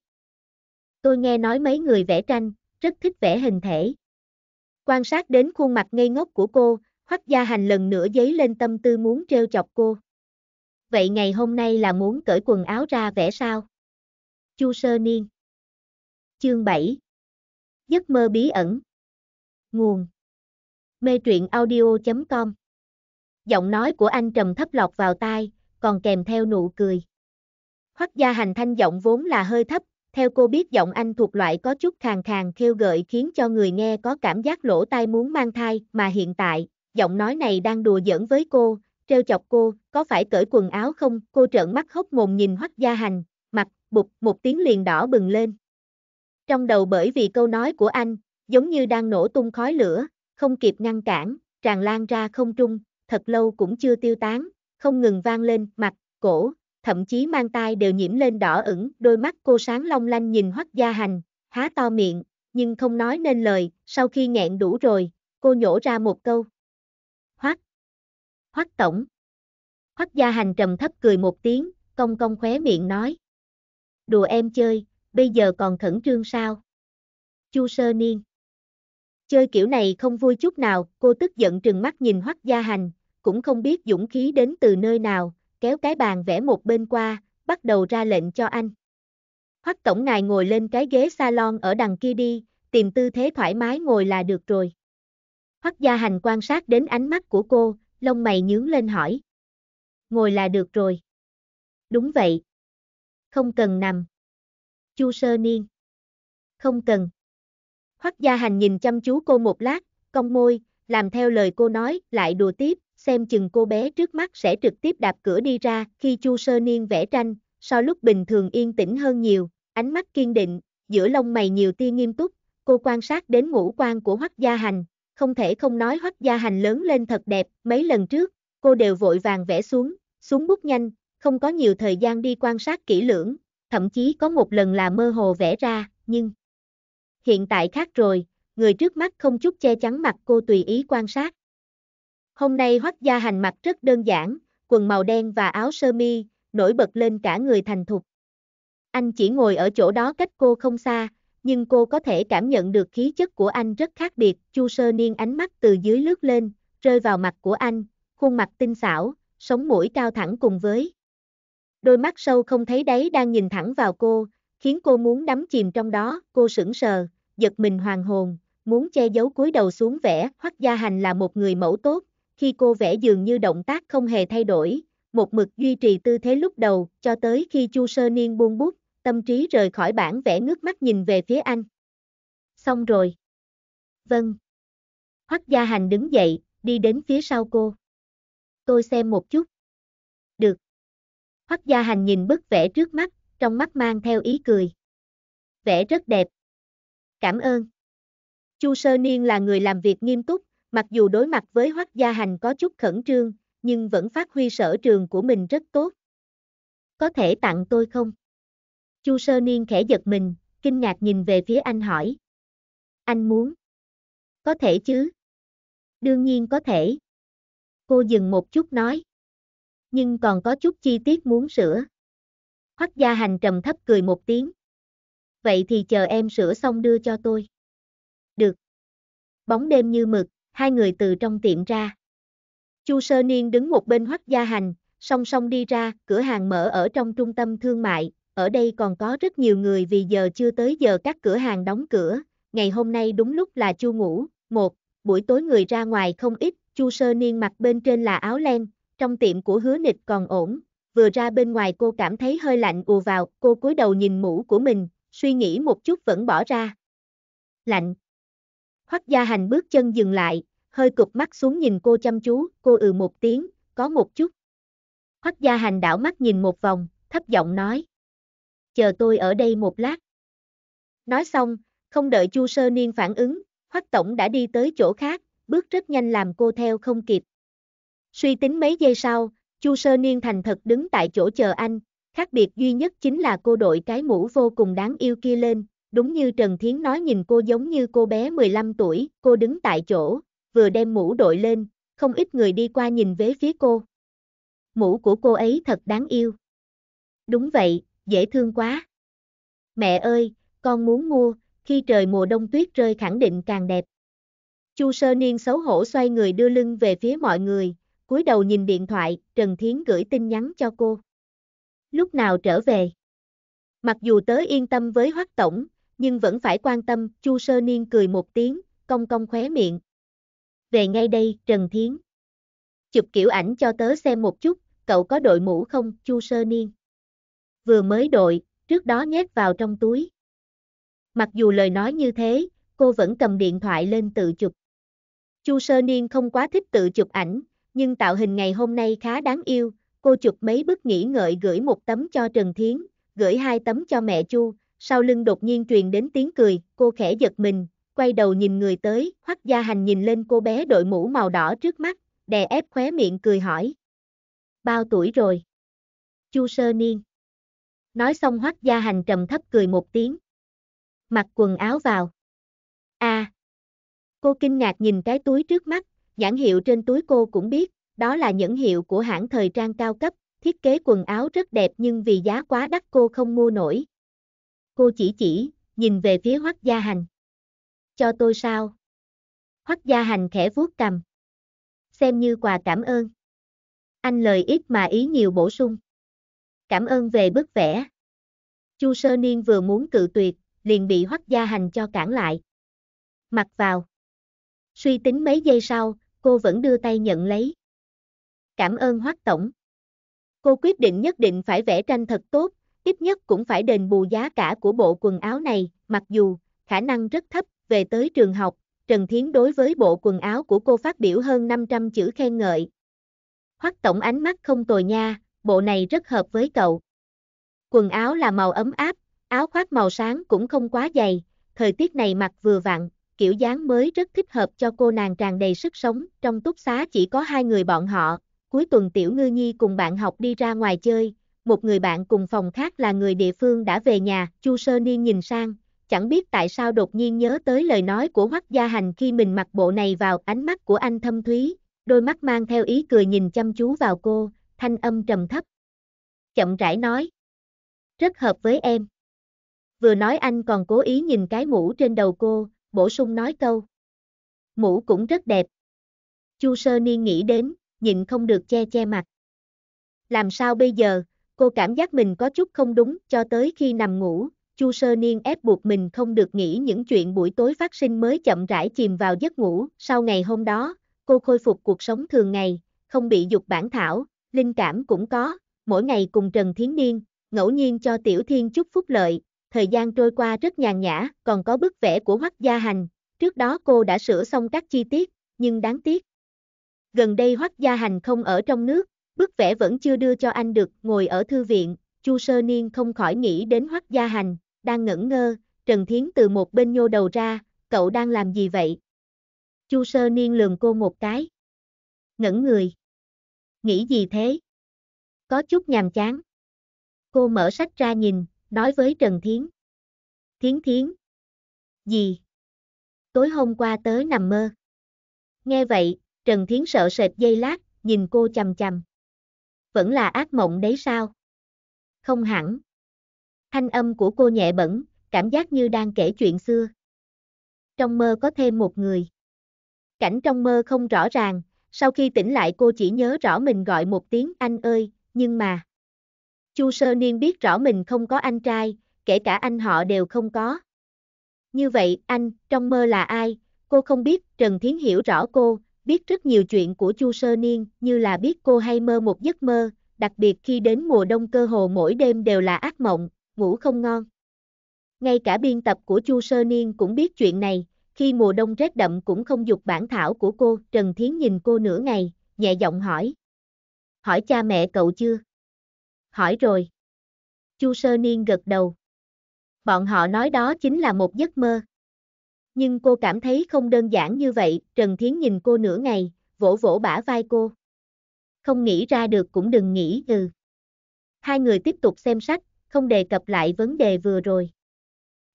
Tôi nghe nói mấy người vẽ tranh, rất thích vẽ hình thể. Quan sát đến khuôn mặt ngây ngốc của cô, Hoắc Gia Hành lần nữa dấy lên tâm tư muốn trêu chọc cô vậy ngày hôm nay là muốn cởi quần áo ra vẽ sao? Chu Sơ Niên Chương 7 Giấc mơ bí ẩn Nguồn Mê truyện audio.com Giọng nói của anh trầm thấp lọt vào tai, còn kèm theo nụ cười. Hoắc gia hành thanh giọng vốn là hơi thấp, theo cô biết giọng anh thuộc loại có chút khàn khàn khêu gợi khiến cho người nghe có cảm giác lỗ tai muốn mang thai mà hiện tại, giọng nói này đang đùa giỡn với cô, trêu chọc cô, có phải cởi quần áo không? Cô trợn mắt hốc mồm nhìn Hoắc Gia Hành, mặt bụt một tiếng liền đỏ bừng lên. Trong đầu bởi vì câu nói của anh, giống như đang nổ tung khói lửa, không kịp ngăn cản, tràn lan ra không trung, thật lâu cũng chưa tiêu tán, không ngừng vang lên mặt, cổ, thậm chí mang tai đều nhiễm lên đỏ ửng, đôi mắt cô sáng long lanh nhìn Hoắc Gia Hành, há to miệng, nhưng không nói nên lời, sau khi nghẹn đủ rồi, cô nhổ ra một câu. Hoắc tổng. Hoắc gia hành trầm thấp cười một tiếng, công công khóe miệng nói. Đùa em chơi, bây giờ còn khẩn trương sao? Chu sơ niên. Chơi kiểu này không vui chút nào, cô tức giận trừng mắt nhìn Hoắc gia hành, cũng không biết dũng khí đến từ nơi nào, kéo cái bàn vẽ một bên qua, bắt đầu ra lệnh cho anh. Hoắc tổng ngài ngồi lên cái ghế salon ở đằng kia đi, tìm tư thế thoải mái ngồi là được rồi. Hoắc gia hành quan sát đến ánh mắt của cô, lông mày nhướng lên hỏi. Ngồi là được rồi. Đúng vậy. Không cần nằm. Chu sơ niên. Không cần. Hoắc gia hành nhìn chăm chú cô một lát, cong môi, làm theo lời cô nói, lại đùa tiếp, xem chừng cô bé trước mắt sẽ trực tiếp đạp cửa đi ra khi Chu Sơ Niên vẽ tranh, so lúc bình thường yên tĩnh hơn nhiều, ánh mắt kiên định, giữa lông mày nhiều tia nghiêm túc, cô quan sát đến ngũ quan của Hoắc Gia Hành, không thể không nói hoắc gia hành lớn lên thật đẹp, mấy lần trước, cô đều vội vàng vẽ xuống, xuống bút nhanh, không có nhiều thời gian đi quan sát kỹ lưỡng, thậm chí có một lần là mơ hồ vẽ ra, nhưng hiện tại khác rồi, người trước mắt không chút che chắn mặt cô tùy ý quan sát. Hôm nay hoắc gia hành mặc rất đơn giản, quần màu đen và áo sơ mi, nổi bật lên cả người thành thục. Anh chỉ ngồi ở chỗ đó cách cô không xa, nhưng cô có thể cảm nhận được khí chất của anh rất khác biệt. Chu sơ niên ánh mắt từ dưới lướt lên, rơi vào mặt của anh, khuôn mặt tinh xảo, sống mũi cao thẳng cùng với. Đôi mắt sâu không thấy đáy đang nhìn thẳng vào cô, khiến cô muốn đắm chìm trong đó, cô sững sờ, giật mình hoàng hồn, muốn che giấu cúi đầu xuống vẽ, Hoắc Gia Hành là một người mẫu tốt, khi cô vẽ dường như động tác không hề thay đổi, một mực duy trì tư thế lúc đầu, cho tới khi Chu Sơ Niên buông bút, tâm trí rời khỏi bản vẽ ngước mắt nhìn về phía anh. Xong rồi. Vâng. Hoắc Gia Hành đứng dậy, đi đến phía sau cô. Tôi xem một chút. Được. Hoắc Gia Hành nhìn bức vẽ trước mắt, trong mắt mang theo ý cười. Vẽ rất đẹp. Cảm ơn. Chu Sơ Niên là người làm việc nghiêm túc, mặc dù đối mặt với Hoắc Gia Hành có chút khẩn trương, nhưng vẫn phát huy sở trường của mình rất tốt. Có thể tặng tôi không? Chu Sơ Niên khẽ giật mình, kinh ngạc nhìn về phía anh hỏi. Anh muốn? Có thể chứ? Đương nhiên có thể. Cô dừng một chút nói. Nhưng còn có chút chi tiết muốn sửa. Hoắc Gia Hành trầm thấp cười một tiếng. Vậy thì chờ em sửa xong đưa cho tôi. Được. Bóng đêm như mực, hai người từ trong tiệm ra. Chu Sơ Niên đứng một bên Hoắc Gia Hành, song song đi ra, cửa hàng mở ở trong trung tâm thương mại, ở đây còn có rất nhiều người vì giờ chưa tới giờ các cửa hàng đóng cửa, ngày hôm nay đúng lúc là chu ngủ, một, buổi tối người ra ngoài không ít, chu sơ niên mặc bên trên là áo len, trong tiệm của hứa nịch còn ổn, vừa ra bên ngoài cô cảm thấy hơi lạnh ùa vào, cô cúi đầu nhìn mũ của mình, suy nghĩ một chút vẫn bỏ ra. Lạnh. Hoắc gia hành bước chân dừng lại, hơi cụp mắt xuống nhìn cô chăm chú, cô ừ một tiếng, có một chút. Hoắc gia hành đảo mắt nhìn một vòng, thấp giọng nói chờ tôi ở đây một lát. Nói xong, không đợi Chu Sơ Niên phản ứng, Hoắc Tổng đã đi tới chỗ khác, bước rất nhanh làm cô theo không kịp. Suy tính mấy giây sau, Chu Sơ Niên thành thật đứng tại chỗ chờ anh, khác biệt duy nhất chính là cô đội cái mũ vô cùng đáng yêu kia lên, đúng như Trần Thiến nói nhìn cô giống như cô bé 15 tuổi, cô đứng tại chỗ, vừa đem mũ đội lên, không ít người đi qua nhìn về phía cô. Mũ của cô ấy thật đáng yêu. Đúng vậy, dễ thương quá. Mẹ ơi, con muốn mua, khi trời mùa đông tuyết rơi khẳng định càng đẹp. Chu Sơ Niên xấu hổ xoay người đưa lưng về phía mọi người, cúi đầu nhìn điện thoại, Trần Thiến gửi tin nhắn cho cô. Lúc nào trở về? Mặc dù tớ yên tâm với Hoắc tổng, nhưng vẫn phải quan tâm, Chu Sơ Niên cười một tiếng, cong cong khóe miệng. Về ngay đây, Trần Thiến. Chụp kiểu ảnh cho tớ xem một chút, cậu có đội mũ không, Chu Sơ Niên? vừa mới đội, trước đó nhét vào trong túi. Mặc dù lời nói như thế, cô vẫn cầm điện thoại lên tự chụp. Chu Sơ Niên không quá thích tự chụp ảnh, nhưng tạo hình ngày hôm nay khá đáng yêu, cô chụp mấy bức nghỉ ngợi gửi một tấm cho Trần Thiến, gửi hai tấm cho mẹ Chu, sau lưng đột nhiên truyền đến tiếng cười, cô khẽ giật mình, quay đầu nhìn người tới, Hoắc Gia Hành nhìn lên cô bé đội mũ màu đỏ trước mắt, đè ép khóe miệng cười hỏi. Bao tuổi rồi? Chu Sơ Niên. Nói xong hoắc gia hành trầm thấp cười một tiếng. Mặc quần áo vào. a à. Cô kinh ngạc nhìn cái túi trước mắt, nhãn hiệu trên túi cô cũng biết, đó là nhãn hiệu của hãng thời trang cao cấp, thiết kế quần áo rất đẹp nhưng vì giá quá đắt cô không mua nổi. Cô chỉ chỉ, nhìn về phía hoắc gia hành. Cho tôi sao? Hoắc gia hành khẽ vuốt cầm. Xem như quà cảm ơn. Anh lời ít mà ý nhiều bổ sung cảm ơn về bức vẽ. Chu Sơ Niên vừa muốn cự tuyệt, liền bị Hoắc Gia Hành cho cản lại. Mặc vào. Suy tính mấy giây sau, cô vẫn đưa tay nhận lấy. Cảm ơn Hoắc Tổng. Cô quyết định nhất định phải vẽ tranh thật tốt, ít nhất cũng phải đền bù giá cả của bộ quần áo này, mặc dù, khả năng rất thấp, về tới trường học, Trần Thiến đối với bộ quần áo của cô phát biểu hơn 500 chữ khen ngợi. Hoắc Tổng ánh mắt không tồi nha, bộ này rất hợp với cậu. Quần áo là màu ấm áp, áo khoác màu sáng cũng không quá dày, thời tiết này mặc vừa vặn, kiểu dáng mới rất thích hợp cho cô nàng tràn đầy sức sống. Trong túc xá chỉ có hai người bọn họ, cuối tuần Tiểu Ngư Nhi cùng bạn học đi ra ngoài chơi, một người bạn cùng phòng khác là người địa phương đã về nhà, Chu Sơ Niên nhìn sang, chẳng biết tại sao đột nhiên nhớ tới lời nói của Hoắc Gia Hành khi mình mặc bộ này vào, ánh mắt của anh thâm thúy, đôi mắt mang theo ý cười nhìn chăm chú vào cô, thanh âm trầm thấp. Chậm rãi nói. Rất hợp với em. Vừa nói anh còn cố ý nhìn cái mũ trên đầu cô, bổ sung nói câu. Mũ cũng rất đẹp. Chu sơ niên nghĩ đến, nhịn không được che che mặt. Làm sao bây giờ, cô cảm giác mình có chút không đúng cho tới khi nằm ngủ, Chu Sơ Niên ép buộc mình không được nghĩ những chuyện buổi tối phát sinh mới chậm rãi chìm vào giấc ngủ. Sau ngày hôm đó, cô khôi phục cuộc sống thường ngày, không bị dục bản thảo, linh cảm cũng có, mỗi ngày cùng Trần Thiến Niên, ngẫu nhiên cho Tiểu Thiên chút phúc lợi, thời gian trôi qua rất nhàn nhã, còn có bức vẽ của Hoắc Gia Hành, trước đó cô đã sửa xong các chi tiết, nhưng đáng tiếc. Gần đây Hoắc Gia Hành không ở trong nước, bức vẽ vẫn chưa đưa cho anh được, ngồi ở thư viện, Chu Sơ Niên không khỏi nghĩ đến Hoắc Gia Hành, đang ngẩn ngơ, Trần Thiến từ một bên nhô đầu ra, cậu đang làm gì vậy? Chu Sơ Niên lườm cô một cái. Ngẩn người nghĩ gì thế? Có chút nhàm chán. Cô mở sách ra nhìn, nói với Trần Thiến. Thiến Thiến. Gì? Tối hôm qua tớ nằm mơ. Nghe vậy, Trần Thiến sợ sệt dây lát, nhìn cô chầm chầm. Vẫn là ác mộng đấy sao? Không hẳn. Thanh âm của cô nhẹ bẩn, cảm giác như đang kể chuyện xưa. Trong mơ có thêm một người. Cảnh trong mơ không rõ ràng, sau khi tỉnh lại cô chỉ nhớ rõ mình gọi một tiếng anh ơi, nhưng mà... Chu Sơ Niên biết rõ mình không có anh trai, kể cả anh họ đều không có. Như vậy, anh, trong mơ là ai? Cô không biết, Trần Thiến hiểu rõ cô, biết rất nhiều chuyện của Chu Sơ Niên, như là biết cô hay mơ một giấc mơ, đặc biệt khi đến mùa đông cơ hồ mỗi đêm đều là ác mộng, ngủ không ngon. Ngay cả biên tập của Chu Sơ Niên cũng biết chuyện này. Khi mùa đông rét đậm cũng không dục bản thảo của cô, Trần Thiến nhìn cô nửa ngày, nhẹ giọng hỏi. Hỏi cha mẹ cậu chưa? Hỏi rồi. Chu Sơ Niên gật đầu. Bọn họ nói đó chính là một giấc mơ. Nhưng cô cảm thấy không đơn giản như vậy, Trần Thiến nhìn cô nửa ngày, vỗ vỗ bả vai cô. Không nghĩ ra được cũng đừng nghĩ ừ. Hai người tiếp tục xem sách, không đề cập lại vấn đề vừa rồi.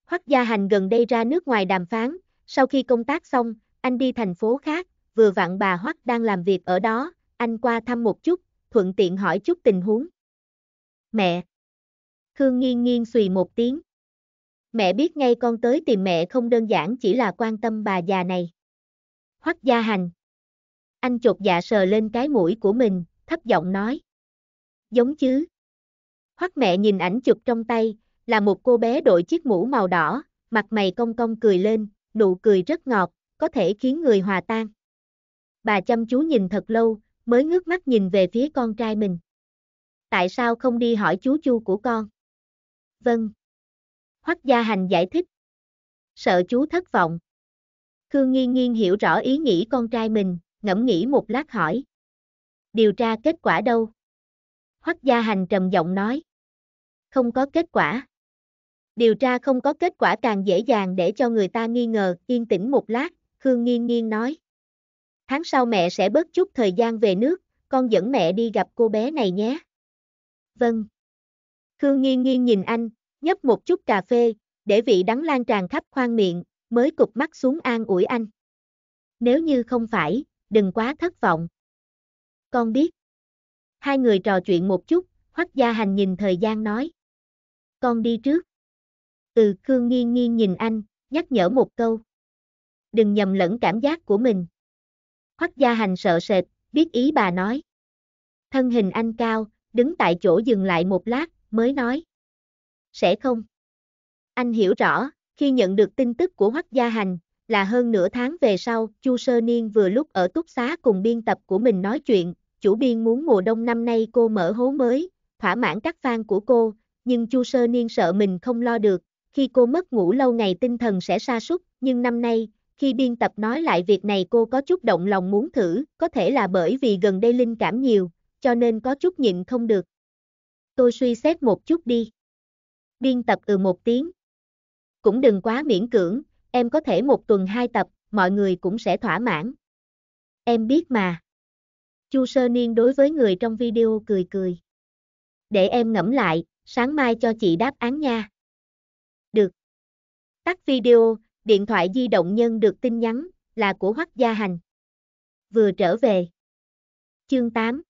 Hoắc Gia Hành gần đây ra nước ngoài đàm phán, sau khi công tác xong, anh đi thành phố khác, vừa vặn bà Hoắc đang làm việc ở đó, anh qua thăm một chút, thuận tiện hỏi chút tình huống. Mẹ! Khương nghiêng nghiêng xùy một tiếng. Mẹ biết ngay con tới tìm mẹ không đơn giản chỉ là quan tâm bà già này. Hoắc gia hành. Anh chột dạ sờ lên cái mũi của mình, thấp giọng nói. Giống chứ. Hoắc mẹ nhìn ảnh chụp trong tay, là một cô bé đội chiếc mũ màu đỏ, mặt mày cong cong cười lên, nụ cười rất ngọt, có thể khiến người hòa tan. Bà chăm chú nhìn thật lâu, mới ngước mắt nhìn về phía con trai mình. Tại sao không đi hỏi chú chu của con? Vâng. Hoắc Gia Hành giải thích. Sợ chú thất vọng. Khương Nghiên Nghiên hiểu rõ ý nghĩ con trai mình, ngẫm nghĩ một lát hỏi. Điều tra kết quả đâu? Hoắc Gia Hành trầm giọng nói. Không có kết quả. Điều tra không có kết quả càng dễ dàng để cho người ta nghi ngờ, yên tĩnh một lát, Khương Nghiên Nghiên nói. Tháng sau mẹ sẽ bớt chút thời gian về nước, con dẫn mẹ đi gặp cô bé này nhé. Vâng. Khương Nghiên Nghiên nhìn anh, nhấp một chút cà phê, để vị đắng lan tràn khắp khoang miệng, mới cục mắt xuống an ủi anh. Nếu như không phải, đừng quá thất vọng. Con biết. Hai người trò chuyện một chút, Hoắc Gia Hành nhìn thời gian nói. Con đi trước. Ừ Khương nghiêng nghiêng nhìn anh, nhắc nhở một câu. Đừng nhầm lẫn cảm giác của mình. Hoắc gia hành sợ sệt, biết ý bà nói. Thân hình anh cao, đứng tại chỗ dừng lại một lát, mới nói. Sẽ không. Anh hiểu rõ, khi nhận được tin tức của Hoắc gia hành, là hơn nửa tháng về sau, Chu Sơ Niên vừa lúc ở túc xá cùng biên tập của mình nói chuyện, chủ biên muốn mùa đông năm nay cô mở hố mới, thỏa mãn các fan của cô, nhưng Chu Sơ Niên sợ mình không lo được, khi cô mất ngủ lâu ngày tinh thần sẽ sa sút, nhưng năm nay, khi biên tập nói lại việc này cô có chút động lòng muốn thử, có thể là bởi vì gần đây linh cảm nhiều, cho nên có chút nhịn không được. Tôi suy xét một chút đi. Biên tập từ một tiếng. Cũng đừng quá miễn cưỡng, em có thể một tuần hai tập, mọi người cũng sẽ thỏa mãn. Em biết mà. Chu Sơ Niên đối với người trong video cười cười. Để em ngẫm lại, sáng mai cho chị đáp án nha. Tắt video, điện thoại di động nhân được tin nhắn là của Hoắc Gia Hành. Vừa trở về. Chương 8.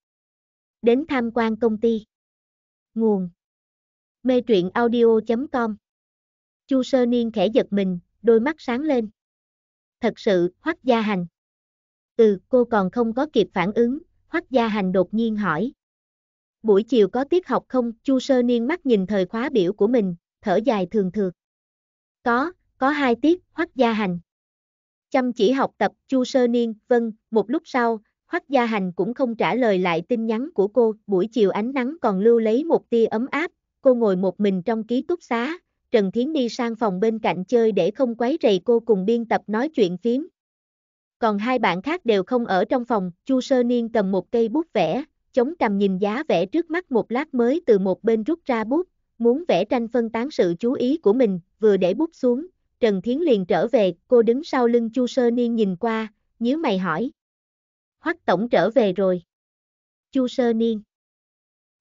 Đến tham quan công ty. Nguồn. Mê truyện audio.com. Chu Sơ Niên khẽ giật mình, đôi mắt sáng lên. Thật sự, Hoắc Gia Hành. Ừ, cô còn không có kịp phản ứng, Hoắc Gia Hành đột nhiên hỏi. Buổi chiều có tiết học không? Chu Sơ Niên mắt nhìn thời khóa biểu của mình, thở dài thường thường. Có, có hai tiết, Hoắc Gia Hành. Chăm chỉ học tập Chu Sơ Niên, vâng, một lúc sau, Hoắc Gia Hành cũng không trả lời lại tin nhắn của cô, buổi chiều ánh nắng còn lưu lấy một tia ấm áp, cô ngồi một mình trong ký túc xá, Trần Thiến đi sang phòng bên cạnh chơi để không quấy rầy cô cùng biên tập nói chuyện phím. Còn hai bạn khác đều không ở trong phòng, Chu Sơ Niên cầm một cây bút vẽ, chống cầm nhìn giá vẽ trước mắt một lát mới từ một bên rút ra bút, muốn vẽ tranh phân tán sự chú ý của mình, vừa để bút xuống, Trần Thiến liền trở về, cô đứng sau lưng Chu Sơ Niên nhìn qua, nhớ mày hỏi. Hoắc tổng trở về rồi. Chu Sơ Niên.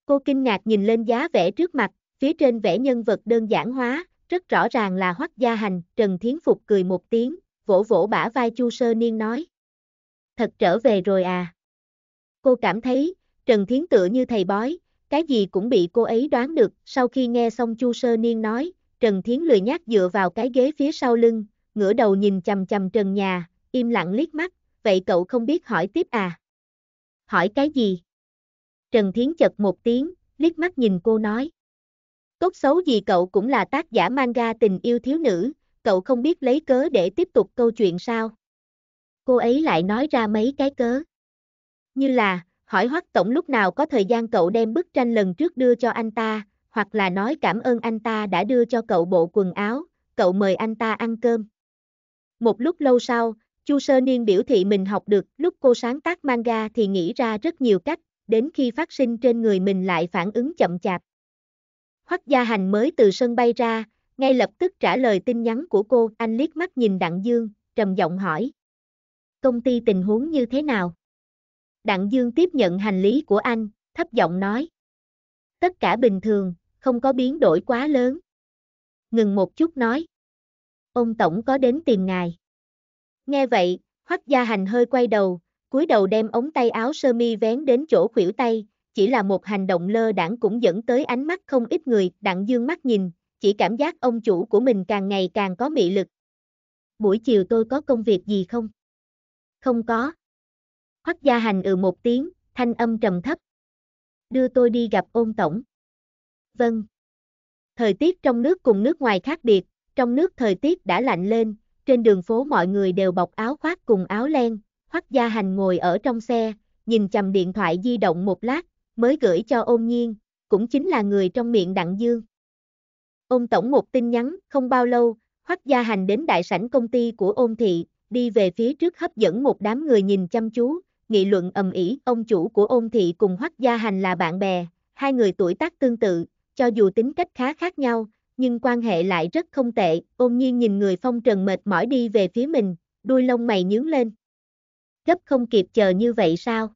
Cô kinh ngạc nhìn lên giá vẽ trước mặt, phía trên vẽ nhân vật đơn giản hóa, rất rõ ràng là Hoắc Gia Hành, Trần Thiến Phục cười một tiếng, vỗ vỗ bả vai Chu Sơ Niên nói. Thật trở về rồi à. Cô cảm thấy, Trần Thiến tựa như thầy bói, cái gì cũng bị cô ấy đoán được, sau khi nghe xong Chu Sơ Niên nói, Trần Thiến lười nhác dựa vào cái ghế phía sau lưng, ngửa đầu nhìn chầm chầm Trần Nhà, im lặng liếc mắt, vậy cậu không biết hỏi tiếp à? Hỏi cái gì? Trần Thiến chật một tiếng, liếc mắt nhìn cô nói. Tốt xấu gì cậu cũng là tác giả manga tình yêu thiếu nữ, cậu không biết lấy cớ để tiếp tục câu chuyện sao? Cô ấy lại nói ra mấy cái cớ. Như là, hỏi hoắc tổng lúc nào có thời gian cậu đem bức tranh lần trước đưa cho anh ta, hoặc là nói cảm ơn anh ta đã đưa cho cậu bộ quần áo, cậu mời anh ta ăn cơm. Một lúc lâu sau, Chu Sơ Niên biểu thị mình học được, lúc cô sáng tác manga thì nghĩ ra rất nhiều cách, đến khi phát sinh trên người mình lại phản ứng chậm chạp. Hoắc Gia Hành mới từ sân bay ra, ngay lập tức trả lời tin nhắn của cô, anh liếc mắt nhìn Đặng Dương, trầm giọng hỏi. Công ty tình huống như thế nào? Đặng Dương tiếp nhận hành lý của anh, thấp giọng nói. Tất cả bình thường, không có biến đổi quá lớn. Ngừng một chút nói. Ông Tổng có đến tìm ngài. Nghe vậy, Hoắc Gia Hành hơi quay đầu, cúi đầu đem ống tay áo sơ mi vén đến chỗ khuỷu tay, chỉ là một hành động lơ đãng cũng dẫn tới ánh mắt không ít người, Đặng Dương mắt nhìn, chỉ cảm giác ông chủ của mình càng ngày càng có mị lực. Buổi chiều tôi có công việc gì không? Không có. Hoắc gia hành ừ một tiếng, thanh âm trầm thấp. Đưa tôi đi gặp ôn tổng. Vâng. Thời tiết trong nước cùng nước ngoài khác biệt, trong nước thời tiết đã lạnh lên, trên đường phố mọi người đều bọc áo khoác cùng áo len, Hoắc gia hành ngồi ở trong xe, nhìn chầm điện thoại di động một lát, mới gửi cho ôn nhiên, cũng chính là người trong miệng đặng dương. Ôn tổng một tin nhắn, không bao lâu, Hoắc gia hành đến đại sảnh công ty của ôn thị, đi về phía trước hấp dẫn một đám người nhìn chăm chú, nghị luận ầm ĩ, ông chủ của ôn thị cùng Hoắc Gia Hành là bạn bè, hai người tuổi tác tương tự, cho dù tính cách khá khác nhau, nhưng quan hệ lại rất không tệ, ôn nhiên nhìn người phong trần mệt mỏi đi về phía mình, đuôi lông mày nhướng lên. Gấp không kịp chờ như vậy sao?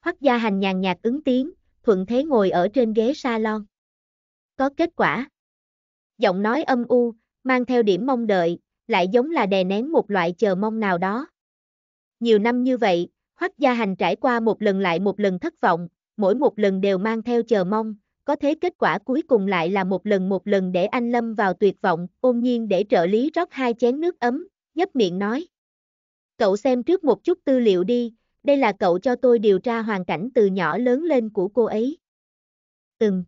Hoắc Gia Hành nhàn nhạt ứng tiếng, thuận thế ngồi ở trên ghế salon. Có kết quả. Giọng nói âm u, mang theo điểm mong đợi, lại giống là đè nén một loại chờ mong nào đó. Nhiều năm như vậy, Hoắc Gia Hành trải qua một lần lại một lần thất vọng, mỗi một lần đều mang theo chờ mong, có thế kết quả cuối cùng lại là một lần một lần để anh Lâm vào tuyệt vọng, ôn nhiên để trợ lý rót hai chén nước ấm, nhấp miệng nói. Cậu xem trước một chút tư liệu đi, đây là cậu cho tôi điều tra hoàn cảnh từ nhỏ lớn lên của cô ấy. Ừm.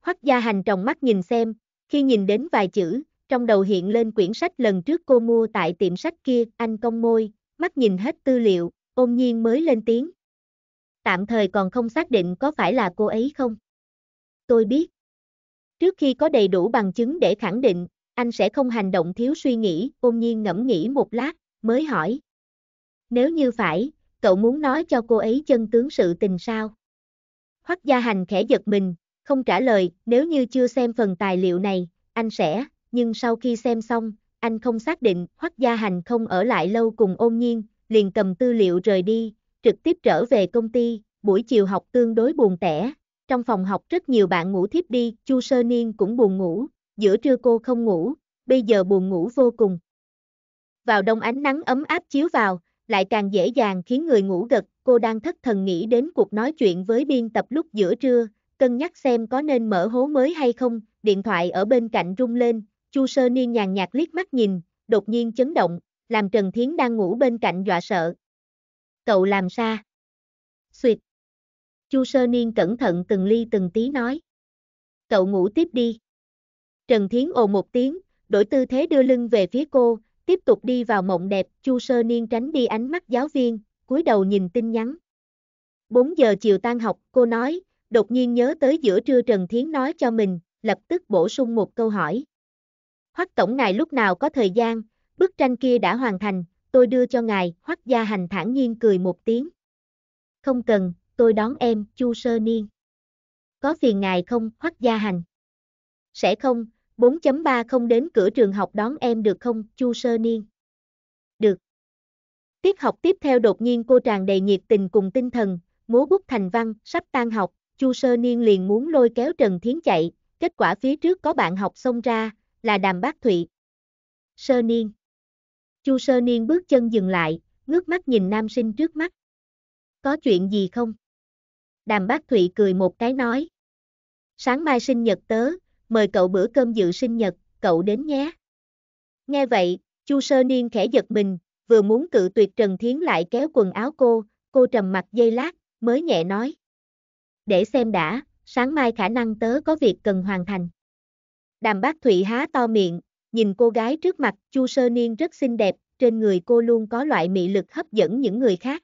Hoắc Gia Hành trong mắt nhìn xem, khi nhìn đến vài chữ, trong đầu hiện lên quyển sách lần trước cô mua tại tiệm sách kia, anh cong môi, mắt nhìn hết tư liệu, ôn nhiên mới lên tiếng. Tạm thời còn không xác định có phải là cô ấy không. Tôi biết. Trước khi có đầy đủ bằng chứng để khẳng định, anh sẽ không hành động thiếu suy nghĩ, ôn nhiên ngẫm nghĩ một lát, mới hỏi. Nếu như phải, cậu muốn nói cho cô ấy chân tướng sự tình sao? Hoắc gia hành khẽ giật mình, không trả lời, nếu như chưa xem phần tài liệu này, anh sẽ, nhưng sau khi xem xong, anh không xác định Hoắc gia hành không ở lại lâu cùng ôn nhiên, liền cầm tư liệu rời đi, trực tiếp trở về công ty, buổi chiều học tương đối buồn tẻ, trong phòng học rất nhiều bạn ngủ thiếp đi, Chu Sơ Niên cũng buồn ngủ, giữa trưa cô không ngủ, bây giờ buồn ngủ vô cùng. Vào đông ánh nắng ấm áp chiếu vào, lại càng dễ dàng khiến người ngủ gật, cô đang thất thần nghĩ đến cuộc nói chuyện với biên tập lúc giữa trưa, cân nhắc xem có nên mở hố mới hay không, điện thoại ở bên cạnh rung lên, Chu Sơ Niên nhàn nhạt liếc mắt nhìn, đột nhiên chấn động, làm Trần Thiến đang ngủ bên cạnh dọa sợ. Cậu làm sao? Xuyệt. Chu Sơ Niên cẩn thận từng ly từng tí nói. Cậu ngủ tiếp đi. Trần Thiến ồ một tiếng, đổi tư thế đưa lưng về phía cô, tiếp tục đi vào mộng đẹp. Chu Sơ Niên tránh đi ánh mắt giáo viên, cúi đầu nhìn tin nhắn. 4 giờ chiều tan học, cô nói, đột nhiên nhớ tới giữa trưa Trần Thiến nói cho mình, lập tức bổ sung một câu hỏi. Hoắc tổng này lúc nào có thời gian, Bức tranh kia đã hoàn thành, tôi đưa cho ngài, Hoắc Gia Hành thản nhiên cười một tiếng. Không cần, tôi đón em, Chu Sơ Niên. Có phiền ngài không, Hoắc Gia Hành? Sẽ không, 4.3 không đến cửa trường học đón em được không, Chu Sơ Niên? Được. Tiết học tiếp theo đột nhiên cô tràn đầy nhiệt tình cùng tinh thần, múa bút thành văn, sắp tan học, Chu Sơ Niên liền muốn lôi kéo Trần Thiến chạy, kết quả phía trước có bạn học xông ra, là Đàm Bác Thụy. Sơ Niên. Chu sơ niên bước chân dừng lại, ngước mắt nhìn nam sinh trước mắt. Có chuyện gì không? Đàm bác Thụy cười một cái nói. Sáng mai sinh nhật tớ, mời cậu bữa cơm dự sinh nhật, cậu đến nhé. Nghe vậy, Chu sơ niên khẽ giật mình, vừa muốn cự tuyệt Trần Thiến lại kéo quần áo cô, cô trầm mặt dây lát, mới nhẹ nói. Để xem đã, sáng mai khả năng tớ có việc cần hoàn thành. Đàm bác Thụy há to miệng, Nhìn cô gái trước mặt, Chu Sơ Niên rất xinh đẹp, trên người cô luôn có loại mị lực hấp dẫn những người khác.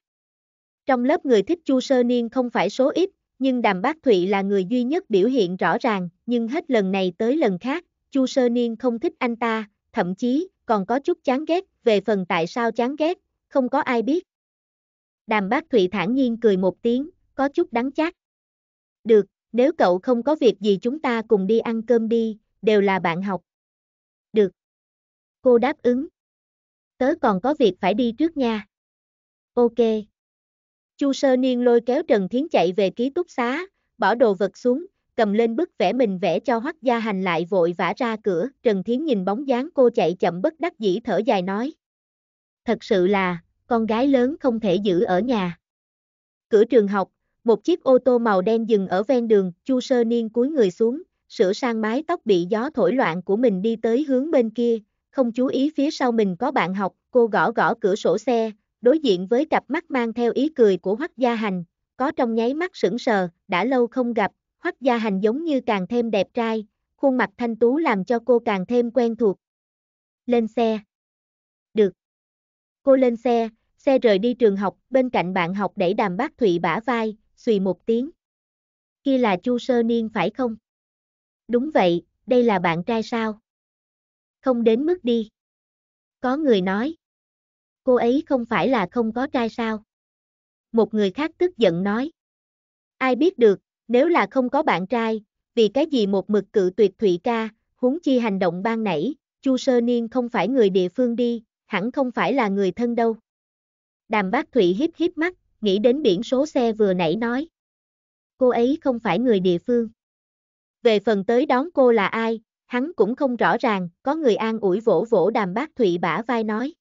Trong lớp người thích Chu Sơ Niên không phải số ít, nhưng Đàm Bác Thụy là người duy nhất biểu hiện rõ ràng, nhưng hết lần này tới lần khác, Chu Sơ Niên không thích anh ta, thậm chí còn có chút chán ghét, về phần tại sao chán ghét, không có ai biết. Đàm Bác Thụy thản nhiên cười một tiếng, có chút đắng chát. Được, nếu cậu không có việc gì chúng ta cùng đi ăn cơm đi, đều là bạn học, cô đáp ứng. Tớ còn có việc phải đi trước nha. Ok. Chu sơ niên lôi kéo Trần Thiến chạy về ký túc xá, bỏ đồ vật xuống, cầm lên bức vẽ mình vẽ cho hoắc gia hành lại vội vã ra cửa. Trần Thiến nhìn bóng dáng cô chạy chậm bất đắc dĩ thở dài nói. Thật sự là, con gái lớn không thể giữ ở nhà. Cửa trường học, một chiếc ô tô màu đen dừng ở ven đường, Chu Sơ Niên cúi người xuống, sửa sang mái tóc bị gió thổi loạn của mình đi tới hướng bên kia, không chú ý phía sau mình có bạn học, cô gõ gõ cửa sổ xe, đối diện với cặp mắt mang theo ý cười của Hoắc Gia Hành, có trong nháy mắt sững sờ, đã lâu không gặp, Hoắc Gia Hành giống như càng thêm đẹp trai, khuôn mặt thanh tú làm cho cô càng thêm quen thuộc. Lên xe. Được. Cô lên xe, xe rời đi trường học, bên cạnh bạn học đẩy đàm bác Thụy bả vai, xùy một tiếng. Kia là Chu Sơ Niên phải không? Đúng vậy, đây là bạn trai sao? không đến mức đi. Có người nói, cô ấy không phải là không có trai sao? Một người khác tức giận nói, ai biết được, nếu là không có bạn trai, vì cái gì một mực cự tuyệt Thụy ca, huống chi hành động ban nãy, Chu Sơ Niên không phải người địa phương đi, hẳn không phải là người thân đâu. Đàm bác Thụy híp híp mắt, nghĩ đến biển số xe vừa nãy nói. Cô ấy không phải người địa phương. Về phần tới đón cô là ai, Hắn cũng không rõ ràng, có người an ủi vỗ vỗ đàm bác Thụy bả vai nói.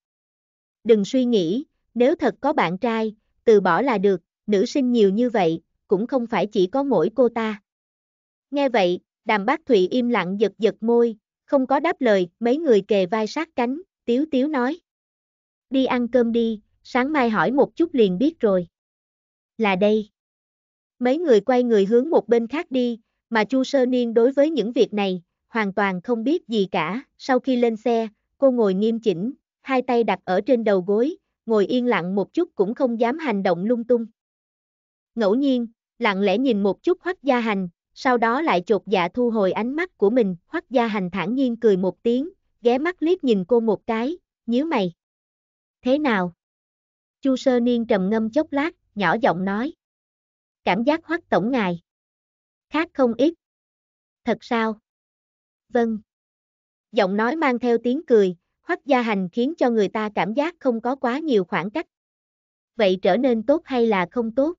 Đừng suy nghĩ, nếu thật có bạn trai, từ bỏ là được, nữ sinh nhiều như vậy, cũng không phải chỉ có mỗi cô ta. Nghe vậy, đàm bác Thụy im lặng giật giật môi, không có đáp lời, mấy người kề vai sát cánh, tiếu tiếu nói. Đi ăn cơm đi, sáng mai hỏi một chút liền biết rồi. Là đây. Mấy người quay người hướng một bên khác đi, mà Chu Sơ Niên đối với những việc này, hoàn toàn không biết gì cả, sau khi lên xe, cô ngồi nghiêm chỉnh, hai tay đặt ở trên đầu gối, ngồi yên lặng một chút cũng không dám hành động lung tung. Ngẫu nhiên, lặng lẽ nhìn một chút Hoắc Gia Hành, sau đó lại chột dạ thu hồi ánh mắt của mình, Hoắc Gia Hành thản nhiên cười một tiếng, ghé mắt liếc nhìn cô một cái, nhíu mày. Thế nào? Chu Sơ Niên trầm ngâm chốc lát, nhỏ giọng nói. Cảm giác Hoắc tổng ngài. Khác không ít. Thật sao? vâng. Giọng nói mang theo tiếng cười, Hoắc Gia Hành khiến cho người ta cảm giác không có quá nhiều khoảng cách. Vậy trở nên tốt hay là không tốt?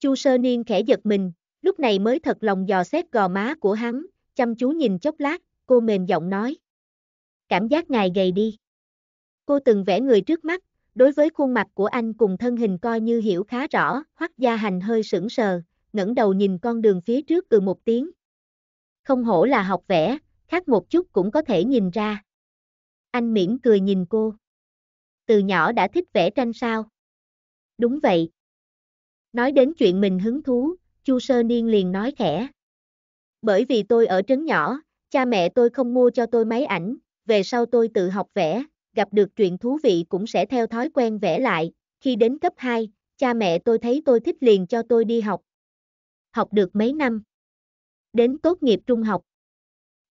Chu Sơ Niên khẽ giật mình, lúc này mới thật lòng dò xét gò má của hắn, chăm chú nhìn chốc lát, cô mềm giọng nói. Cảm giác ngài gầy đi. Cô từng vẽ người trước mắt, đối với khuôn mặt của anh cùng thân hình coi như hiểu khá rõ, Hoắc Gia Hành hơi sững sờ, ngẩng đầu nhìn con đường phía trước từ một tiếng, không hổ là học vẽ, khác một chút cũng có thể nhìn ra. Anh mỉm cười nhìn cô. Từ nhỏ đã thích vẽ tranh sao? Đúng vậy. Nói đến chuyện mình hứng thú, Chu Sơ Niên liền nói khẽ. Bởi vì tôi ở trấn nhỏ, cha mẹ tôi không mua cho tôi máy ảnh, về sau tôi tự học vẽ, gặp được chuyện thú vị cũng sẽ theo thói quen vẽ lại, khi đến cấp 2, cha mẹ tôi thấy tôi thích liền cho tôi đi học. Học được mấy năm? đến tốt nghiệp trung học.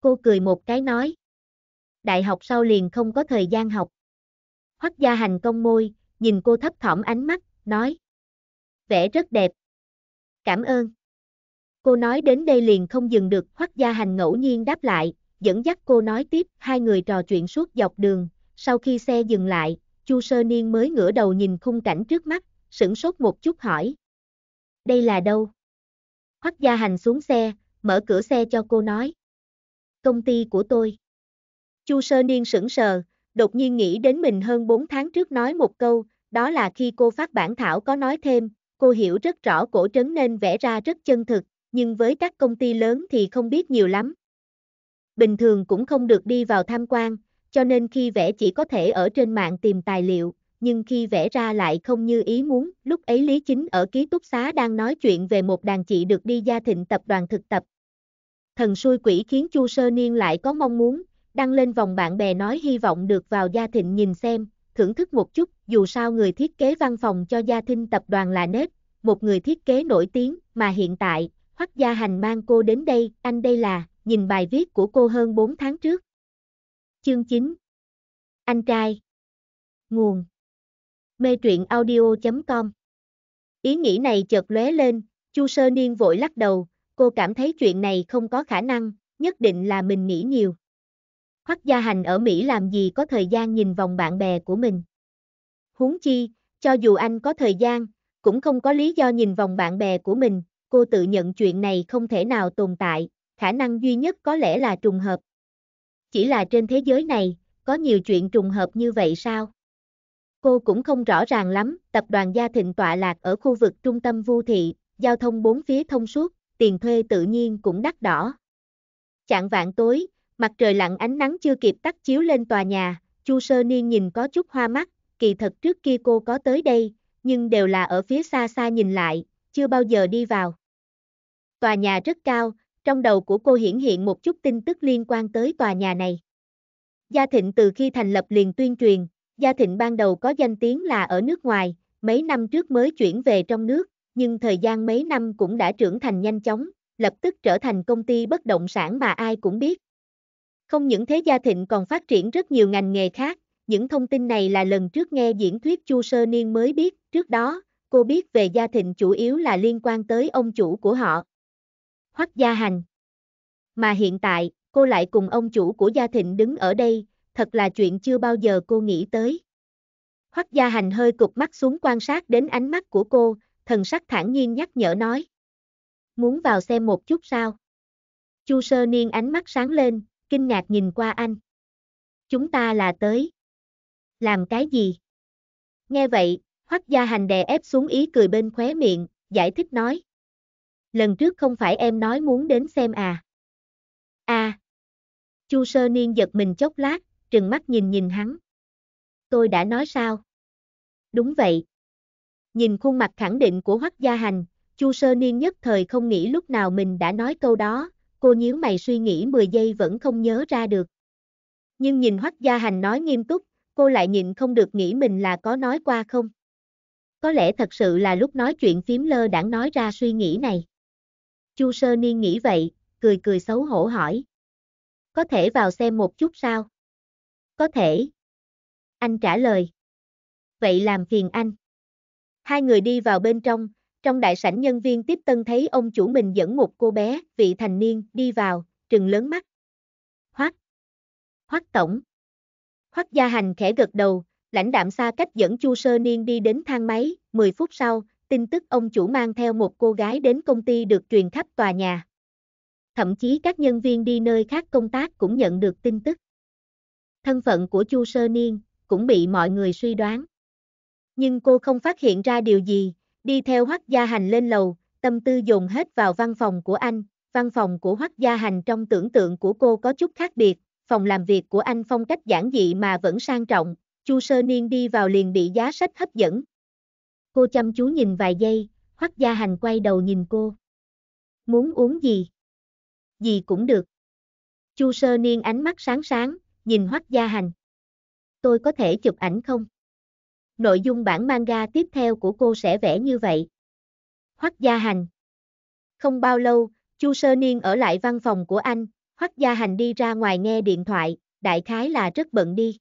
Cô cười một cái nói. Đại học sau liền không có thời gian học. Hoắc gia hành cong môi, nhìn cô thấp thỏm ánh mắt, nói. Vẽ rất đẹp. Cảm ơn. Cô nói đến đây liền không dừng được, Hoắc gia hành ngẫu nhiên đáp lại, dẫn dắt cô nói tiếp, hai người trò chuyện suốt dọc đường, sau khi xe dừng lại, Chu Sơ Niên mới ngửa đầu nhìn khung cảnh trước mắt, sửng sốt một chút hỏi. Đây là đâu? Hoắc gia hành xuống xe, mở cửa xe cho cô nói. Công ty của tôi. Chu sơ niên sững sờ, đột nhiên nghĩ đến mình hơn 4 tháng trước nói một câu, đó là khi cô phát bản thảo có nói thêm, cô hiểu rất rõ cổ trấn nên vẽ ra rất chân thực, nhưng với các công ty lớn thì không biết nhiều lắm. Bình thường cũng không được đi vào tham quan, cho nên khi vẽ chỉ có thể ở trên mạng tìm tài liệu, nhưng khi vẽ ra lại không như ý muốn. Lúc ấy Lý Chính ở ký túc xá đang nói chuyện về một đàn chị được đi gia thịnh tập đoàn thực tập, thần xui quỷ khiến Chu Sơ Niên lại có mong muốn, đăng lên vòng bạn bè nói hy vọng được vào gia thịnh nhìn xem, thưởng thức một chút, dù sao người thiết kế văn phòng cho gia thịnh tập đoàn là nết, một người thiết kế nổi tiếng, mà hiện tại, Hoắc Gia Hành mang cô đến đây, anh đây là, nhìn bài viết của cô hơn 4 tháng trước. Chương 9 Anh trai Nguồn Mê truyện audio.com Ý nghĩ này chợt lóe lên, Chu Sơ Niên vội lắc đầu, cô cảm thấy chuyện này không có khả năng, nhất định là mình nghĩ nhiều. Hoắc Gia Hành ở Mỹ làm gì có thời gian nhìn vòng bạn bè của mình. Huống chi, cho dù anh có thời gian, cũng không có lý do nhìn vòng bạn bè của mình, cô tự nhận chuyện này không thể nào tồn tại, khả năng duy nhất có lẽ là trùng hợp. Chỉ là trên thế giới này, có nhiều chuyện trùng hợp như vậy sao? Cô cũng không rõ ràng lắm, tập đoàn Gia Thịnh tọa lạc ở khu vực trung tâm Vu Thị, giao thông bốn phía thông suốt, tiền thuê tự nhiên cũng đắt đỏ. Chạng vạn tối, mặt trời lặn ánh nắng chưa kịp tắt chiếu lên tòa nhà, Chu Sơ Niên nhìn có chút hoa mắt, kỳ thật trước kia cô có tới đây, nhưng đều là ở phía xa xa nhìn lại, chưa bao giờ đi vào. Tòa nhà rất cao, trong đầu của cô hiển hiện một chút tin tức liên quan tới tòa nhà này. Gia Thịnh từ khi thành lập liền tuyên truyền, Gia Thịnh ban đầu có danh tiếng là ở nước ngoài, mấy năm trước mới chuyển về trong nước, nhưng thời gian mấy năm cũng đã trưởng thành nhanh chóng, lập tức trở thành công ty bất động sản mà ai cũng biết. Không những thế gia thịnh còn phát triển rất nhiều ngành nghề khác, những thông tin này là lần trước nghe diễn thuyết Chu Sơ Niên mới biết, trước đó, cô biết về gia thịnh chủ yếu là liên quan tới ông chủ của họ. Hoắc Gia Hành Mà hiện tại, cô lại cùng ông chủ của gia thịnh đứng ở đây, thật là chuyện chưa bao giờ cô nghĩ tới. Hoắc Gia Hành hơi cục mắt xuống quan sát đến ánh mắt của cô, thần sắc thản nhiên nhắc nhở nói. Muốn vào xem một chút sao? Chu sơ niên ánh mắt sáng lên, kinh ngạc nhìn qua anh. Chúng ta là tới. Làm cái gì? Nghe vậy, hoắc gia hành đè ép xuống ý cười bên khóe miệng, giải thích nói. Lần trước không phải em nói muốn đến xem à? À. Chu sơ niên giật mình chốc lát, trừng mắt nhìn nhìn hắn. Tôi đã nói sao? Đúng vậy, Nhìn khuôn mặt khẳng định của Hoắc Gia Hành, Chu Sơ Niên nhất thời không nghĩ lúc nào mình đã nói câu đó, cô nhíu mày suy nghĩ 10 giây vẫn không nhớ ra được. Nhưng nhìn Hoắc Gia Hành nói nghiêm túc, cô lại nhịn không được nghĩ mình là có nói qua không. Có lẽ thật sự là lúc nói chuyện phím lơ đãng nói ra suy nghĩ này. Chu Sơ Niên nghĩ vậy, cười cười xấu hổ hỏi. Có thể vào xem một chút sao? Có thể. Anh trả lời. Vậy làm phiền anh. Hai người đi vào bên trong, trong đại sảnh nhân viên tiếp tân thấy ông chủ mình dẫn một cô bé, vị thành niên, đi vào, trừng lớn mắt. Hoắc. Hoắc tổng. Hoắc gia hành khẽ gật đầu, lãnh đạm xa cách dẫn Chu Sơ Niên đi đến thang máy, 10 phút sau, tin tức ông chủ mang theo một cô gái đến công ty được truyền khắp tòa nhà. Thậm chí các nhân viên đi nơi khác công tác cũng nhận được tin tức. Thân phận của Chu Sơ Niên cũng bị mọi người suy đoán. Nhưng cô không phát hiện ra điều gì, đi theo Hoắc Gia Hành lên lầu, tâm tư dồn hết vào văn phòng của anh. Văn phòng của Hoắc Gia Hành trong tưởng tượng của cô có chút khác biệt, phòng làm việc của anh phong cách giản dị mà vẫn sang trọng, Chu Sơ Niên đi vào liền bị giá sách hấp dẫn. Cô chăm chú nhìn vài giây, Hoắc Gia Hành quay đầu nhìn cô. Muốn uống gì? Gì cũng được. Chu Sơ Niên ánh mắt sáng sáng, nhìn Hoắc Gia Hành. Tôi có thể chụp ảnh không? nội dung bản manga tiếp theo của cô sẽ vẽ như vậy. Hoắc Gia Hành Không bao lâu, Chu Sơ Niên ở lại văn phòng của anh, Hoắc Gia Hành đi ra ngoài nghe điện thoại, đại khái là rất bận đi.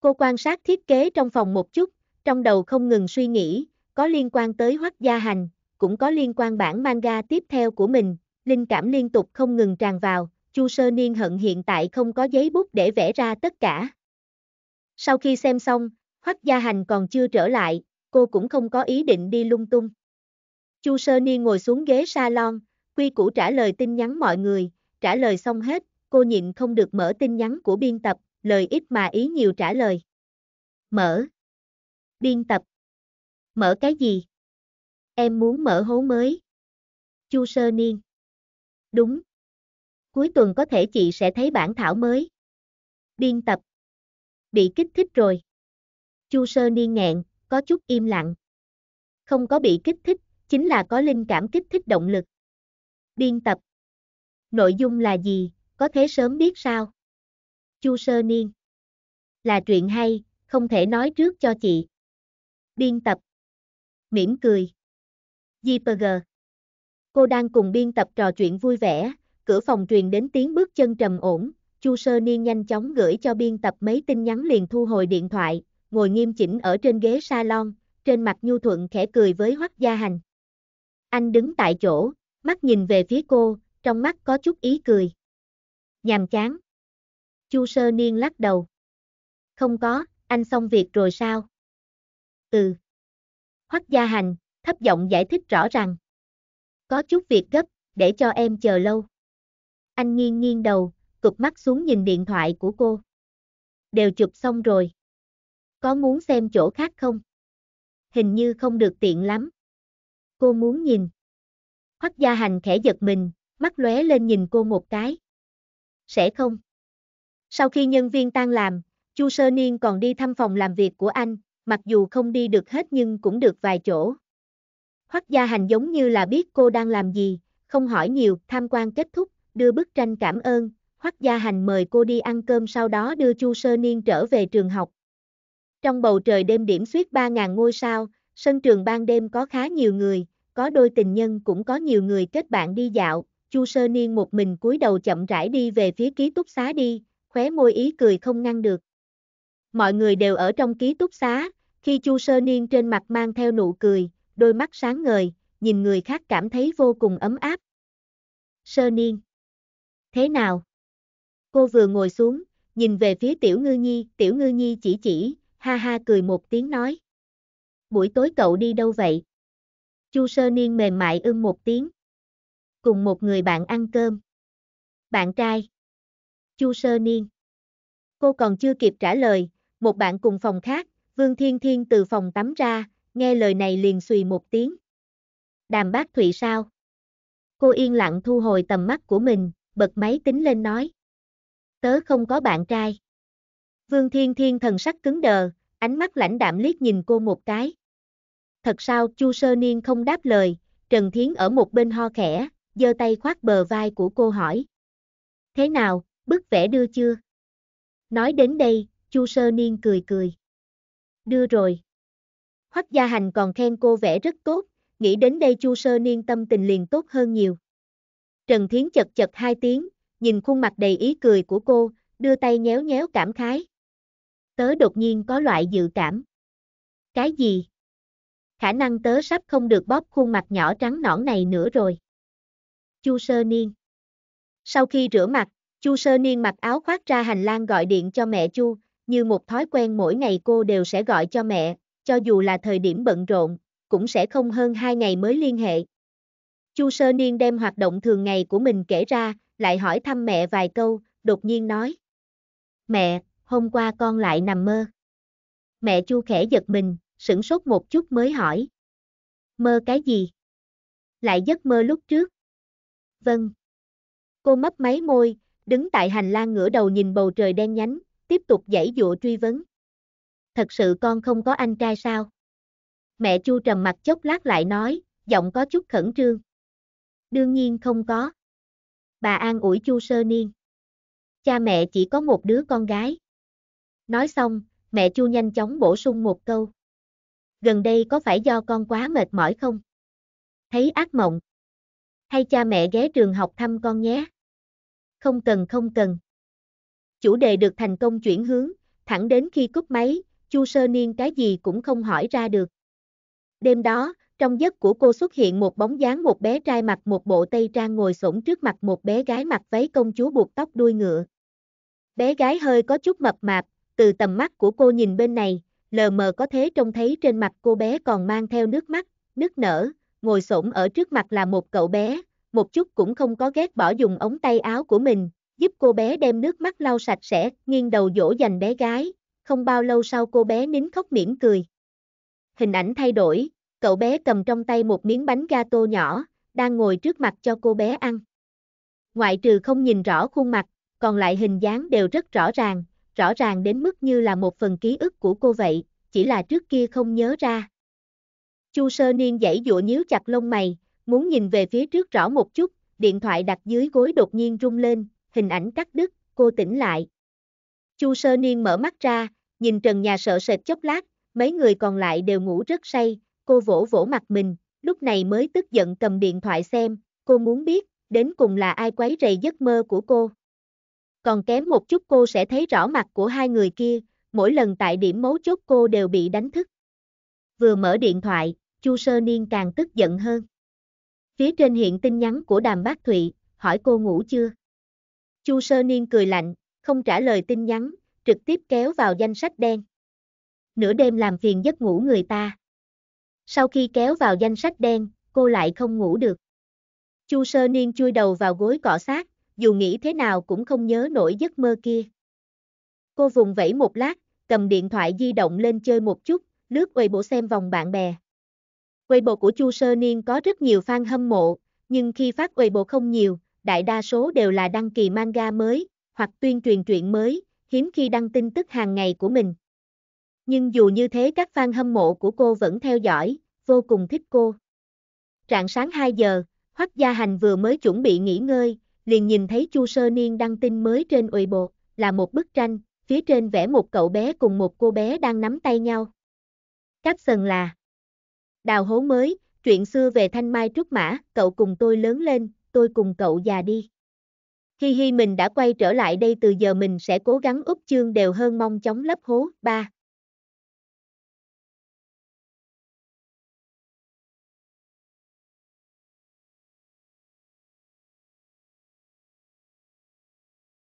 Cô quan sát thiết kế trong phòng một chút, trong đầu không ngừng suy nghĩ, có liên quan tới Hoắc Gia Hành, cũng có liên quan bản manga tiếp theo của mình, linh cảm liên tục không ngừng tràn vào, Chu Sơ Niên hận hiện tại không có giấy bút để vẽ ra tất cả. Sau khi xem xong, Hoắc Gia Hành còn chưa trở lại, cô cũng không có ý định đi lung tung. Chu Sơ Ni ngồi xuống ghế salon, quy củ trả lời tin nhắn mọi người, trả lời xong hết, cô nhịn không được mở tin nhắn của biên tập, lời ít mà ý nhiều trả lời. Mở. Biên tập. Mở cái gì? Em muốn mở hố mới. Chu Sơ Niên. Đúng. Cuối tuần có thể chị sẽ thấy bản thảo mới. Biên tập. Bị kích thích rồi. Chu Sơ Ni nghẹn, có chút im lặng. Không có bị kích thích, chính là có linh cảm kích thích động lực. Biên tập. Nội dung là gì, có thể sớm biết sao? Chu Sơ Niên. Là chuyện hay, không thể nói trước cho chị. Biên tập. Mỉm cười. JPG. Cô đang cùng biên tập trò chuyện vui vẻ, cửa phòng truyền đến tiếng bước chân trầm ổn, Chu Sơ Niên nhanh chóng gửi cho biên tập mấy tin nhắn liền thu hồi điện thoại, ngồi nghiêm chỉnh ở trên ghế salon, trên mặt nhu thuận khẽ cười với Hoắc Gia Hành. Anh đứng tại chỗ, mắt nhìn về phía cô, trong mắt có chút ý cười. Nhàm chán. Chu Sơ Niên lắc đầu. Không có, anh xong việc rồi sao? Ừ. Hoắc Gia Hành, thấp giọng giải thích rõ ràng. Có chút việc gấp, để cho em chờ lâu. Anh nghiêng nghiêng đầu, cụp mắt xuống nhìn điện thoại của cô. Đều chụp xong rồi. Có muốn xem chỗ khác không? Hình như không được tiện lắm. Cô muốn nhìn. Hoắc gia hành khẽ giật mình, mắt lóe lên nhìn cô một cái. Sẽ không? Sau khi nhân viên tan làm, Chu Sơ Niên còn đi thăm phòng làm việc của anh, mặc dù không đi được hết nhưng cũng được vài chỗ. Hoắc Gia Hành giống như là biết cô đang làm gì, không hỏi nhiều, tham quan kết thúc, đưa bức tranh cảm ơn, Hoắc Gia Hành mời cô đi ăn cơm sau đó đưa Chu Sơ Niên trở về trường học. Trong bầu trời đêm điểm suýt 3.000 ngôi sao, sân trường ban đêm có khá nhiều người, có đôi tình nhân cũng có nhiều người kết bạn đi dạo, Chu Sơ Niên một mình cúi đầu chậm rãi đi về phía ký túc xá đi, khóe môi ý cười không ngăn được. Mọi người đều ở trong ký túc xá, khi Chu Sơ Niên trên mặt mang theo nụ cười, đôi mắt sáng ngời, nhìn người khác cảm thấy vô cùng ấm áp. Sơ Niên. Thế nào? Cô vừa ngồi xuống, nhìn về phía Tiểu Ngư Nhi, Tiểu Ngư Nhi chỉ chỉ, ha ha cười một tiếng nói. Buổi tối cậu đi đâu vậy? Chu sơ niên mềm mại ưng một tiếng. Cùng một người bạn ăn cơm. Bạn trai. Chu sơ niên. Cô còn chưa kịp trả lời, một bạn cùng phòng khác, Vương Thiên Thiên từ phòng tắm ra, nghe lời này liền xùy một tiếng. Đàm bác Thụy sao? Cô yên lặng thu hồi tầm mắt của mình, bật máy tính lên nói. Tớ không có bạn trai. Vương Thiên Thiên thần sắc cứng đờ, ánh mắt lãnh đạm liếc nhìn cô một cái. Thật sao Chu Sơ Niên không đáp lời, Trần Thiến ở một bên ho khẽ, giơ tay khoác bờ vai của cô hỏi. Thế nào, bức vẽ đưa chưa? Nói đến đây, Chu Sơ Niên cười cười. Đưa rồi. Hoắc Gia Hành còn khen cô vẽ rất tốt, nghĩ đến đây Chu Sơ Niên tâm tình liền tốt hơn nhiều. Trần Thiến chật chật hai tiếng, nhìn khuôn mặt đầy ý cười của cô, đưa tay nhéo nhéo cảm khái tớ đột nhiên có loại dự cảm. Cái gì? Khả năng tớ sắp không được bóp khuôn mặt nhỏ trắng nõn này nữa rồi. Chu Sơ Niên Sau khi rửa mặt, Chu Sơ Niên mặc áo khoác ra hành lang gọi điện cho mẹ Chu, như một thói quen mỗi ngày cô đều sẽ gọi cho mẹ, cho dù là thời điểm bận rộn, cũng sẽ không hơn hai ngày mới liên hệ. Chu Sơ Niên đem hoạt động thường ngày của mình kể ra, lại hỏi thăm mẹ vài câu, đột nhiên nói. Mẹ, hôm qua con lại nằm mơ. Mẹ Chu khẽ giật mình, sửng sốt một chút mới hỏi. Mơ cái gì? Lại giấc mơ lúc trước. Vâng. Cô mấp máy môi, đứng tại hành lang ngửa đầu nhìn bầu trời đen nhánh, tiếp tục giải dụa truy vấn. Thật sự con không có anh trai sao? Mẹ Chu trầm mặt chốc lát lại nói, giọng có chút khẩn trương. Đương nhiên không có. Bà an ủi Chu Sơ Niên. Cha mẹ chỉ có một đứa con gái. Nói xong, mẹ Chu nhanh chóng bổ sung một câu. Gần đây có phải do con quá mệt mỏi không? Thấy ác mộng. Hay cha mẹ ghé trường học thăm con nhé? Không cần không cần. Chủ đề được thành công chuyển hướng, thẳng đến khi cúp máy, Chu Sơ Niên cái gì cũng không hỏi ra được. Đêm đó, trong giấc của cô xuất hiện một bóng dáng một bé trai mặc một bộ tây trang ngồi xổm trước mặt một bé gái mặc váy công chúa buộc tóc đuôi ngựa. Bé gái hơi có chút mập mạp, từ tầm mắt của cô nhìn bên này, lờ mờ có thể trông thấy trên mặt cô bé còn mang theo nước mắt, nước nở, ngồi xổm ở trước mặt là một cậu bé, một chút cũng không có ghét bỏ dùng ống tay áo của mình, giúp cô bé đem nước mắt lau sạch sẽ, nghiêng đầu dỗ dành bé gái, không bao lâu sau cô bé nín khóc mỉm cười. Hình ảnh thay đổi, cậu bé cầm trong tay một miếng bánh gato nhỏ, đang ngồi trước mặt cho cô bé ăn. Ngoại trừ không nhìn rõ khuôn mặt, còn lại hình dáng đều rất rõ ràng, rõ ràng đến mức như là một phần ký ức của cô vậy, chỉ là trước kia không nhớ ra. Chu sơ niên dãy dụa nhíu chặt lông mày, muốn nhìn về phía trước rõ một chút, điện thoại đặt dưới gối đột nhiên rung lên, hình ảnh cắt đứt, cô tỉnh lại. Chu sơ niên mở mắt ra, nhìn trần nhà sợ sệt chốc lát, mấy người còn lại đều ngủ rất say, cô vỗ vỗ mặt mình, lúc này mới tức giận cầm điện thoại xem, cô muốn biết, đến cùng là ai quấy rầy giấc mơ của cô còn kém một chút cô sẽ thấy rõ mặt của hai người kia, mỗi lần tại điểm mấu chốt cô đều bị đánh thức. Vừa mở điện thoại, Chu Sơ Niên càng tức giận hơn. Phía trên hiện tin nhắn của Đàm Bác Thụy, hỏi cô ngủ chưa? Chu Sơ Niên cười lạnh, không trả lời tin nhắn, trực tiếp kéo vào danh sách đen. Nửa đêm làm phiền giấc ngủ người ta. Sau khi kéo vào danh sách đen, cô lại không ngủ được. Chu Sơ Niên chui đầu vào gối cọ sát, dù nghĩ thế nào cũng không nhớ nổi giấc mơ kia. Cô vùng vẫy một lát, cầm điện thoại di động lên chơi một chút, lướt Weibo xem vòng bạn bè. Weibo của Chu Sơ Niên có rất nhiều fan hâm mộ, nhưng khi phát Weibo không nhiều, đại đa số đều là đăng kỳ manga mới, hoặc tuyên truyền truyện mới, hiếm khi đăng tin tức hàng ngày của mình. Nhưng dù như thế các fan hâm mộ của cô vẫn theo dõi, vô cùng thích cô. Trạng sáng 2 giờ, Hoắc Gia Hành vừa mới chuẩn bị nghỉ ngơi, liền nhìn thấy Chu Sơ Niên đăng tin mới trên ủi bộ, là một bức tranh, phía trên vẽ một cậu bé cùng một cô bé đang nắm tay nhau. Cáp sần là Đào hố mới, chuyện xưa về thanh mai trúc mã, cậu cùng tôi lớn lên, tôi cùng cậu già đi. Hi hi mình đã quay trở lại đây từ giờ mình sẽ cố gắng úp chương đều hơn mong chóng lấp hố. 3.